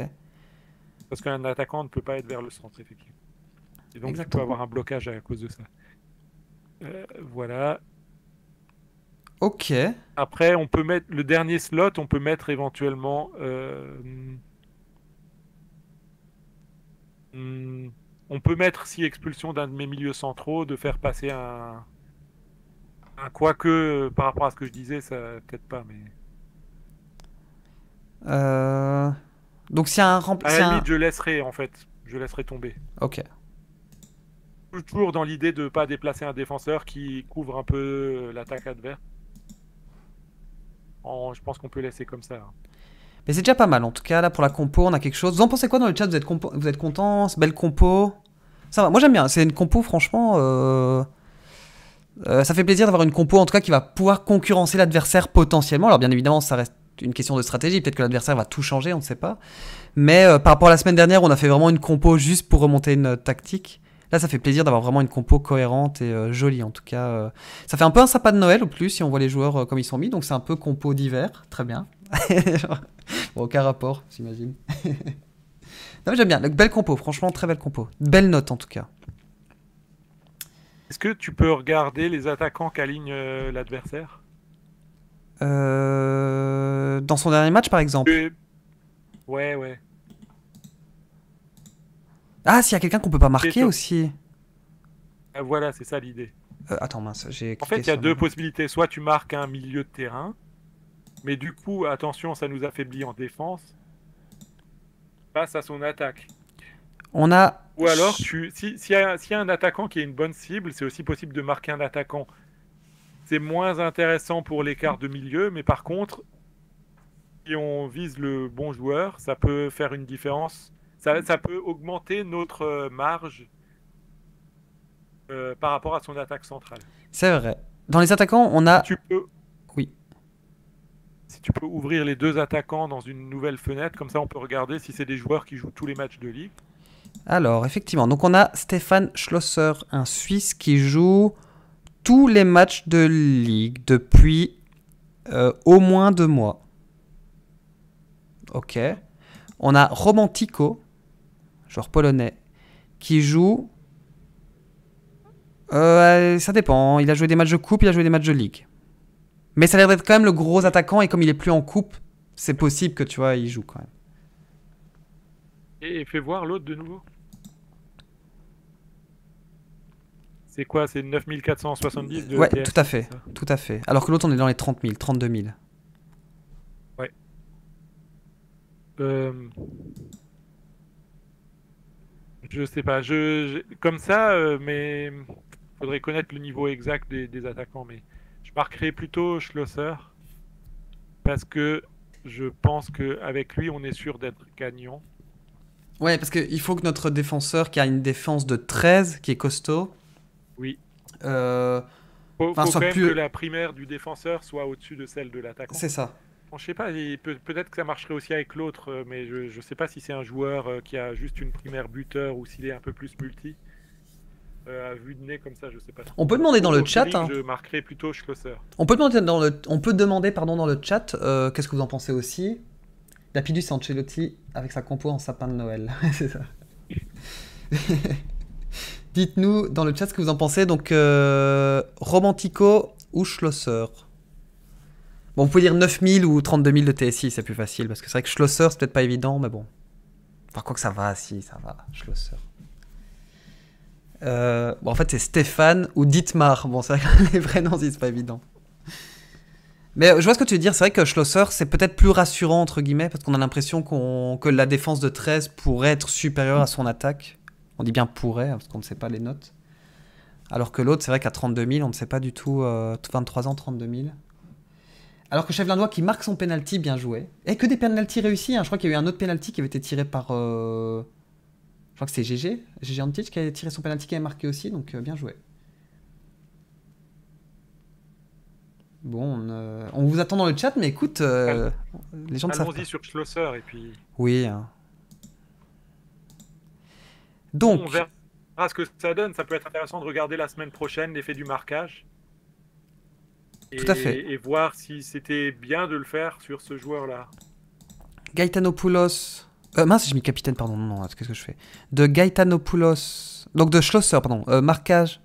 Parce qu'un attaquant ne peut pas être vers le centre effectivement. Et donc ça tu peux avoir un blocage à cause de ça. Euh, voilà. Ok. Après, on peut mettre le dernier slot, on peut mettre éventuellement. Euh, hmm, on peut mettre, si expulsion d'un de mes milieux centraux, de faire passer un. un quoique euh, par rapport à ce que je disais, ça peut-être pas, mais. Euh, donc si un remplacement. je laisserai en fait, je laisserai tomber. Ok. Toujours dans l'idée de ne pas déplacer un défenseur qui couvre un peu l'attaque adverse je pense qu'on peut laisser comme ça. Hein. Mais c'est déjà pas mal, en tout cas, là, pour la compo, on a quelque chose. Vous en pensez quoi dans le chat Vous êtes, vous êtes contents Belle compo Ça moi j'aime bien. C'est une compo, franchement. Euh, euh, ça fait plaisir d'avoir une compo, en tout cas, qui va pouvoir concurrencer l'adversaire potentiellement. Alors, bien évidemment, ça reste une question de stratégie. Peut-être que l'adversaire va tout changer, on ne sait pas. Mais euh, par rapport à la semaine dernière, on a fait vraiment une compo juste pour remonter une tactique ça fait plaisir d'avoir vraiment une compo cohérente et euh, jolie. En tout cas, euh. ça fait un peu un sapin de Noël au plus si on voit les joueurs euh, comme ils sont mis. Donc c'est un peu compo d'hiver, très bien. aucun rapport, j'imagine. non j'aime bien. belle compo, franchement, très belle compo. Belle note en tout cas. Est-ce que tu peux regarder les attaquants qu'aligne l'adversaire Dans son dernier match, par exemple. Ouais, ouais. Ah, s'il y a quelqu'un qu'on peut pas marquer aussi. Ah, voilà, c'est ça l'idée. Euh, attends, mince, j'ai. En fait, il y a deux possibilités. Soit tu marques un milieu de terrain, mais du coup, attention, ça nous affaiblit en défense face à son attaque. On a. Ou alors, tu... s'il si y, y a un attaquant qui est une bonne cible, c'est aussi possible de marquer un attaquant. C'est moins intéressant pour l'écart de milieu, mais par contre, si on vise le bon joueur, ça peut faire une différence ça, peut augmenter notre euh, marge euh, par rapport à son attaque centrale. C'est vrai. Dans les attaquants, on a. tu peux... Oui. Si tu peux ouvrir les deux attaquants dans une nouvelle fenêtre, comme ça on peut regarder si c'est des joueurs qui jouent tous les matchs de ligue. Alors, effectivement. Donc, on a Stéphane Schlosser, un Suisse qui joue tous les matchs de ligue depuis euh, au moins deux mois. Ok. On a Romantico, Genre polonais, qui joue. Euh, ça dépend. Il a joué des matchs de coupe, il a joué des matchs de ligue. Mais ça a l'air d'être quand même le gros attaquant et comme il est plus en coupe, c'est possible que tu vois, il joue quand même. Et, fait fais voir l'autre de nouveau. C'est quoi C'est 9470 de Ouais, tout à fait. Tout à fait. Alors que l'autre, on est dans les 30 000, 32 000. Ouais. Euh... Je sais pas. Je, Comme ça, euh, mais faudrait connaître le niveau exact des, attaquants. Mais je marquerai plutôt Schlosser parce que je pense qu'avec lui, on est sûr d'être gagnant. Ouais, parce qu'il faut que notre défenseur, qui a une défense de 13, qui est costaud. Oui. Euh... que la primaire du défenseur soit au-dessus de celle de l'attaquant. C'est ça je sais pas, peut, être que ça marcherait aussi avec l'autre, euh, mais je, ne sais pas si c'est un joueur euh, qui a juste une primaire buteur ou s'il est un peu plus multi. Euh, à vue de nez comme ça, je ne sais pas. On peut demander dans le chat. Hein. Je marquerai plutôt Schlosser. On peut demander dans le, on peut demander pardon dans le chat. Euh, qu'est-ce que vous en pensez aussi Lapidus Ancelotti avec sa compo en sapin de Noël, c'est ça. Dites-nous dans le chat ce que vous en pensez. Donc Romantico ou Schlosser. Bon, vous pouvez dire 9000 ou 32000 de TSI, c'est plus facile, parce que c'est vrai que Schlosser, c'est peut-être pas évident, mais bon. Enfin, quoi que ça va, si, ça va, Schlosser. Euh, bon, en fait, c'est Stéphane ou Dietmar. Bon, c'est vrai que les vrais noms, c'est pas évident. Mais euh, je vois ce que tu veux dire, c'est vrai que Schlosser, c'est peut-être plus rassurant, entre guillemets, parce qu'on a l'impression qu'on que la défense de 13 pourrait être supérieure à son attaque. On dit bien pourrait, hein, parce qu'on ne sait pas les notes. Alors que l'autre, c'est vrai qu'à 32 on ne sait pas du tout, 23 euh, ans, 32 000. Alors que Chevlendois qui marque son penalty, bien joué. Et eh, que des penalties réussis. Hein. Je crois qu'il y a eu un autre penalty qui avait été tiré par. Euh, je crois que c'est GG. GG Antich qui a tiré son penalty qui avait marqué aussi. Donc euh, bien joué. Bon, euh, on, vous attend dans le chat, mais écoute, les gens ne sur Schlosser et puis. Oui. Hein. Donc. On verra ce que ça donne. Ça peut être intéressant de regarder la semaine prochaine l'effet du marquage. Et voir si c'était bien de le faire sur ce joueur-là. Gaetanopoulos. Euh, mince, j'ai mis capitaine, pardon. Non, non qu'est-ce que je fais De Gaetanopoulos. Donc de Schlosser, pardon. Euh, marquage.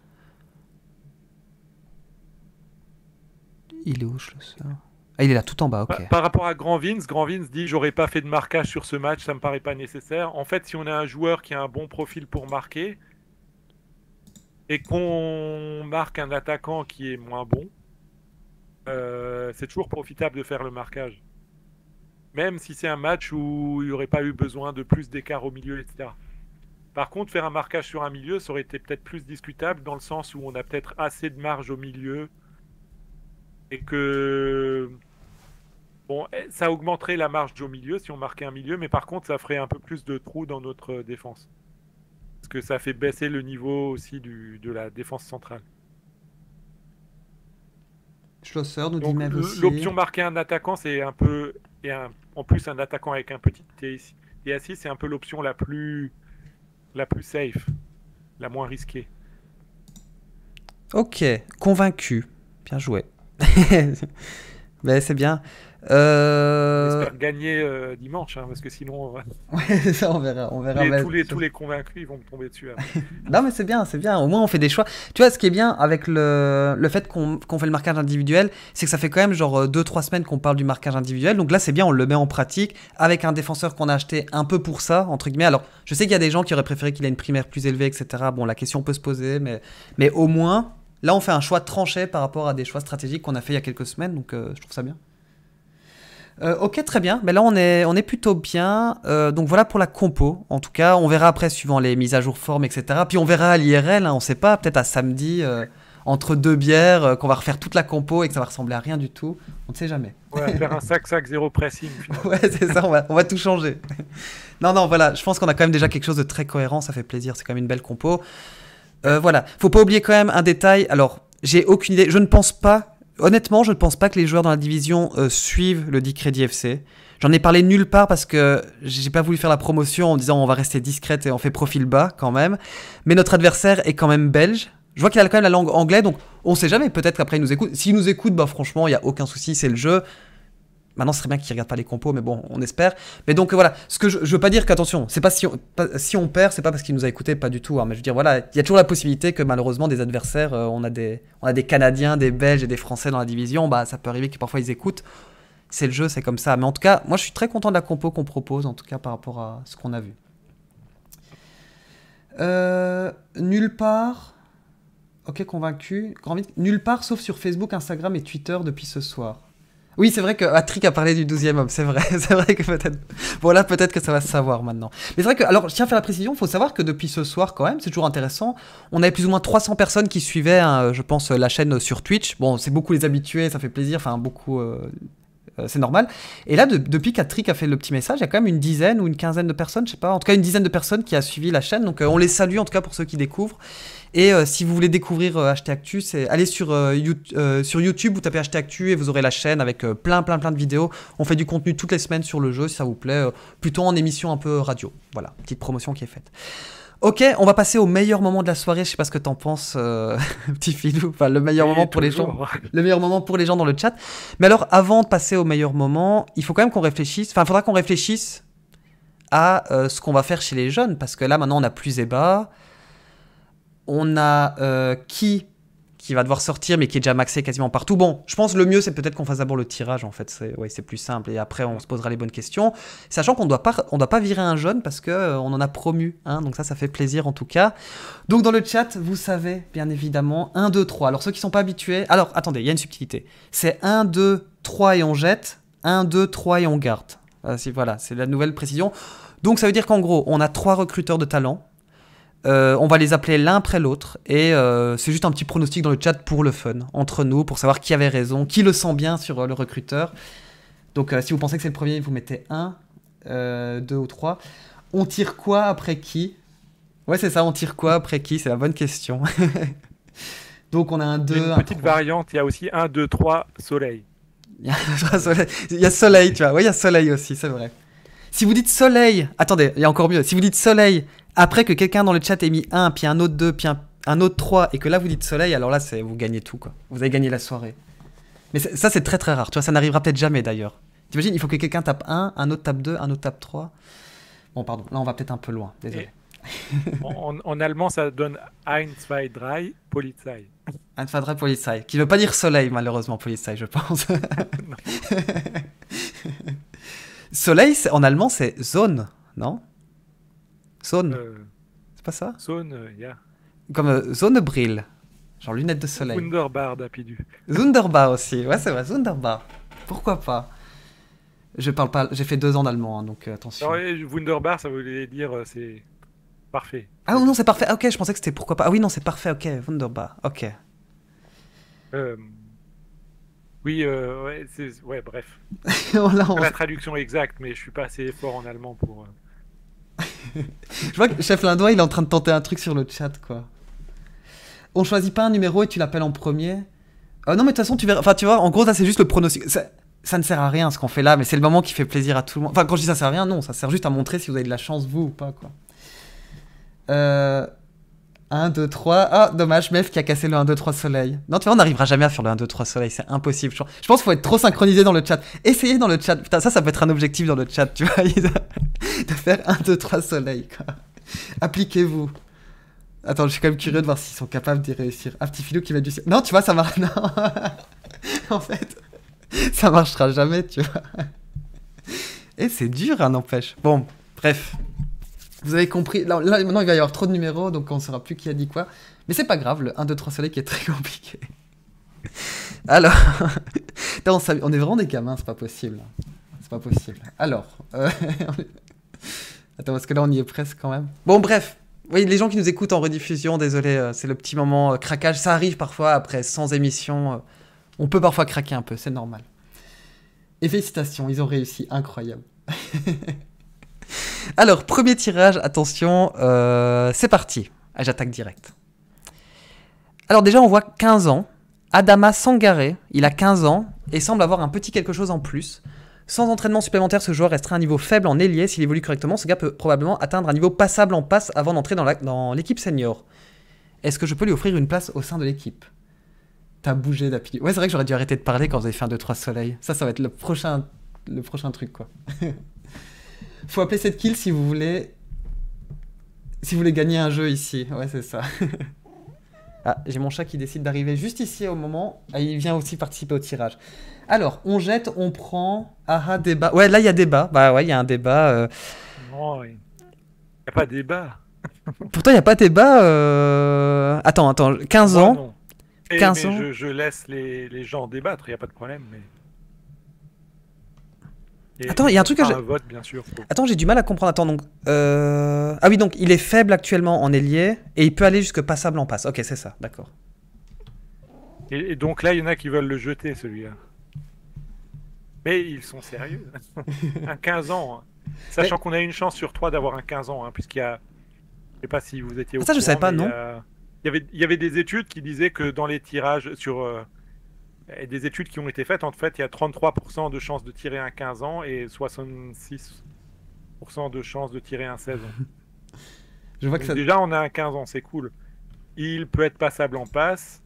Il est où, Schlosser ah, il est là, tout en bas, ok. Par, rapport à Grand Vince, Grand Vince dit J'aurais pas fait de marquage sur ce match, ça me paraît pas nécessaire. En fait, si on a un joueur qui a un bon profil pour marquer et qu'on marque un attaquant qui est moins bon, euh, c'est toujours profitable de faire le marquage. Même si c'est un match où il n'y aurait pas eu besoin de plus d'écart au milieu, etc. Par contre, faire un marquage sur un milieu, ça aurait été peut-être plus discutable dans le sens où on a peut-être assez de marge au milieu et que bon, eh, ça augmenterait la marge au milieu si on marquait un milieu, mais par contre, ça ferait un peu plus de trous dans notre défense. Parce que ça fait baisser le niveau aussi de la défense centrale nous L'option marquer un attaquant, c'est un peu. Et en plus, un attaquant avec un petit T ici. Et assis c'est un peu l'option la plus, la plus safe, la moins risquée. Ok, convaincu. Bien joué. ben, c'est bien. Euh, J'espère gagner euh, dimanche, hein, parce que sinon. Euh, ça, on verra. On tous, les, convaincus, vont me tomber dessus. non, mais c'est bien, c'est bien. Au moins, on fait des choix. Tu vois, ce qui est bien avec le, le fait qu'on fait le marquage individuel, c'est que ça fait quand même genre 2-3 semaines qu'on parle du marquage individuel. Donc là, c'est bien, on le met en pratique avec un défenseur qu'on a acheté un peu pour ça, entre guillemets. Alors, je sais qu'il y a des gens qui auraient préféré qu'il ait une primaire plus élevée, etc. Bon, la question peut se poser, mais, mais au moins, là, on fait un choix tranché par rapport à des choix stratégiques qu'on a fait il y a quelques semaines. Donc, je trouve ça bien. Euh, ok, très bien. Mais là, on est, on est plutôt bien. Euh, donc voilà pour la compo. En tout cas, on verra après suivant les mises à jour forme, etc. Puis on verra à l'IRL, on hein, on sait pas, peut-être à samedi, euh, entre deux bières, qu'on va refaire toute la compo et que ça va ressembler à rien du tout. On ne sait jamais. Ouais, faire un sac-sac zéro pressing. ouais, c'est ça, on va, on va, tout changer. non, non, voilà, je pense qu'on a quand même déjà quelque chose de très cohérent, ça fait plaisir, c'est quand même une belle compo. voilà, faut pas oublier quand même un détail. Alors, j'ai aucune idée. Je ne pense pas Honnêtement, je ne pense pas que les joueurs dans la division euh, suivent le dit Crédit FC. J'en ai parlé nulle part parce que j'ai pas voulu faire la promotion en disant on va rester discrète et on fait profil bas quand même. Mais notre adversaire est quand même belge. Je vois qu'il a quand même la langue anglaise, donc on sait jamais. Peut-être qu'après il nous écoute. S'il nous écoute, bah franchement, il n'y a aucun souci, c'est le jeu. Maintenant, ce serait bien qu'ils regardent pas les compos, mais bon, on espère. Mais donc voilà, ce que je, veux pas dire qu'attention, c'est pas si on, perd, si on perd, c'est pas parce qu'il nous a écoutés, pas du tout. Hein. mais je veux dire, voilà, il y a toujours la possibilité que malheureusement des adversaires, euh, on a des, on a des Canadiens, des Belges et des Français dans la division, bah ça peut arriver que parfois ils écoutent. C'est le jeu, c'est comme ça. Mais en tout cas, moi je suis très content de la compo qu'on propose, en tout cas par rapport à ce qu'on a vu. Euh, nulle part. Ok, convaincu. Grand vite. Nulle part sauf sur Facebook, Instagram et Twitter depuis ce soir. Oui, c'est vrai que Patrick a parlé du 12e homme, c'est vrai, c'est vrai que peut-être. voilà, peut-être que ça va se savoir maintenant. Mais c'est vrai que, alors, je tiens à faire la précision, il faut savoir que depuis ce soir, quand même, c'est toujours intéressant, on avait plus ou moins 300 personnes qui suivaient, hein, je pense, euh, la chaîne euh, sur Twitch. Bon, c'est beaucoup les habitués, ça fait plaisir, enfin, beaucoup. Euh, c'est normal. Et là, depuis qu'Atrick a fait le petit message, il y a quand même une dizaine ou une quinzaine de personnes, je sais pas, en tout cas une dizaine de personnes qui a suivi la chaîne. Donc on les salue en tout cas pour ceux qui découvrent. Et euh, si vous voulez découvrir euh, Acheter Actu, allez euh, sur, YouTube, vous tapez HT Actu et vous aurez la chaîne avec plein plein plein de vidéos. On fait du contenu toutes les semaines sur le jeu si ça vous plaît, plutôt en émission un peu radio. Voilà, petite promotion qui est faite. Ok, on va passer au meilleur moment de la soirée. Je sais pas ce que t'en penses, petit filou. Enfin, le meilleur moment pour les gens. Le meilleur moment pour les gens dans le chat. Mais alors, avant de passer au meilleur moment, il faut quand même qu'on réfléchisse. Enfin, il faudra qu'on réfléchisse à ce qu'on va faire chez les jeunes, parce que là, maintenant, on a plus Zéba. On a euh, qui qui va devoir sortir, mais qui est déjà maxé quasiment partout. Bon, je pense le mieux, c'est peut-être qu'on fasse d'abord le tirage, en fait. C'est plus simple. Et après, on se posera les bonnes questions. Sachant qu'on ne doit pas virer un jeune parce qu'on euh, en a promu. Hein. donc ça, ça fait plaisir, en tout cas. Donc dans le chat, vous savez, bien évidemment, 1, 2, 3. Alors ceux qui ne sont pas habitués... Alors, attendez, il y a une subtilité. C'est 1, 2, 3 et on jette. 1, 2, 3 et on garde. Euh, voilà, c'est la nouvelle précision. Donc ça veut dire qu'en gros, on a trois recruteurs de talent euh, on va les appeler l'un après l'autre et euh, c'est juste un petit pronostic dans le chat pour le fun, entre nous, pour savoir qui avait raison, qui le sent bien sur euh, le recruteur. Donc si vous pensez que c'est le premier, vous mettez 1, 2 ou 3. On tire quoi après qui Ouais c'est ça, on tire quoi après qui C'est la bonne question. Donc on a un 2. Une petite variante, il y a aussi 1, 2, 3, soleil. il y a soleil, tu vois. Oui, il y a soleil aussi, c'est vrai. Si vous dites soleil, attendez, il y a encore mieux. Si vous dites soleil, après que quelqu'un dans le chat ait mis 1, puis un autre 2, puis un, autre 3, et que là vous dites soleil, alors là vous gagnez tout, quoi. Vous avez gagné la soirée. Mais ça c'est très très rare, tu vois, ça n'arrivera peut-être jamais d'ailleurs. T'imagines, il faut que quelqu'un tape 1, un autre tape 2, un autre tape 3. Bon, pardon, là on va peut-être un peu loin, désolé. en, allemand, ça donne ein, zwei, drei, Polizei. Ein, zwei, drei, Polizei. Qui ne veut pas dire soleil, malheureusement, Polizei, je pense. soleil, en allemand, c'est zone, non Zone. Euh, c'est pas ça Zone, euh, yeah. Comme euh, zone brille. Genre lunettes de soleil. Wunderbar d'Apidu. Wunderbar aussi. Ouais, c'est vrai, Wunderbar. Pourquoi pas Je parle pas. J'ai fait deux ans d'allemand, hein, donc attention. Wunderbar, ça voulait dire c'est parfait. Ah non, c'est parfait. Ah, ok, je pensais que c'était pourquoi pas. Ah oui, non, c'est parfait. Ok, Wunderbar. Ok. Oui, ouais, bref. La traduction exacte, mais je suis pas assez fort en allemand pour je vois que Chef Lindois, il est en train de tenter un truc sur le chat, quoi. On choisit pas un numéro et tu l'appelles en premier. Euh, non, mais de toute façon, tu verras. Enfin, tu vois, en gros, ça, c'est juste le pronostic. Ça, ne sert à rien ce qu'on fait là, mais c'est le moment qui fait plaisir à tout le monde. Enfin, quand je dis ça sert à rien, non, ça sert juste à montrer si vous avez de la chance, vous ou pas, quoi. Euh. 1, 2, 3. Ah, dommage, Mef qui a cassé le 1, 2, 3 soleil. Non, tu vois, on n'arrivera jamais à faire le 1, 2, 3 soleil, c'est impossible. Je pense qu'il faut être trop synchronisé dans le chat. Essayez dans le chat. Putain, ça, ça peut être un objectif dans le chat, tu vois. de faire 1, 2, 3 soleil, quoi. Appliquez-vous. Attends, je suis quand même curieux de voir s'ils sont capables d'y réussir. Ah, petit filou qui va du Non, tu vois, ça marche. Non. en fait, ça marchera jamais, tu vois. Et c'est dur, hein, n'empêche. bon, bref. Vous avez compris. Là, maintenant, il va y avoir trop de numéros, donc on ne saura plus qui a dit quoi. Mais c'est pas grave, le 1, 2, 3 soleil qui est très compliqué. Alors, Attends, on, est vraiment des gamins, c'est pas possible. C'est pas possible. Alors, euh, attends, parce que là, on y est presque quand même. Bon, bref. Oui, les gens qui nous écoutent en rediffusion, désolé, euh, c'est le petit moment euh, craquage. Ça arrive parfois après sans émissions. on peut parfois craquer un peu, c'est normal. Et félicitations, ils ont réussi, incroyable. Alors, premier tirage, attention, euh, c'est parti. Ah, j'attaque direct. Alors déjà, on voit 15 ans. Adama Sangaré, il a 15 ans et semble avoir un petit quelque chose en plus. Sans entraînement supplémentaire, ce joueur restera un niveau faible en ailier. S'il évolue correctement, ce gars peut probablement atteindre un niveau passable en passe avant d'entrer dans l'équipe senior. Est-ce que je peux lui offrir une place au sein de l'équipe T'as bougé d'appui. Ouais, c'est vrai que j'aurais dû arrêter de parler quand vous avez fait un 2-3 soleil. Ça, ça va être le prochain, le prochain truc, quoi. faut appeler cette kill si vous voulez... Si vous voulez gagner un jeu ici. Ouais, c'est ça. ah, j'ai mon chat qui décide d'arriver juste ici au moment. Ah, il vient aussi participer au tirage. Alors, on jette, on prend... Ah, ah, débat. Ouais, là, il y a débat. Bah ouais, il y a un débat. Euh. Non, il n'y a pas débat. Pourtant, il n'y a pas débat. Euh. Attends, attends. 15 ans. 15 eh, ans. Je, laisse les, les gens débattre, il n'y a pas de problème. Mais... Attends, il y a un truc que j'ai. bien sûr. Attends, j'ai du mal à comprendre. Attends, donc. Euh, ah oui, donc il est faible actuellement en ailier et il peut aller jusque passable en passe. Ok, c'est ça, d'accord. Et, donc là, il y en a qui veulent le jeter, celui-là. Mais ils sont sérieux. un 15 ans. Hein. Sachant qu'on a une chance sur trois d'avoir un 15 ans, hein, puisqu'il y a. Je ne sais pas si vous étiez au. ça, je je savais pas, non. Euh, il y, avait, des études qui disaient que dans les tirages sur, euh, des études qui ont été faites, en fait, il y a 33% de chances de tirer un 15 ans et 66% de chances de tirer un 16 ans. Déjà, on a un 15 ans, c'est cool. Il peut être passable en passe.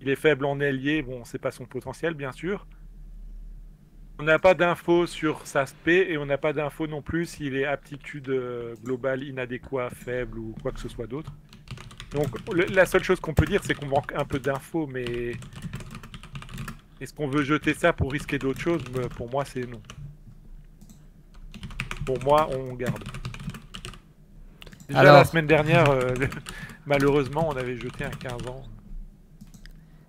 Il est faible en ailier, bon, c'est pas son potentiel, bien sûr. On n'a pas d'infos sur sa spé et on n'a pas d'infos non plus s'il est aptitude euh, globale inadéquat, faible ou quoi que ce soit d'autre. Donc la seule chose qu'on peut dire, c'est qu'on manque un peu d'infos, mais est-ce qu'on veut jeter ça pour risquer d'autres choses bah, Pour moi, c'est non. Pour moi, on garde. Déjà la semaine dernière, euh, malheureusement, on avait jeté un 15 ans.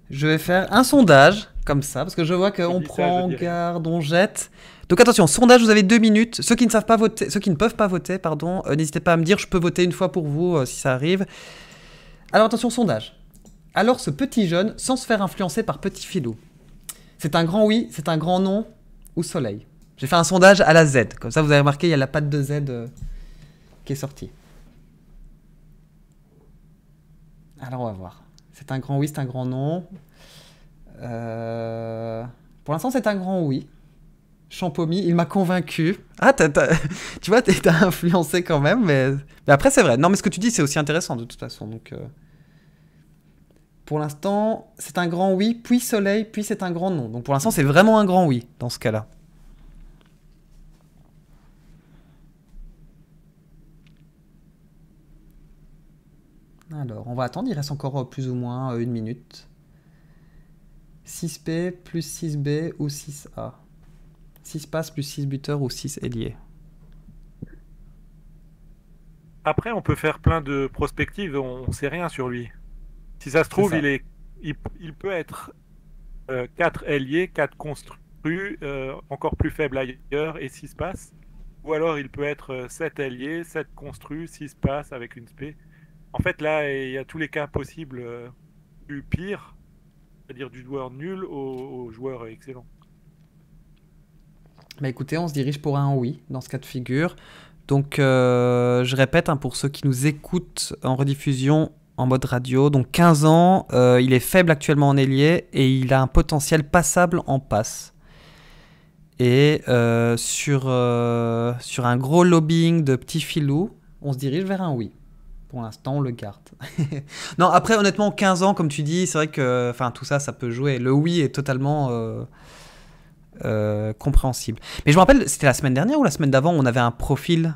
Je vais faire un sondage, comme ça, parce que je vois qu'on prend, on garde, on jette. Donc attention, sondage, vous avez deux minutes. Ceux qui ne savent pas voter, ceux qui ne peuvent pas voter, pardon, euh, n'hésitez pas à me dire, je peux voter une fois pour vous euh, si ça arrive. Alors attention, sondage. Alors ce petit jeune, sans se faire influencer par Petit Filou, c'est un grand oui, c'est un grand non ou soleil. J'ai fait un sondage à la Z. Comme ça, vous avez remarqué, il y a la patte de Z euh, qui est sortie. Alors, on va voir. C'est un grand oui, c'est un grand non. Euh, pour l'instant, c'est un grand oui. Champomy, il m'a convaincu. Ah, tu vois, t'as influencé quand même, mais, après, c'est vrai. Non, mais ce que tu dis, c'est aussi intéressant de toute façon. Donc, euh, pour l'instant, c'est un grand oui, puis soleil, puis c'est un grand non. Donc pour l'instant, c'est vraiment un grand oui dans ce cas-là. Alors, on va attendre, il reste encore euh, plus ou moins euh, une minute. 6P plus 6B ou 6A. 6 passe plus 6 buteurs ou 6 ailiers. Après, on peut faire plein de prospectives, on ne sait rien sur lui. Si ça se trouve, il, est, il, peut être 4 ailiers, 4 construits, euh, encore plus faible ailleurs et 6 passes. Ou alors il peut être 7 ailiers, 7 construits, 6 passes avec une spé. En fait, là, il y a tous les cas possibles euh, du pire, c'est-à-dire du joueur nul au, joueur excellent. Bah, écoutez, on se dirige pour un oui dans ce cas de figure. Donc euh, je répète, hein, pour ceux qui nous écoutent en rediffusion, en mode radio. Donc 15 ans, euh, il est faible actuellement en ailier et il a un potentiel passable en passe. Et euh, sur, euh, sur un gros lobbying de petits filous, on se dirige vers un oui. Pour l'instant, on le garde. non, après, honnêtement, 15 ans, comme tu dis, c'est vrai que tout ça, ça peut jouer. Le oui est totalement compréhensible. Mais je me rappelle, c'était la semaine dernière ou la semaine d'avant, on avait un profil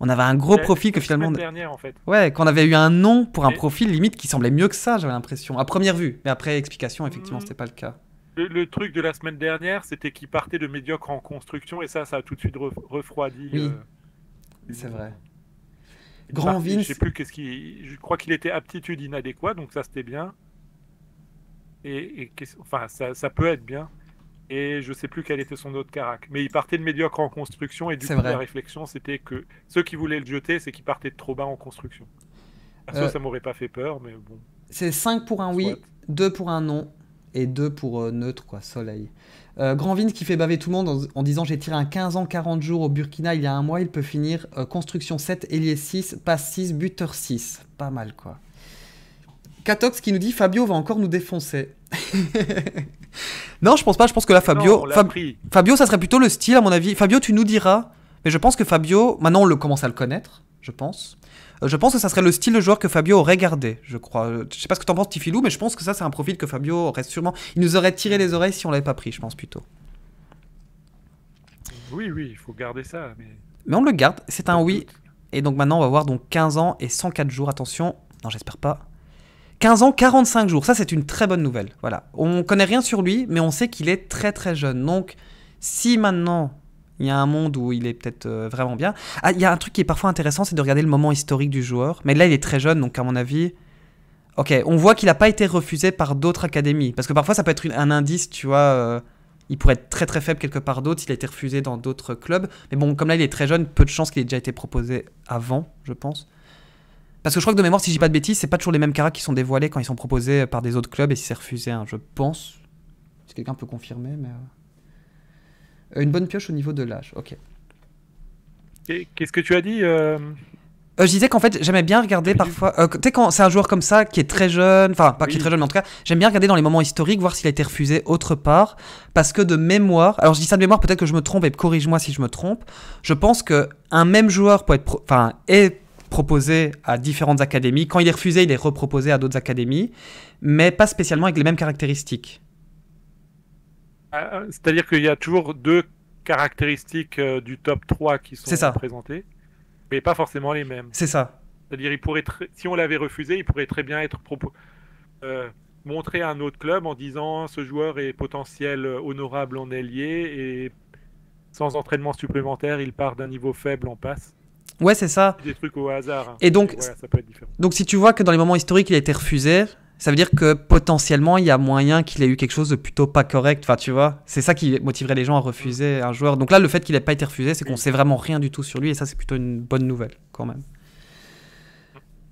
on avait un gros profit profil que finalement. dernière, en fait. Ouais, qu'on avait eu un nom pour un profil limite qui semblait mieux que ça, j'avais l'impression. À première vue. Mais après explication, mm. effectivement, ce c'était pas le cas. Le, truc de la semaine dernière, c'était qu'il partait de médiocre en construction et ça, ça a tout de suite refroidi. Euh, C'est vrai. Grand Je sais plus qu'est-ce qui. Je crois qu'il était aptitude inadéquate donc ça c'était bien. Et, et enfin, ça, ça, peut être bien et je sais plus quel était son autre carac. Mais il partait de médiocre en construction et du coup vrai. la réflexion c'était que ceux qui voulaient le jeter, c'est qu'il partait de trop bas en construction. Ah, euh, ça m'aurait pas fait peur, mais bon. C'est 5 pour un oui, 2 pour un non et 2 pour euh, neutre, quoi, soleil. Euh, Grand qui fait baver tout le monde en, disant j'ai tiré un 15 ans 40 jours au Burkina il y a un mois, il peut finir euh, construction 7, ailier 6, passe 6, buteur 6. Pas mal quoi. Katox qui nous dit Fabio va encore nous défoncer. non, je pense pas. Je pense que là, Fabio, Fabio, ça serait plutôt le style, à mon avis. Fabio, tu nous diras. Mais je pense que Fabio, maintenant, on le commence à le connaître, je pense. Euh, je pense que ça serait le style de joueur que Fabio aurait gardé, je crois. Euh, je sais pas ce que t'en penses, Tifilou, mais je pense que ça, c'est un profil que Fabio aurait sûrement. Il nous aurait tiré les oreilles si on l'avait pas pris, je pense plutôt. Oui, oui, il faut garder ça. Mais, mais on le garde, c'est un oui. Et donc maintenant, on va voir donc 15 ans et 104 jours. Attention, non, j'espère pas. 15 ans, 45 jours. Ça, c'est une très bonne nouvelle. Voilà. On connaît rien sur lui, mais on sait qu'il est très très jeune. Donc, si maintenant il y a un monde où il est peut-être euh, vraiment bien. Ah, il y a un truc qui est parfois intéressant, c'est de regarder le moment historique du joueur. Mais là, il est très jeune, donc à mon avis. Ok, on voit qu'il n'a pas été refusé par d'autres académies. Parce que parfois, ça peut être un indice, tu vois. Euh, il pourrait être très très faible quelque part d'autre, il a été refusé dans d'autres clubs. Mais bon, comme là, il est très jeune, peu de chances qu'il ait déjà été proposé avant, je pense. Parce que je crois que de mémoire, si je dis pas de bêtises, c'est pas toujours les mêmes carats qui sont dévoilés quand ils sont proposés par des autres clubs et si c'est refusé, je pense. Si quelqu'un peut confirmer, mais. Euh, une bonne pioche au niveau de l'âge, ok. Qu'est-ce que tu as dit euh? Euh, je disais qu'en fait, j'aimais bien regarder parfois. tu sais, quand c'est un joueur comme ça qui est très jeune, enfin, pas qui est très jeune, mais en tout cas, j'aime bien regarder dans les moments historiques, voir s'il a été refusé autre part. Parce que de mémoire, alors je dis ça de mémoire, peut-être que je me trompe et corrige-moi si je me trompe. Je pense que un même joueur peut être. Enfin, est proposé à différentes académies. Quand il est refusé, il est reproposé à d'autres académies, mais pas spécialement avec les mêmes caractéristiques. Ah, euh, c'est-à-dire qu'il y a toujours deux caractéristiques euh, du top 3 qui sont représentées, présentées, mais pas forcément les mêmes. C'est ça. à dire il si on l'avait refusé, il pourrait très bien être euh, montré à un autre club en disant ce joueur est potentiel honorable en ailier et sans entraînement supplémentaire, il part d'un niveau faible en passe. Ouais, c'est ça. Des trucs au hasard. Hein. Et donc, donc, si tu vois que dans les moments historiques, il a été refusé, ça veut dire que potentiellement, il y a moyen qu'il ait eu quelque chose de plutôt pas correct. Enfin, tu vois, c'est ça qui motiverait les gens à refuser un joueur. Donc là, le fait qu'il n'ait pas été refusé, c'est qu'on sait vraiment rien du tout sur lui, et ça, c'est plutôt une bonne nouvelle quand même.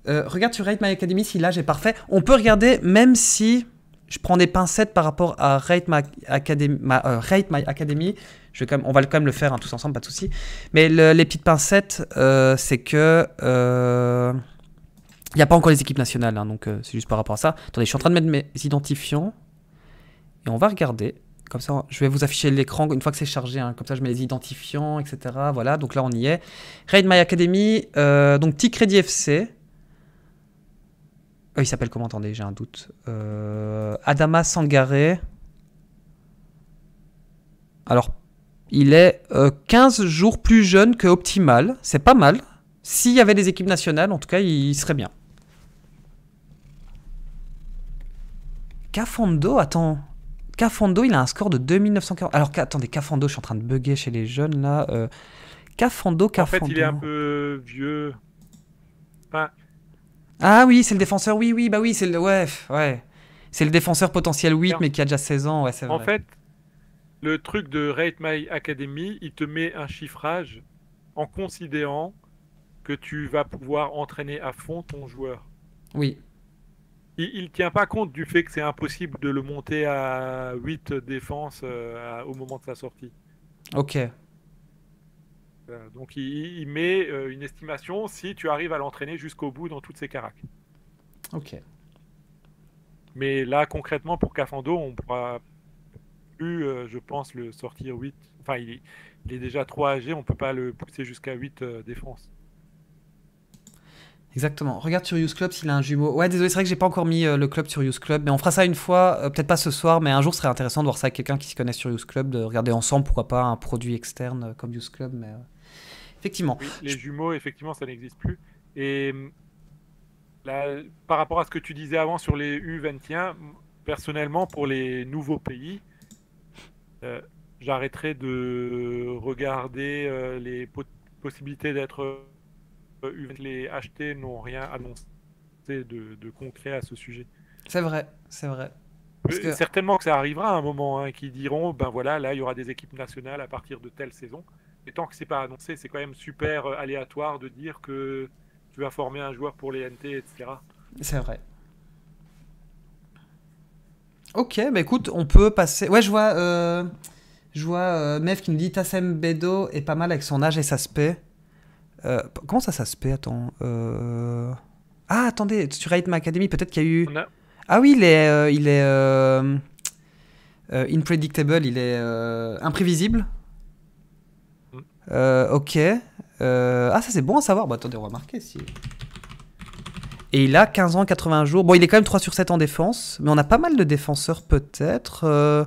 Euh, regarde sur Rate My Academy si l'âge est parfait. On peut regarder même si je prends des pincettes par rapport à Rate My Academy. Euh, Rate My Academy on va quand même le faire hein, tous ensemble, pas de souci. Mais les petites pincettes, euh, c'est que. Il euh, n'y a pas encore les équipes nationales, hein, donc euh, c'est juste par rapport à ça. Attendez, je suis en train de mettre mes identifiants. Et on va regarder. Comme ça, je vais vous afficher l'écran une fois que c'est chargé. Hein. comme ça, je mets les identifiants, etc. Voilà, donc là, on y est. Raid My Academy, donc petit FC. il s'appelle comment Attendez, j'ai un doute. Adama Sangaré. Alors, il est 15 euh, jours plus jeune que Optimal. C'est pas mal. S'il y avait des équipes nationales, en tout cas, il, serait bien. Cafando, attends. Cafando, il a un score de 2940. Alors, attendez, Cafando, je suis en train de bugger chez les jeunes là. Euh, Cafando, Cafando. En fait, il est un peu vieux. Ah oui, c'est le défenseur, oui, oui, bah oui, c'est le. Ouais, ouais. C'est le défenseur potentiel 8, mais qui a déjà 16 ans, ouais, c'est En fait, le truc de Rate My Academy, il te met un chiffrage en considérant que tu vas pouvoir entraîner à fond ton joueur. Oui. Il ne tient pas compte du fait que c'est impossible de le monter à 8 défenses euh, au moment de sa sortie. Ok. Euh, donc il, met euh, une estimation si tu arrives à l'entraîner jusqu'au bout dans toutes ses caracs. Ok. Mais là, concrètement, pour Cafando, on pourra euh, je pense, le sortir 8. Enfin, il est, déjà 3 âgé, on ne peut pas le pousser jusqu'à 8 euh, défenses défense. Exactement. Regarde sur Use Club s'il a un jumeau. Ouais, désolé, c'est vrai que j'ai pas encore mis euh, le club sur Use Club, mais on fera ça une fois, peut-être pas ce soir, mais un jour ce serait intéressant de voir ça avec quelqu'un qui s'y connaît sur Use Club, de regarder ensemble, pourquoi pas un produit externe comme Use Club, mais effectivement. les jumeaux, effectivement, ça n'existe plus. Et mm, là, par rapport à ce que tu disais avant sur les U21, personnellement, pour les nouveaux pays, euh, j'arrêterai de regarder euh, les possibilités d'être euh, les HT n'ont rien annoncé de, concret à ce sujet. C'est vrai, c'est vrai. Certainement que ça arrivera à un moment, hein, qui diront, ben voilà, là, il y aura des équipes nationales à partir de telle saison. Et tant que c'est pas annoncé, c'est quand même super aléatoire de dire que tu vas former un joueur pour les NT, etc. C'est vrai. Ok, bah écoute, on peut passer. Ouais, je vois, euh, je vois euh, Mev qui nous dit Tassem Bedo est pas mal avec son âge et sa spé. Euh, comment ça, ça se Attends. Ah, attendez, sur ma Academy, peut-être qu'il y a eu. Ah oui, il est. il est unpredictable, il est imprévisible. Mm. ok. ah, ça c'est bon à savoir. Bah attendez, on va marquer si. Et il a 15 ans, 80 jours. Bon, il est quand même 3 sur 7 en défense, mais on a pas mal de défenseurs peut-être. Euh,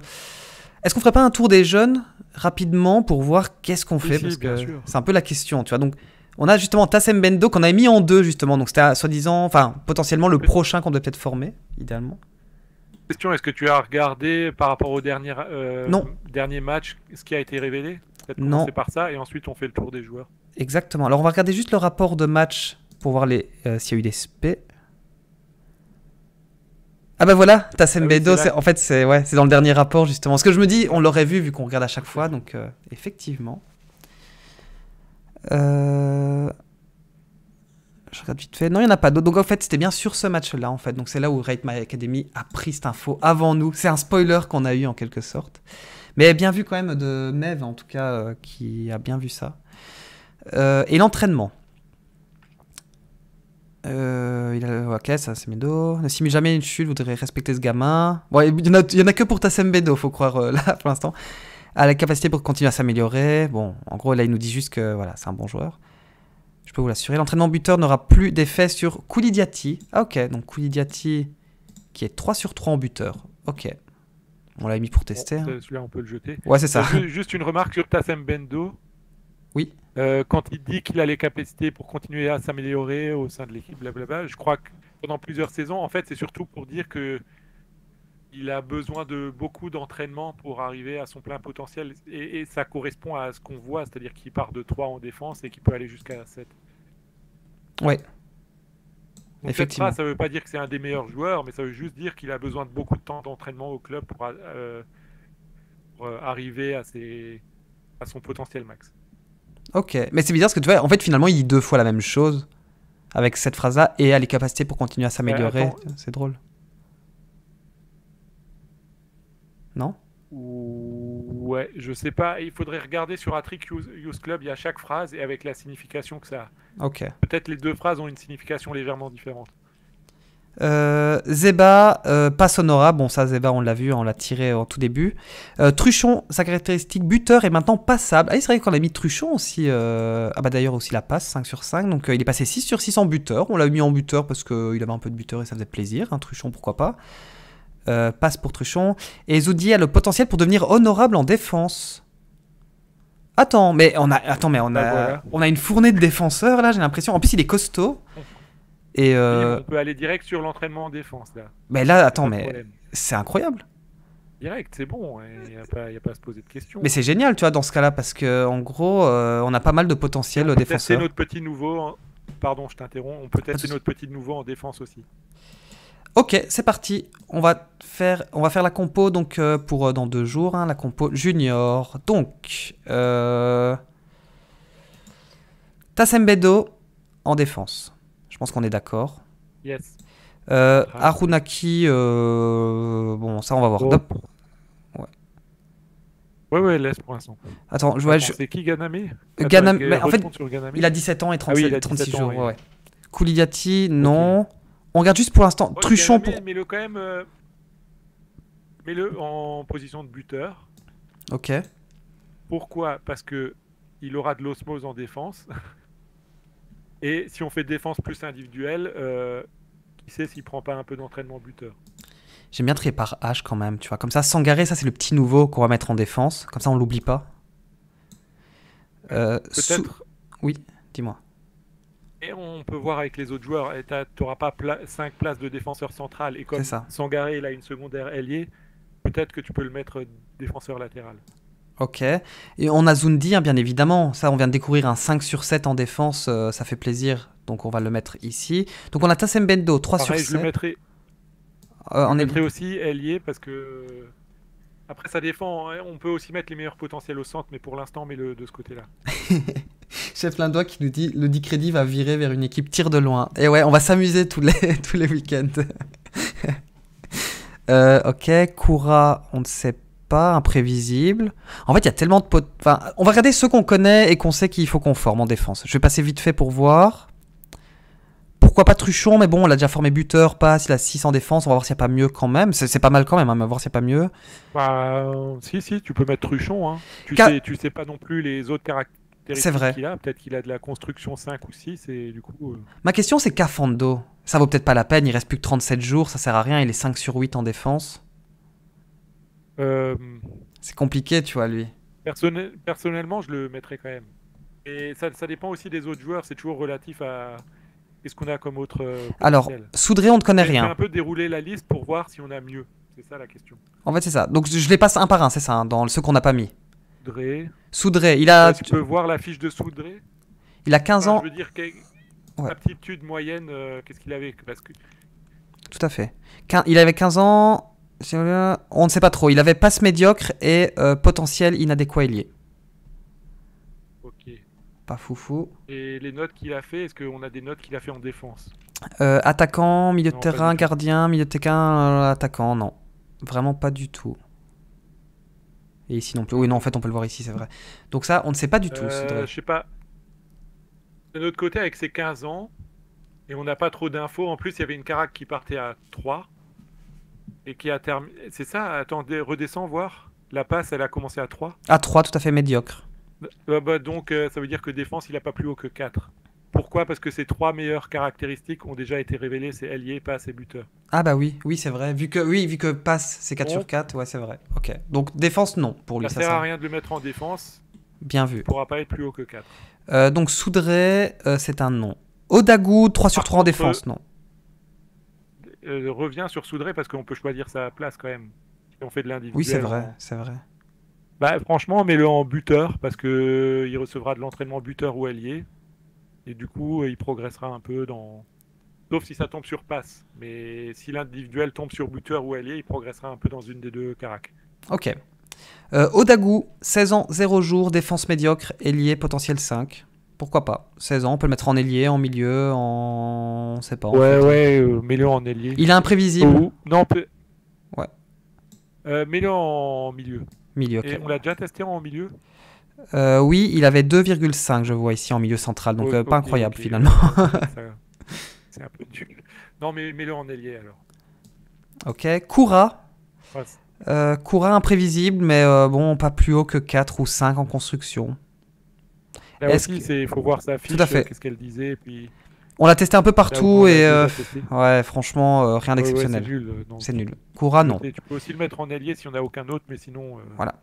est-ce qu'on ferait pas un tour des jeunes rapidement pour voir qu'est-ce qu'on fait Parce que c'est un peu la question, tu vois. Donc, on a justement Tassem Bendo qu'on avait mis en deux, justement. Donc, c'était soi-disant, enfin, potentiellement le prochain qu'on doit peut-être former, idéalement. Question est-ce que tu as regardé par rapport au dernier, euh, dernier match ce qui a été révélé non. par ça et ensuite on fait le tour des joueurs. Exactement. Alors, on va regarder juste le rapport de match pour voir les euh, s'il y a eu des sp Ah bah voilà, Tassembedo, ah en fait c'est ouais, c'est dans le dernier rapport justement. Ce que je me dis, on l'aurait vu vu qu'on regarde à chaque fois, donc euh, effectivement. Euh, je regarde vite fait. Non, il n'y en a pas d'autres. Donc en fait, c'était bien sur ce match-là en fait. Donc c'est là où Rate My Academy a pris cette info avant nous. C'est un spoiler qu'on a eu en quelque sorte. Mais bien vu quand même de Mev en tout cas, qui a bien vu ça. et l'entraînement. Euh, il ok, ça c'est Medo. Si jamais une chute, vous voudrais respecter ce gamin. Bon, il n'y en, a que pour Tassembedo, faut croire euh, là pour l'instant. A la capacité pour continuer à s'améliorer. Bon, en gros, là il nous dit juste que voilà, c'est un bon joueur. Je peux vous l'assurer. L'entraînement buteur n'aura plus d'effet sur Koulidiati. Ah, ok, donc Koulidiati qui est 3 sur 3 en buteur. Ok. On l'a mis pour tester. Hein. Celui-là, on peut le jeter. Ouais, c'est ça. Juste une remarque sur bendo oui. Euh, quand il dit qu'il a les capacités pour continuer à s'améliorer au sein de l'équipe, blablabla, je crois que pendant plusieurs saisons, en fait, c'est surtout pour dire que il a besoin de beaucoup d'entraînement pour arriver à son plein potentiel. Et, ça correspond à ce qu'on voit, c'est-à-dire qu'il part de 3 en défense et qu'il peut aller jusqu'à 7. Ouais. Effectivement. ça ne veut pas dire que c'est un des meilleurs joueurs, mais ça veut juste dire qu'il a besoin de beaucoup de temps d'entraînement au club pour, euh, euh, arriver à, à son potentiel max. Ok. Mais c'est bizarre parce que tu vois, en fait, finalement, il dit deux fois la même chose avec cette phrase-là et a les capacités pour continuer à s'améliorer. Euh, c'est drôle. Non Ouais, je sais pas. Il faudrait regarder sur Attrick Use, Club, il y a chaque phrase et avec la signification que ça a. Ok. Peut-être les deux phrases ont une signification légèrement différente. Zéba euh, Zeba, euh, pas bon ça Zeba on l'a vu, hein, on l'a tiré en tout début. Euh, Truchon, sa caractéristique buteur est maintenant passable. Ah c'est vrai qu'on a mis Truchon aussi, euh, ah bah d'ailleurs aussi la passe 5 sur 5, donc il est passé 6 sur 6 en buteur, on l'a mis en buteur parce qu'il avait un peu de buteur et ça faisait plaisir, hein, Truchon pourquoi pas. passe pour Truchon. Et Zoudi a le potentiel pour devenir honorable en défense. Attends, mais on a, attends, mais on a, ben on a une fournée de défenseurs là, j'ai l'impression. En plus, il est costaud. Et on euh, peut aller direct sur l'entraînement en défense là. Mais là, attends, mais c'est incroyable. Direct, c'est bon, il hein, n'y a, pas à se poser de questions. Mais c'est génial, tu vois, dans ce cas-là, parce que en gros, euh, on a pas mal de potentiel au peut c'est notre petit nouveau. Pardon, je t'interromps. On peut tester notre petit nouveau en défense aussi. Ok, c'est parti. On va faire, on va faire la compo donc euh, pour dans deux jours, hein, la compo junior. Donc, Tassembedo en défense pense qu'on est d'accord. Yes. Euh, Arunaki, euh, bon, ça on va voir. Oh. Ouais. ouais, laisse pour l'instant. Attends, je vois. C'est qui Ganame en fait, il a 17 ans et ah 36 jours. Ans, Kouliati, non. On regarde juste pour l'instant. Truchon pour. Mets-le quand même. Euh, mais le en position de buteur. Ok. Pourquoi Parce que il aura de l'osmose en défense. Et si on fait défense plus individuelle, euh, qui sait s'il prend pas un peu d'entraînement buteur J'aime bien trier par H quand même, tu vois. Comme ça, Sangaré, ça c'est le petit nouveau qu'on va mettre en défense. Comme ça, on l'oublie pas. Euh, peut-être. Oui, dis-moi. Et on peut voir avec les autres joueurs, tu n'auras pas 5 places de défenseur central. Et comme ça. Sangaré, il a une secondaire ailier, peut-être que tu peux le mettre défenseur latéral. Ok. Et on a Zundir, hein, bien évidemment. Ça, on vient de découvrir un 5 sur 7 en défense. Euh, ça fait plaisir. Donc, on va le mettre ici. Donc, on a Bendo, 3 sur 7. Je le mettrai, euh, je est... mettrai aussi Ailier parce que. Euh, après, ça défend. Hein. On peut aussi mettre les meilleurs potentiels au centre, mais pour l'instant, on met le de ce côté-là. Chef Lindois qui nous dit le Dicredi va virer vers une équipe tire de loin. Et ouais, on va s'amuser tous les, tous les week-ends. ok, Koura, on ne sait pas pas, imprévisible. En fait, il y a tellement de... Pot... Enfin, on va regarder ceux qu'on connaît et qu'on sait qu'il faut qu'on forme en défense. Je vais passer vite fait pour voir. Pourquoi pas Truchon, mais bon, on l'a déjà formé buteur, passe, il a 6 en défense, on va voir s'il n'y a pas mieux quand même. C'est pas mal quand même, hein, mais on va voir s'il n'y a pas mieux. Bah, euh, si, si, tu peux mettre Truchon. Hein. Tu, sais, tu sais pas non plus les autres caractéristiques. C'est vrai. peut-être qu'il a de la construction 5 ou 6 et du coup... Euh, Ma question c'est Cafando. Ça vaut peut-être pas la peine, il reste plus que 37 jours, ça sert à rien, il est 5 sur 8 en défense. Euh, c'est compliqué, tu vois, lui. personnellement, je le mettrais quand même. Et ça, dépend aussi des autres joueurs, c'est toujours relatif à est ce qu'on a comme autre. Euh, Alors, Soudré, on ne connaît rien. On un peu dérouler la liste pour voir si on a mieux. C'est ça la question. En fait, c'est ça. Donc, je les passe un par un, c'est ça, hein, dans ceux qu'on n'a pas mis. Soudré. Soudré, il a. tu peux voir la fiche de Soudré Il a 15 ans. je veux dire, aptitude moyenne, euh, qu'est-ce qu'il avait Parce que... Tout à fait. Il avait 15 ans, on ne sait pas trop. Il avait passe médiocre et euh, potentiel inadéquat lié. Ok. Pas foufou. Et les notes qu'il a fait, est-ce qu'on a des notes qu'il a fait en défense euh, Attaquant, milieu de terrain, gardien, milieu de terrain, euh, attaquant, non. Vraiment pas du tout. Et ici non plus. Oui, non, en fait, on peut le voir ici, c'est vrai. Donc ça, on ne sait pas du tout. Je sais pas. De notre côté, avec ses 15 ans, et on n'a pas trop d'infos, en plus, il y avait une carac qui partait à 3. Et qui a terminé. C'est ça Attendez, redescends voir. La passe, elle a commencé à 3. À 3, tout à fait médiocre. Bah, bah, donc, euh, ça veut dire que défense, il n'a pas plus haut que 4. Pourquoi Parce que ses trois meilleures caractéristiques ont déjà été révélées c'est allié, passe et buteur. Ah, bah oui, oui, c'est vrai. Vu que, oui, vu que passe, c'est 4 sur 4, ouais, c'est vrai. Ok. Donc, défense, non, pour lui. Ça, ça sert à rien de le mettre en défense. Bien vu. pourra pas être plus haut que 4. Euh, donc, Soudré, euh, c'est un non. Odagou 3 sur 3 en défense, non. Euh, revient sur Soudré parce qu'on peut choisir sa place quand même. si on fait de l'individuel. Oui, c'est vrai, c'est vrai. Bah, franchement, mets-le en buteur parce que euh, il recevra de l'entraînement buteur ou allié. Et du coup, euh, il progressera un peu dans. Sauf si ça tombe sur passe. Mais si l'individuel tombe sur buteur ou allié, il progressera un peu dans une des deux caracs. Ok. Euh, Odagou, 16 ans, 0 jours, défense médiocre, ailier potentiel 5 pourquoi pas 16 ans, on peut le mettre en ailier, en milieu, en. On sait pas. ouais, ouais, euh, milieu en ailier. Il est imprévisible. Ou... Non, on peut... Ouais. Euh, milieu en milieu. Milieu, ok. Et on l'a déjà testé en milieu euh, Oui, il avait 2,5, je vois ici, en milieu central, donc euh, pas incroyable finalement. C'est un peu nul. Non, mais mets-le en ailier alors. Ok, Koura. Euh, imprévisible, mais euh, bon, pas plus haut que 4 ou 5 en construction. Là aussi, il faut voir sa fiche, qu'est-ce qu'elle disait. puis... On l'a testé un peu partout et euh, ouais, franchement, euh, rien d'exceptionnel. c'est nul. Koura, euh, non. Tu peux aussi le mettre en ailier si on n'a aucun autre, mais sinon. Voilà.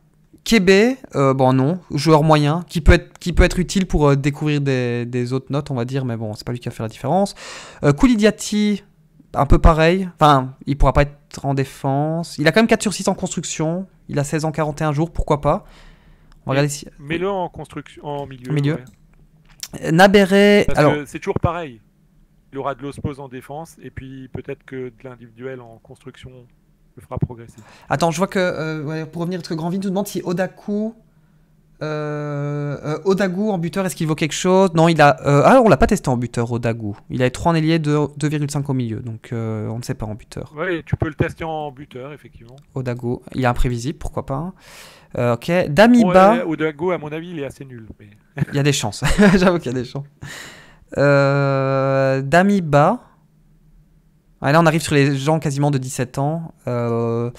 Québec, bon non, joueur moyen, qui peut être, qui peut être utile pour découvrir des, autres notes, on va dire, mais bon, c'est pas lui qui va faire la différence. Koulidiati, un peu pareil, enfin, il pourra pas être en défense. Il a quand même 4 sur 6 en construction, il a 16 ans, 41 jours, pourquoi pas. Mets-le en construction, en milieu. milieu. Nabéré. Alors. C'est toujours pareil. Il aura de pose en défense et puis peut-être que de l'individuel en construction le fera progresser. Attends, je vois que euh, pour revenir, que Grandvin nous demande si Odaku. Euh, euh, en buteur, est-ce qu'il vaut quelque chose Non, il a. alors ah, on l'a pas testé en buteur, Odagou. Il a 3 en ailier, 2,5 au milieu, donc on ne sait pas en buteur. Oui, tu peux le tester en buteur, effectivement. Odagu, il est imprévisible, pourquoi pas. Hein. Euh, ok, Damiba. Bon, Odago, à mon avis, il est assez nul. il y a des chances. J'avoue qu'il y a des chances. Euh, Damiba. Ah, là, on arrive sur les gens quasiment de 17 ans. Euh,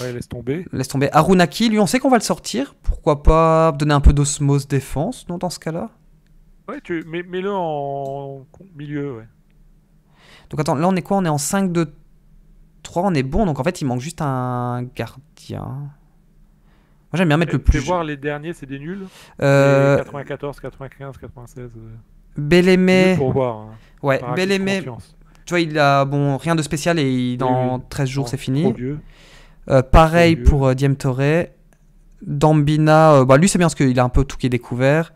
ouais, laisse tomber. Laisse tomber. Arunaki, lui, on sait qu'on va le sortir. Pourquoi pas donner un peu d'osmose défense, non, dans ce cas-là Ouais, tu... mets-le en milieu, ouais. Donc attends, là, on est quoi On est en 5-2-3, on est bon. Donc en fait, il manque juste un gardien j'aime bien mettre le plus. Tu voir les derniers, c'est des nuls. 94, 95, 96. Belémé... Pour voir. Hein. Ouais, Tu vois, il a bon rien de spécial et dans 13 jours, c'est fini. Euh, pareil pour euh, Diem Toré. Dambina, euh, bah, lui c'est bien parce qu'il a un peu tout qui est découvert.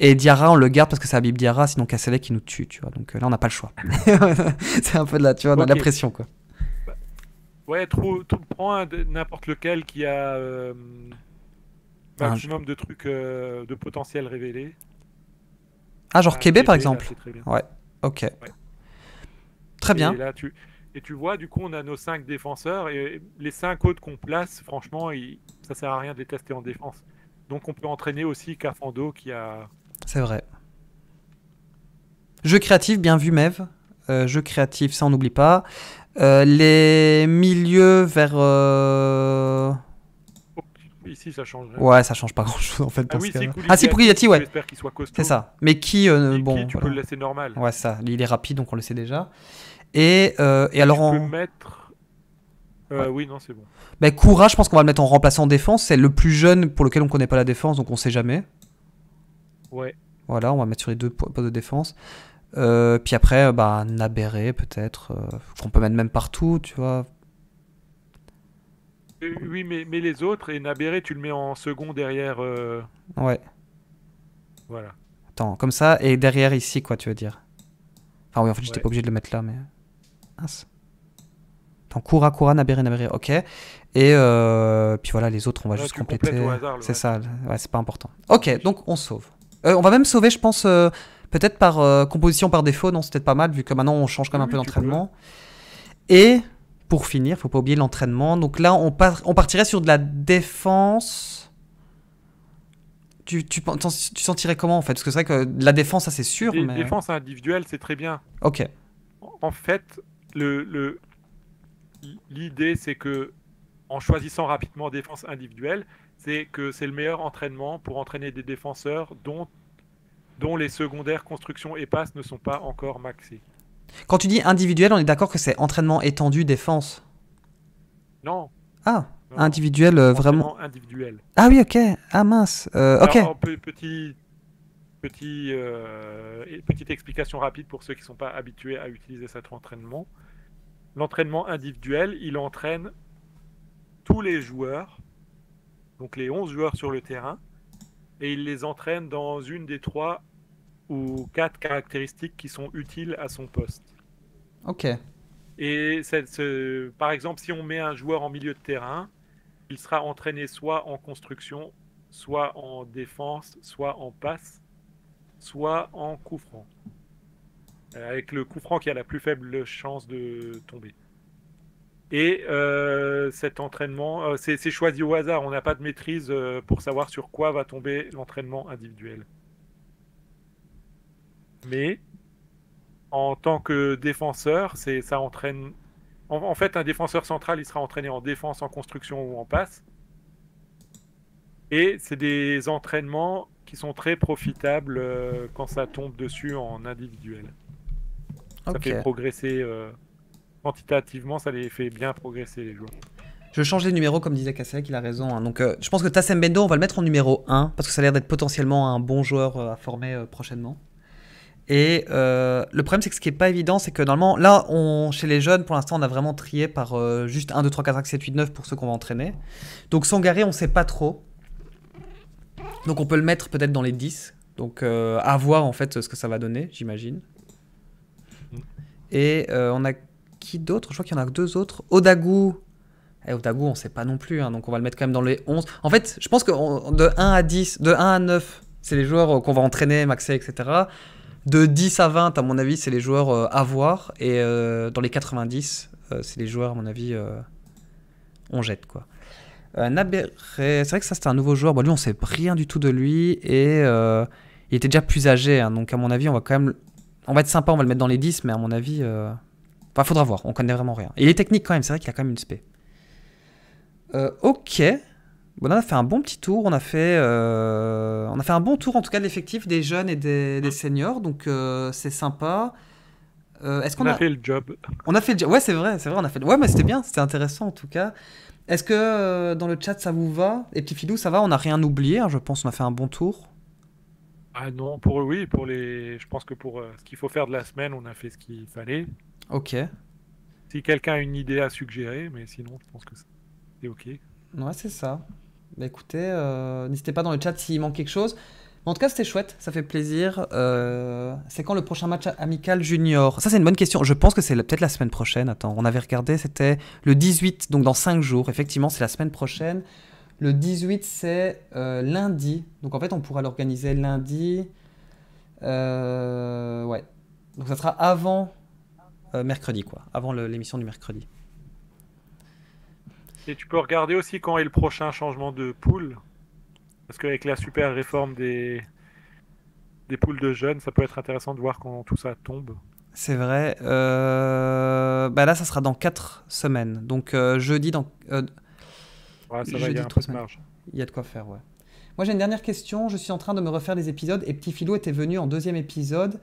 Et Diarra, on le garde parce que c'est bib Diarra, sinon Kasselec qui nous tue, tu vois. Donc là, on n'a pas le choix. c'est un peu de la, tu la pression, quoi. Bah, ouais, prends n'importe lequel qui a maximum de trucs euh, de potentiel révélé. Ah, genre Kébé ah, par ah, exemple Ouais, ok. Très bien. Et, là, tu... et tu vois, du coup, on a nos cinq défenseurs et les cinq autres qu'on place, franchement, il... ça sert à rien de les tester en défense. Donc on peut entraîner aussi Cafando qui a. C'est vrai. Jeu créatif, bien vu, Mev. Euh, jeu créatif, ça on n'oublie pas. Euh, les milieux vers. Euh, Ici, ça change. Ouais, ça change pas grand chose en fait. ah, ah, si, pour ouais. C'est ça. Mais qui, euh, bon. tu peux le laisser normal. Ouais, ça. Il est rapide, donc on le sait déjà. Et, euh, alors. Tu mettre. Euh, oui, non, c'est bon. mais bah, je pense qu'on va le mettre en remplaçant en défense. C'est le plus jeune pour lequel on connaît pas la défense, donc on sait jamais. Ouais. Voilà, on va mettre sur les deux postes de défense. puis après, bah, Nabéré peut-être, qu'on peut mettre même partout, tu vois. Euh, oui, mais, mais les autres, et Nabéré, tu le mets en second derrière. Euh, ouais. Voilà. Attends, comme ça, et derrière ici, quoi, tu veux dire. Enfin, oui, en fait, j'étais pas obligé de le mettre là, mais. Mince. Attends, Koura, Koura, Nabéré, Nabéré, ok. Et euh, puis voilà, les autres, on va juste compléter. C'est ça, ouais, c'est pas important. Ok, donc on sauve. on va même sauver, je pense, peut-être par composition par défaut, non, c'est peut-être pas mal, vu que maintenant on change quand même un peu d'entraînement. Et pour finir, faut pas oublier l'entraînement. Donc là, on, on partirait sur de la défense. Tu, tu, tu sentirais comment en fait Parce que c'est vrai que la défense, ça c'est sûr. La Défense individuelle, c'est très bien. Ok. En fait, le l'idée, c'est que en choisissant rapidement défense individuelle, c'est que c'est le meilleur entraînement pour entraîner des défenseurs dont, dont les secondaires construction et passe ne sont pas encore maxés. Quand tu dis individuel, on est d'accord que c'est entraînement étendu défense Non. Ah, individuel euh, vraiment individuel. Ah oui, ok. Ah mince. Euh, ok. petit, petit, euh, petite explication rapide pour ceux qui ne sont pas habitués à utiliser cet entraînement. L'entraînement individuel, il entraîne tous les joueurs, donc les 11 joueurs sur le terrain, et il les entraîne dans une des trois ou quatre caractéristiques qui sont utiles à son poste. Ok. Et par exemple, si on met un joueur en milieu de terrain, il sera entraîné soit en construction, soit en défense, soit en passe, soit en coup franc. Euh, avec le coup franc qui a la plus faible chance de tomber. Et euh, cet entraînement, euh, c'est choisi au hasard. On n'a pas de maîtrise pour savoir sur quoi va tomber l'entraînement individuel. Mais en tant que défenseur, c'est ça entraîne. En, fait, un défenseur central, il sera entraîné en défense, en construction ou en passe. Et c'est des entraînements qui sont très profitables euh, quand ça tombe dessus en individuel. Ça fait progresser euh, quantitativement, ça les fait bien progresser les joueurs. Je change les numéros comme disait Kasek, il a raison. Hein. Donc euh, je pense que Tassem Bendo, on va le mettre en numéro 1 parce que ça a l'air d'être potentiellement un bon joueur à former prochainement. Et euh, le problème, c'est que ce qui n'est pas évident, c'est que normalement, là, on, chez les jeunes, pour l'instant, on a vraiment trié par euh, juste 1, 2, 3, 4, 5, 7, 8, 9 pour ceux qu'on va entraîner. Donc Sangaré, on ne sait pas trop. Donc on peut le mettre peut-être dans les 10. Donc euh, à voir en fait ce que ça va donner, j'imagine. Et on a qui d'autre Je crois qu'il y en a deux autres. Odagou. Et eh, Odagou, on sait pas non plus. Hein, donc on va le mettre quand même dans les 11. En fait, je pense que de 1 à 10, de 1 à 9, c'est les joueurs qu'on va entraîner, maxer, etc de 10 à 20, à mon avis, c'est les joueurs euh, à voir. Et euh, dans les 90, euh, c'est les joueurs, à mon avis, on jette. quoi. c'est vrai que ça, c'était un nouveau joueur. lui, on sait rien du tout de lui. Et il était déjà plus âgé. Hein. donc, à mon avis, on va quand même. On va être sympa, on va le mettre dans les 10, mais à mon avis. il faudra voir. On connaît vraiment rien. il est technique quand même. C'est vrai qu'il a quand même une spé. ok on a fait un bon petit tour, on a fait, euh, on a fait un bon tour en tout cas de l'effectif des jeunes et des, seniors, donc euh, c'est sympa. Euh, est-ce qu'on on a, fait le job On a fait Ouais, c'est vrai, c'est vrai, on a fait. Ouais, mais c'était bien, c'était intéressant en tout cas. Est-ce que dans le chat ça vous va Et petit filou, ça va On n'a rien oublié, hein, je pense. On a fait un bon tour. Ah non, pour eux, oui, pour les. Je pense que pour ce qu'il faut faire de la semaine, on a fait ce qu'il fallait. Ok. Si quelqu'un a une idée à suggérer, mais sinon, je pense que c'est ok. Ouais, c'est ça. Bah, écoutez, euh, n'hésitez pas dans le chat s'il manque quelque chose. en tout cas, c'était chouette, ça fait plaisir. Euh, c'est quand le prochain match amical junior Ça, c'est une bonne question. Je pense que c'est peut-être la semaine prochaine. Attends, on avait regardé, c'était le 18, donc dans 5 jours. Effectivement, c'est la semaine prochaine. Le 18, c'est euh, lundi. Donc en fait, on pourra l'organiser lundi. ouais. Donc ça sera avant mercredi, quoi. Avant l'émission du mercredi. Et tu peux regarder aussi quand est le prochain changement de poule. Parce qu'avec la super réforme des, des poules de jeunes, ça peut être intéressant de voir quand tout ça tombe. C'est vrai. Euh, bah là, ça sera dans 4 semaines. Donc euh, jeudi dans... Euh, ça va, un marge. Il y a de quoi faire, ouais. Moi, j'ai une dernière question. Je suis en train de me refaire des épisodes et Petit Philo était venu en deuxième épisode.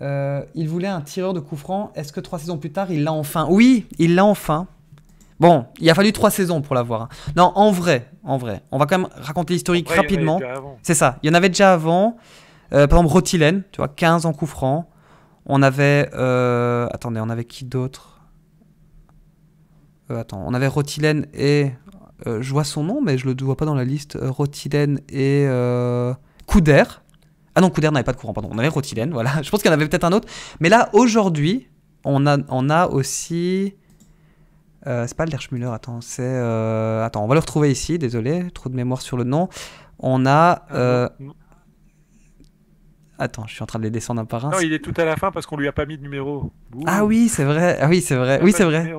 il voulait un tireur de coup franc. Est-ce que trois saisons plus tard, il l'a enfin Oui, il l'a enfin. Bon, il a fallu trois saisons pour l'avoir. Hein. Non, en vrai, en vrai, on va quand même raconter l'historique rapidement. C'est ça, il y en avait déjà avant. Euh, par exemple, Rotilène, tu vois, 15 en coup On avait. Euh, attendez, on avait qui d'autre euh, Attends, on avait Rotilène et. je vois son nom, mais je le vois pas dans la liste. Rotilène et. Couder. Ah non, Couder n'avait pas de courant, pardon. On avait Rotilène, voilà. Je pense qu'il y en avait peut-être un autre. Mais là, aujourd'hui, on a, on a aussi. Euh, c'est pas le attends, c'est. Euh, attends, on va le retrouver ici, désolé, trop de mémoire sur le nom. On a. Ah euh, attends, je suis en train de les descendre un par un. Non, il est tout à la fin parce qu'on lui a pas mis de numéro. Ah oui, c'est vrai, ah oui, c'est vrai, oui, c'est vrai.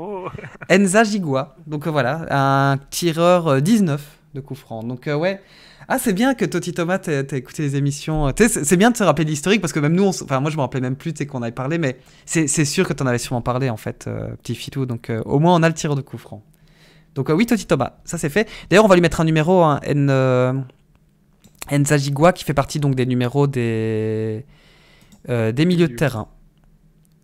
Enza Jigua donc voilà, un tireur 19 de coups Donc euh, ouais. Ah c'est bien que Toti Thomas t'as écouté les émissions. Euh, c'est bien de se rappeler l'historique parce que même nous, enfin moi je me rappelais même plus qu'on avait parlé, mais c'est sûr que t'en avais sûrement parlé en fait, euh, petit fitou. Donc au moins on a le tireur de coups Donc oui Toti Thomas, ça c'est fait. D'ailleurs on va lui mettre un numéro, hein, N, qui fait partie donc des numéros des des milieux de terrain.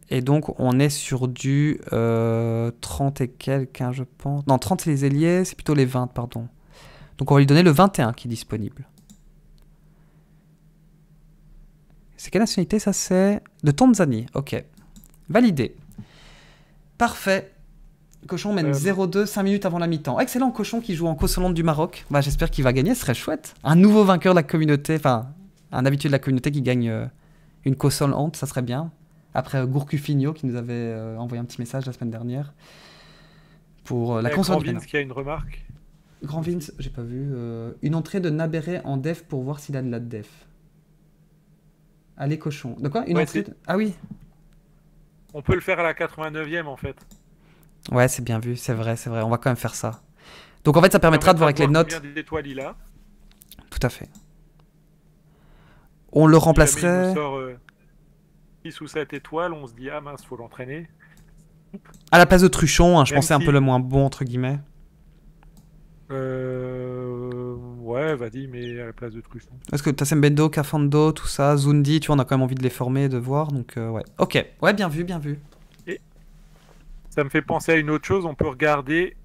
Et donc, on est sur du 30 et quelques, hein, je pense. Non, 30 c'est les ailiers, c'est plutôt les 20, pardon. Donc on va lui donner le 21 qui est disponible. C'est quelle nationalité ça c'est De Tanzanie, ok. Validé. Parfait. Cochon mène 0-2 5 minutes avant la mi-temps. Excellent Cochon qui joue en hante du Maroc. Bah, j'espère qu'il va gagner, ce serait chouette. Un nouveau vainqueur de la communauté, enfin un habitué de la communauté qui gagne euh, une une honte ça serait bien. Après euh, Gourcufigno qui nous avait euh, envoyé un petit message la semaine dernière pour la console. y a une remarque Grand Vince, j'ai pas vu. Euh, une entrée de Nabéré en def pour voir s'il a de la def. Allez, cochon. De quoi Une entrée Ah oui On peut le faire à la 89ème en fait. Ouais, c'est bien vu, c'est vrai, c'est vrai. On va quand même faire ça. Donc en fait, ça permettra de voir avec les notes. Il a. Tout à fait. On le remplacerait. Si sort, 6 euh, ou 7 étoiles, on se dit ah mince, faut l'entraîner. À la place de Truchon, hein, je pensais un peu le moins bon entre guillemets. Euh... Ouais, vas-y, mais à la place de est Parce que Tassembendo, Cafando, tout ça, Zundi, tu vois, on a quand même envie de les former, de voir, donc euh, ouais. Ok, ouais, bien vu, bien vu. Et ça me fait penser à une autre chose, on peut regarder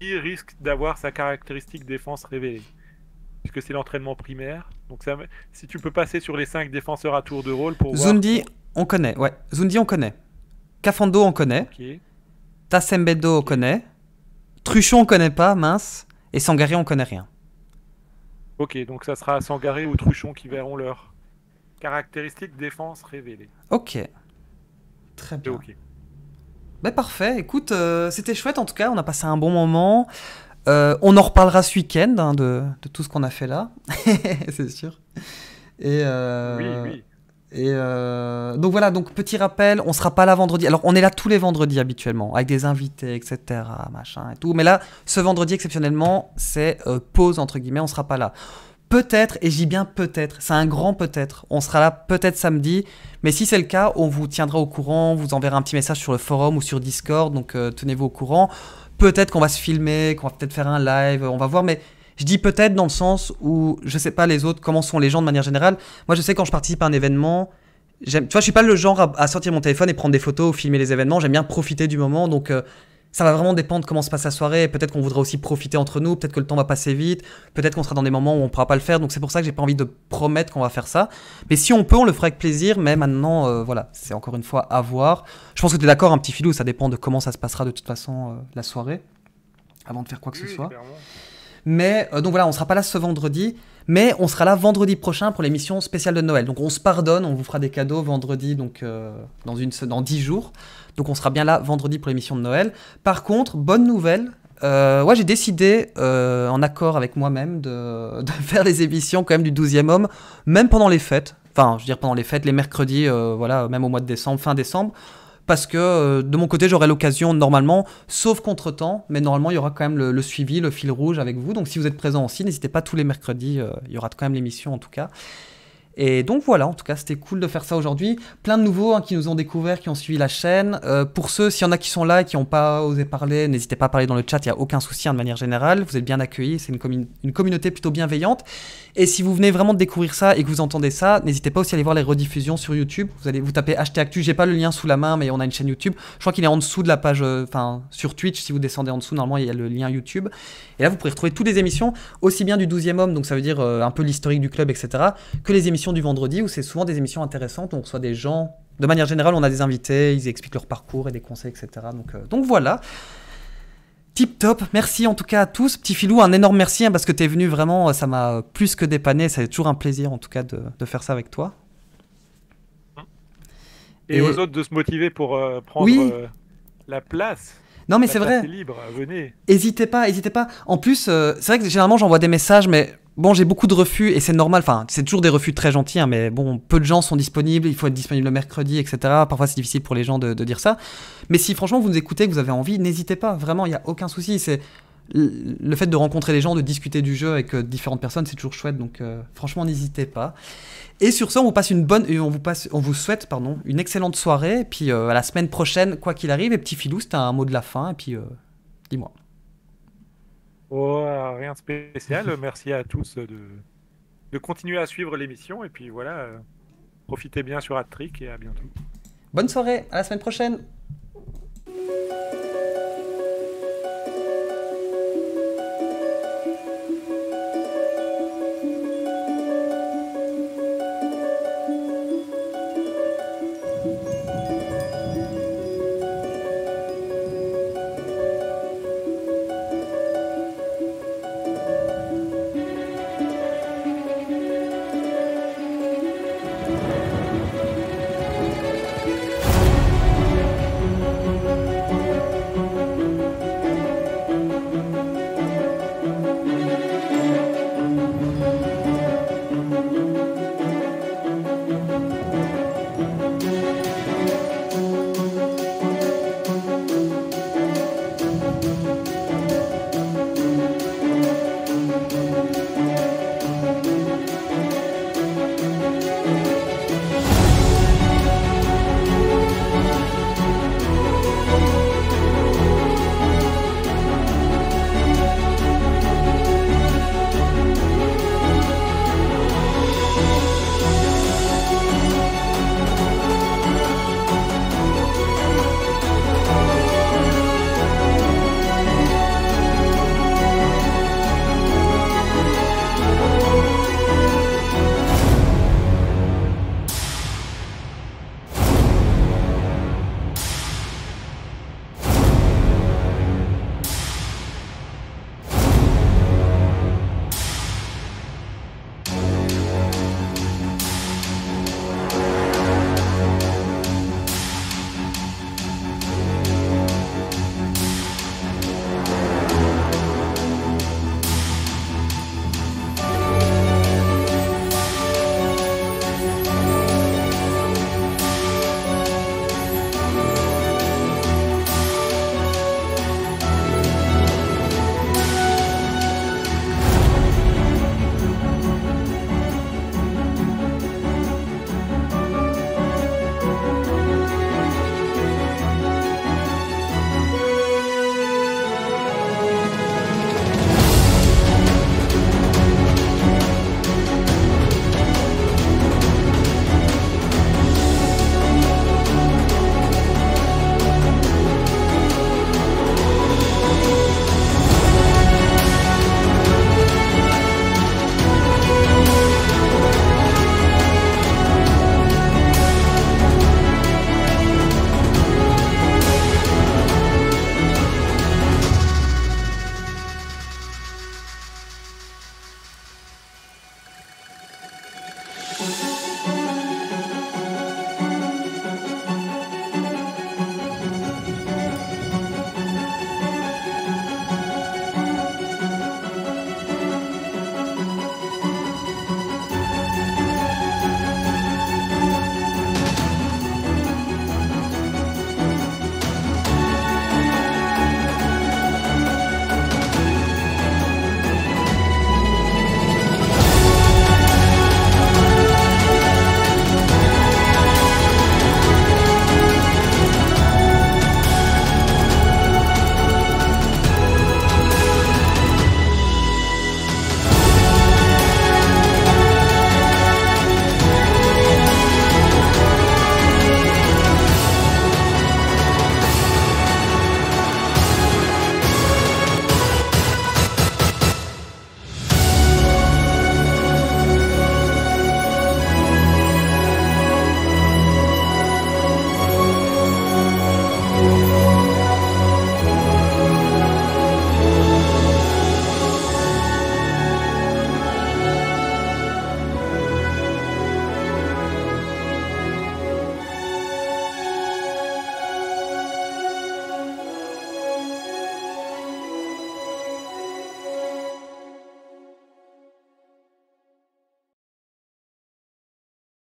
qui risque d'avoir sa caractéristique défense révélée. Puisque c'est l'entraînement primaire. Donc ça, si tu peux passer sur les 5 défenseurs à tour de rôle pour Zundi, on connaît, ouais. Zundi, on connaît. Cafando, on connaît. OK. Tassembendo, on connaît. Truchon, on connaît pas, mince. Et Sangaré, on connaît rien. Ok, donc ça sera Sangaré ou Truchon qui verront leur caractéristique défense révélée. Ok. Très bien. Ok. Bah, parfait, écoute, euh, c'était chouette en tout cas, on a passé un bon moment. Euh, on en reparlera ce week-end hein, de, tout ce qu'on a fait là, c'est sûr. Et euh, Oui, oui. Et euh, donc voilà, donc petit rappel, on sera pas là vendredi. Alors on est là tous les vendredis habituellement, avec des invités, etc., machin et tout. Mais là, ce vendredi exceptionnellement, c'est euh, pause entre guillemets, on sera pas là. Peut-être, et j'y bien peut-être, c'est un grand peut-être. On sera là peut-être samedi, mais si c'est le cas, on vous tiendra au courant, on vous enverra un petit message sur le forum ou sur Discord, donc euh, tenez-vous au courant. Peut-être qu'on va se filmer, qu'on va peut-être faire un live, on va voir, mais je dis peut-être dans le sens où je sais pas les autres, comment sont les gens de manière générale. Moi, je sais quand je participe à un événement, tu vois, je suis pas le genre à, sortir mon téléphone et prendre des photos ou filmer les événements. J'aime bien profiter du moment, donc. Euh, ça va vraiment dépendre comment se passe la soirée. Peut-être qu'on voudra aussi profiter entre nous. Peut-être que le temps va passer vite. Peut-être qu'on sera dans des moments où on pourra pas le faire. Donc c'est pour ça que j'ai pas envie de promettre qu'on va faire ça. Mais si on peut, on le fera avec plaisir. Mais maintenant, euh, voilà, c'est encore une fois à voir. Je pense que tu es d'accord, un petit filou. Ça dépend de comment ça se passera de toute façon euh, la soirée avant de faire quoi que ce soit. Mais euh, donc voilà, on sera pas là ce vendredi, mais on sera là vendredi prochain pour l'émission spéciale de Noël. Donc on se pardonne, on vous fera des cadeaux vendredi, donc euh, dans, une, dans 10 jours. Donc on sera bien là vendredi pour l'émission de Noël. Par contre, bonne nouvelle, euh, j'ai décidé, euh, en accord avec moi-même, de, faire les émissions quand même du 12e homme, même pendant les fêtes. Enfin, je veux dire pendant les fêtes, les mercredis, voilà, même au mois de décembre, fin décembre parce que euh, de mon côté, j'aurai l'occasion normalement, sauf contre-temps, mais normalement, il y aura quand même le, suivi, le fil rouge avec vous. Donc si vous êtes présent aussi, n'hésitez pas tous les mercredis, euh, il y aura quand même l'émission en tout cas. Et donc voilà, en tout cas, c'était cool de faire ça aujourd'hui. Plein de nouveaux hein, qui nous ont découvert, qui ont suivi la chaîne. Euh, pour ceux, s'il y en a qui sont là et qui n'ont pas osé parler, n'hésitez pas à parler dans le chat, il n'y a aucun souci hein, de manière générale. Vous êtes bien accueillis, c'est une, communauté plutôt bienveillante. Et si vous venez vraiment de découvrir ça et que vous entendez ça, n'hésitez pas aussi à aller voir les rediffusions sur YouTube. Vous allez vous taper Actu, j'ai pas le lien sous la main, mais on a une chaîne YouTube. Je crois qu'il est en dessous de la page, euh, enfin sur Twitch, si vous descendez en dessous, normalement il y a le lien YouTube. Et là, vous pourrez retrouver toutes les émissions, aussi bien du 12e homme, donc ça veut dire euh, un peu l'historique du club, etc., que les émissions du vendredi où c'est souvent des émissions intéressantes on reçoit des gens. De manière générale, on a des invités, ils expliquent leur parcours et des conseils, etc. Donc, euh, donc voilà. Tip top, merci en tout cas à tous. Petit filou, un énorme merci hein, parce que tu es venu vraiment, euh, ça m'a plus que dépanné. C'est toujours un plaisir en tout cas de, faire ça avec toi. Et, aux autres de se motiver pour euh, prendre la place. Non mais c'est vrai. Libre, venez. Hésitez pas, hésitez pas. En plus, c'est vrai que généralement j'envoie des messages, mais Bon, j'ai beaucoup de refus et c'est normal. Enfin, c'est toujours des refus très gentils, hein, mais bon, peu de gens sont disponibles. Il faut être disponible le mercredi, etc. Parfois, c'est difficile pour les gens de, dire ça. Mais si franchement vous nous écoutez, que vous avez envie, n'hésitez pas. Vraiment, il n'y a aucun souci. C'est le fait de rencontrer les gens, de discuter du jeu avec euh, différentes personnes, c'est toujours chouette. Donc, euh, franchement, n'hésitez pas. Et sur ça, on vous passe une bonne, euh, on vous passe, on vous souhaite, pardon, une excellente soirée. Et puis à la semaine prochaine, quoi qu'il arrive. Et petit filou, c'est un mot de la fin. Et puis, dis-moi. Oh, rien de spécial. Merci à tous de, de continuer à suivre l'émission. Et puis voilà, euh, profitez bien sur Attrick et à bientôt. Bonne soirée, à la semaine prochaine.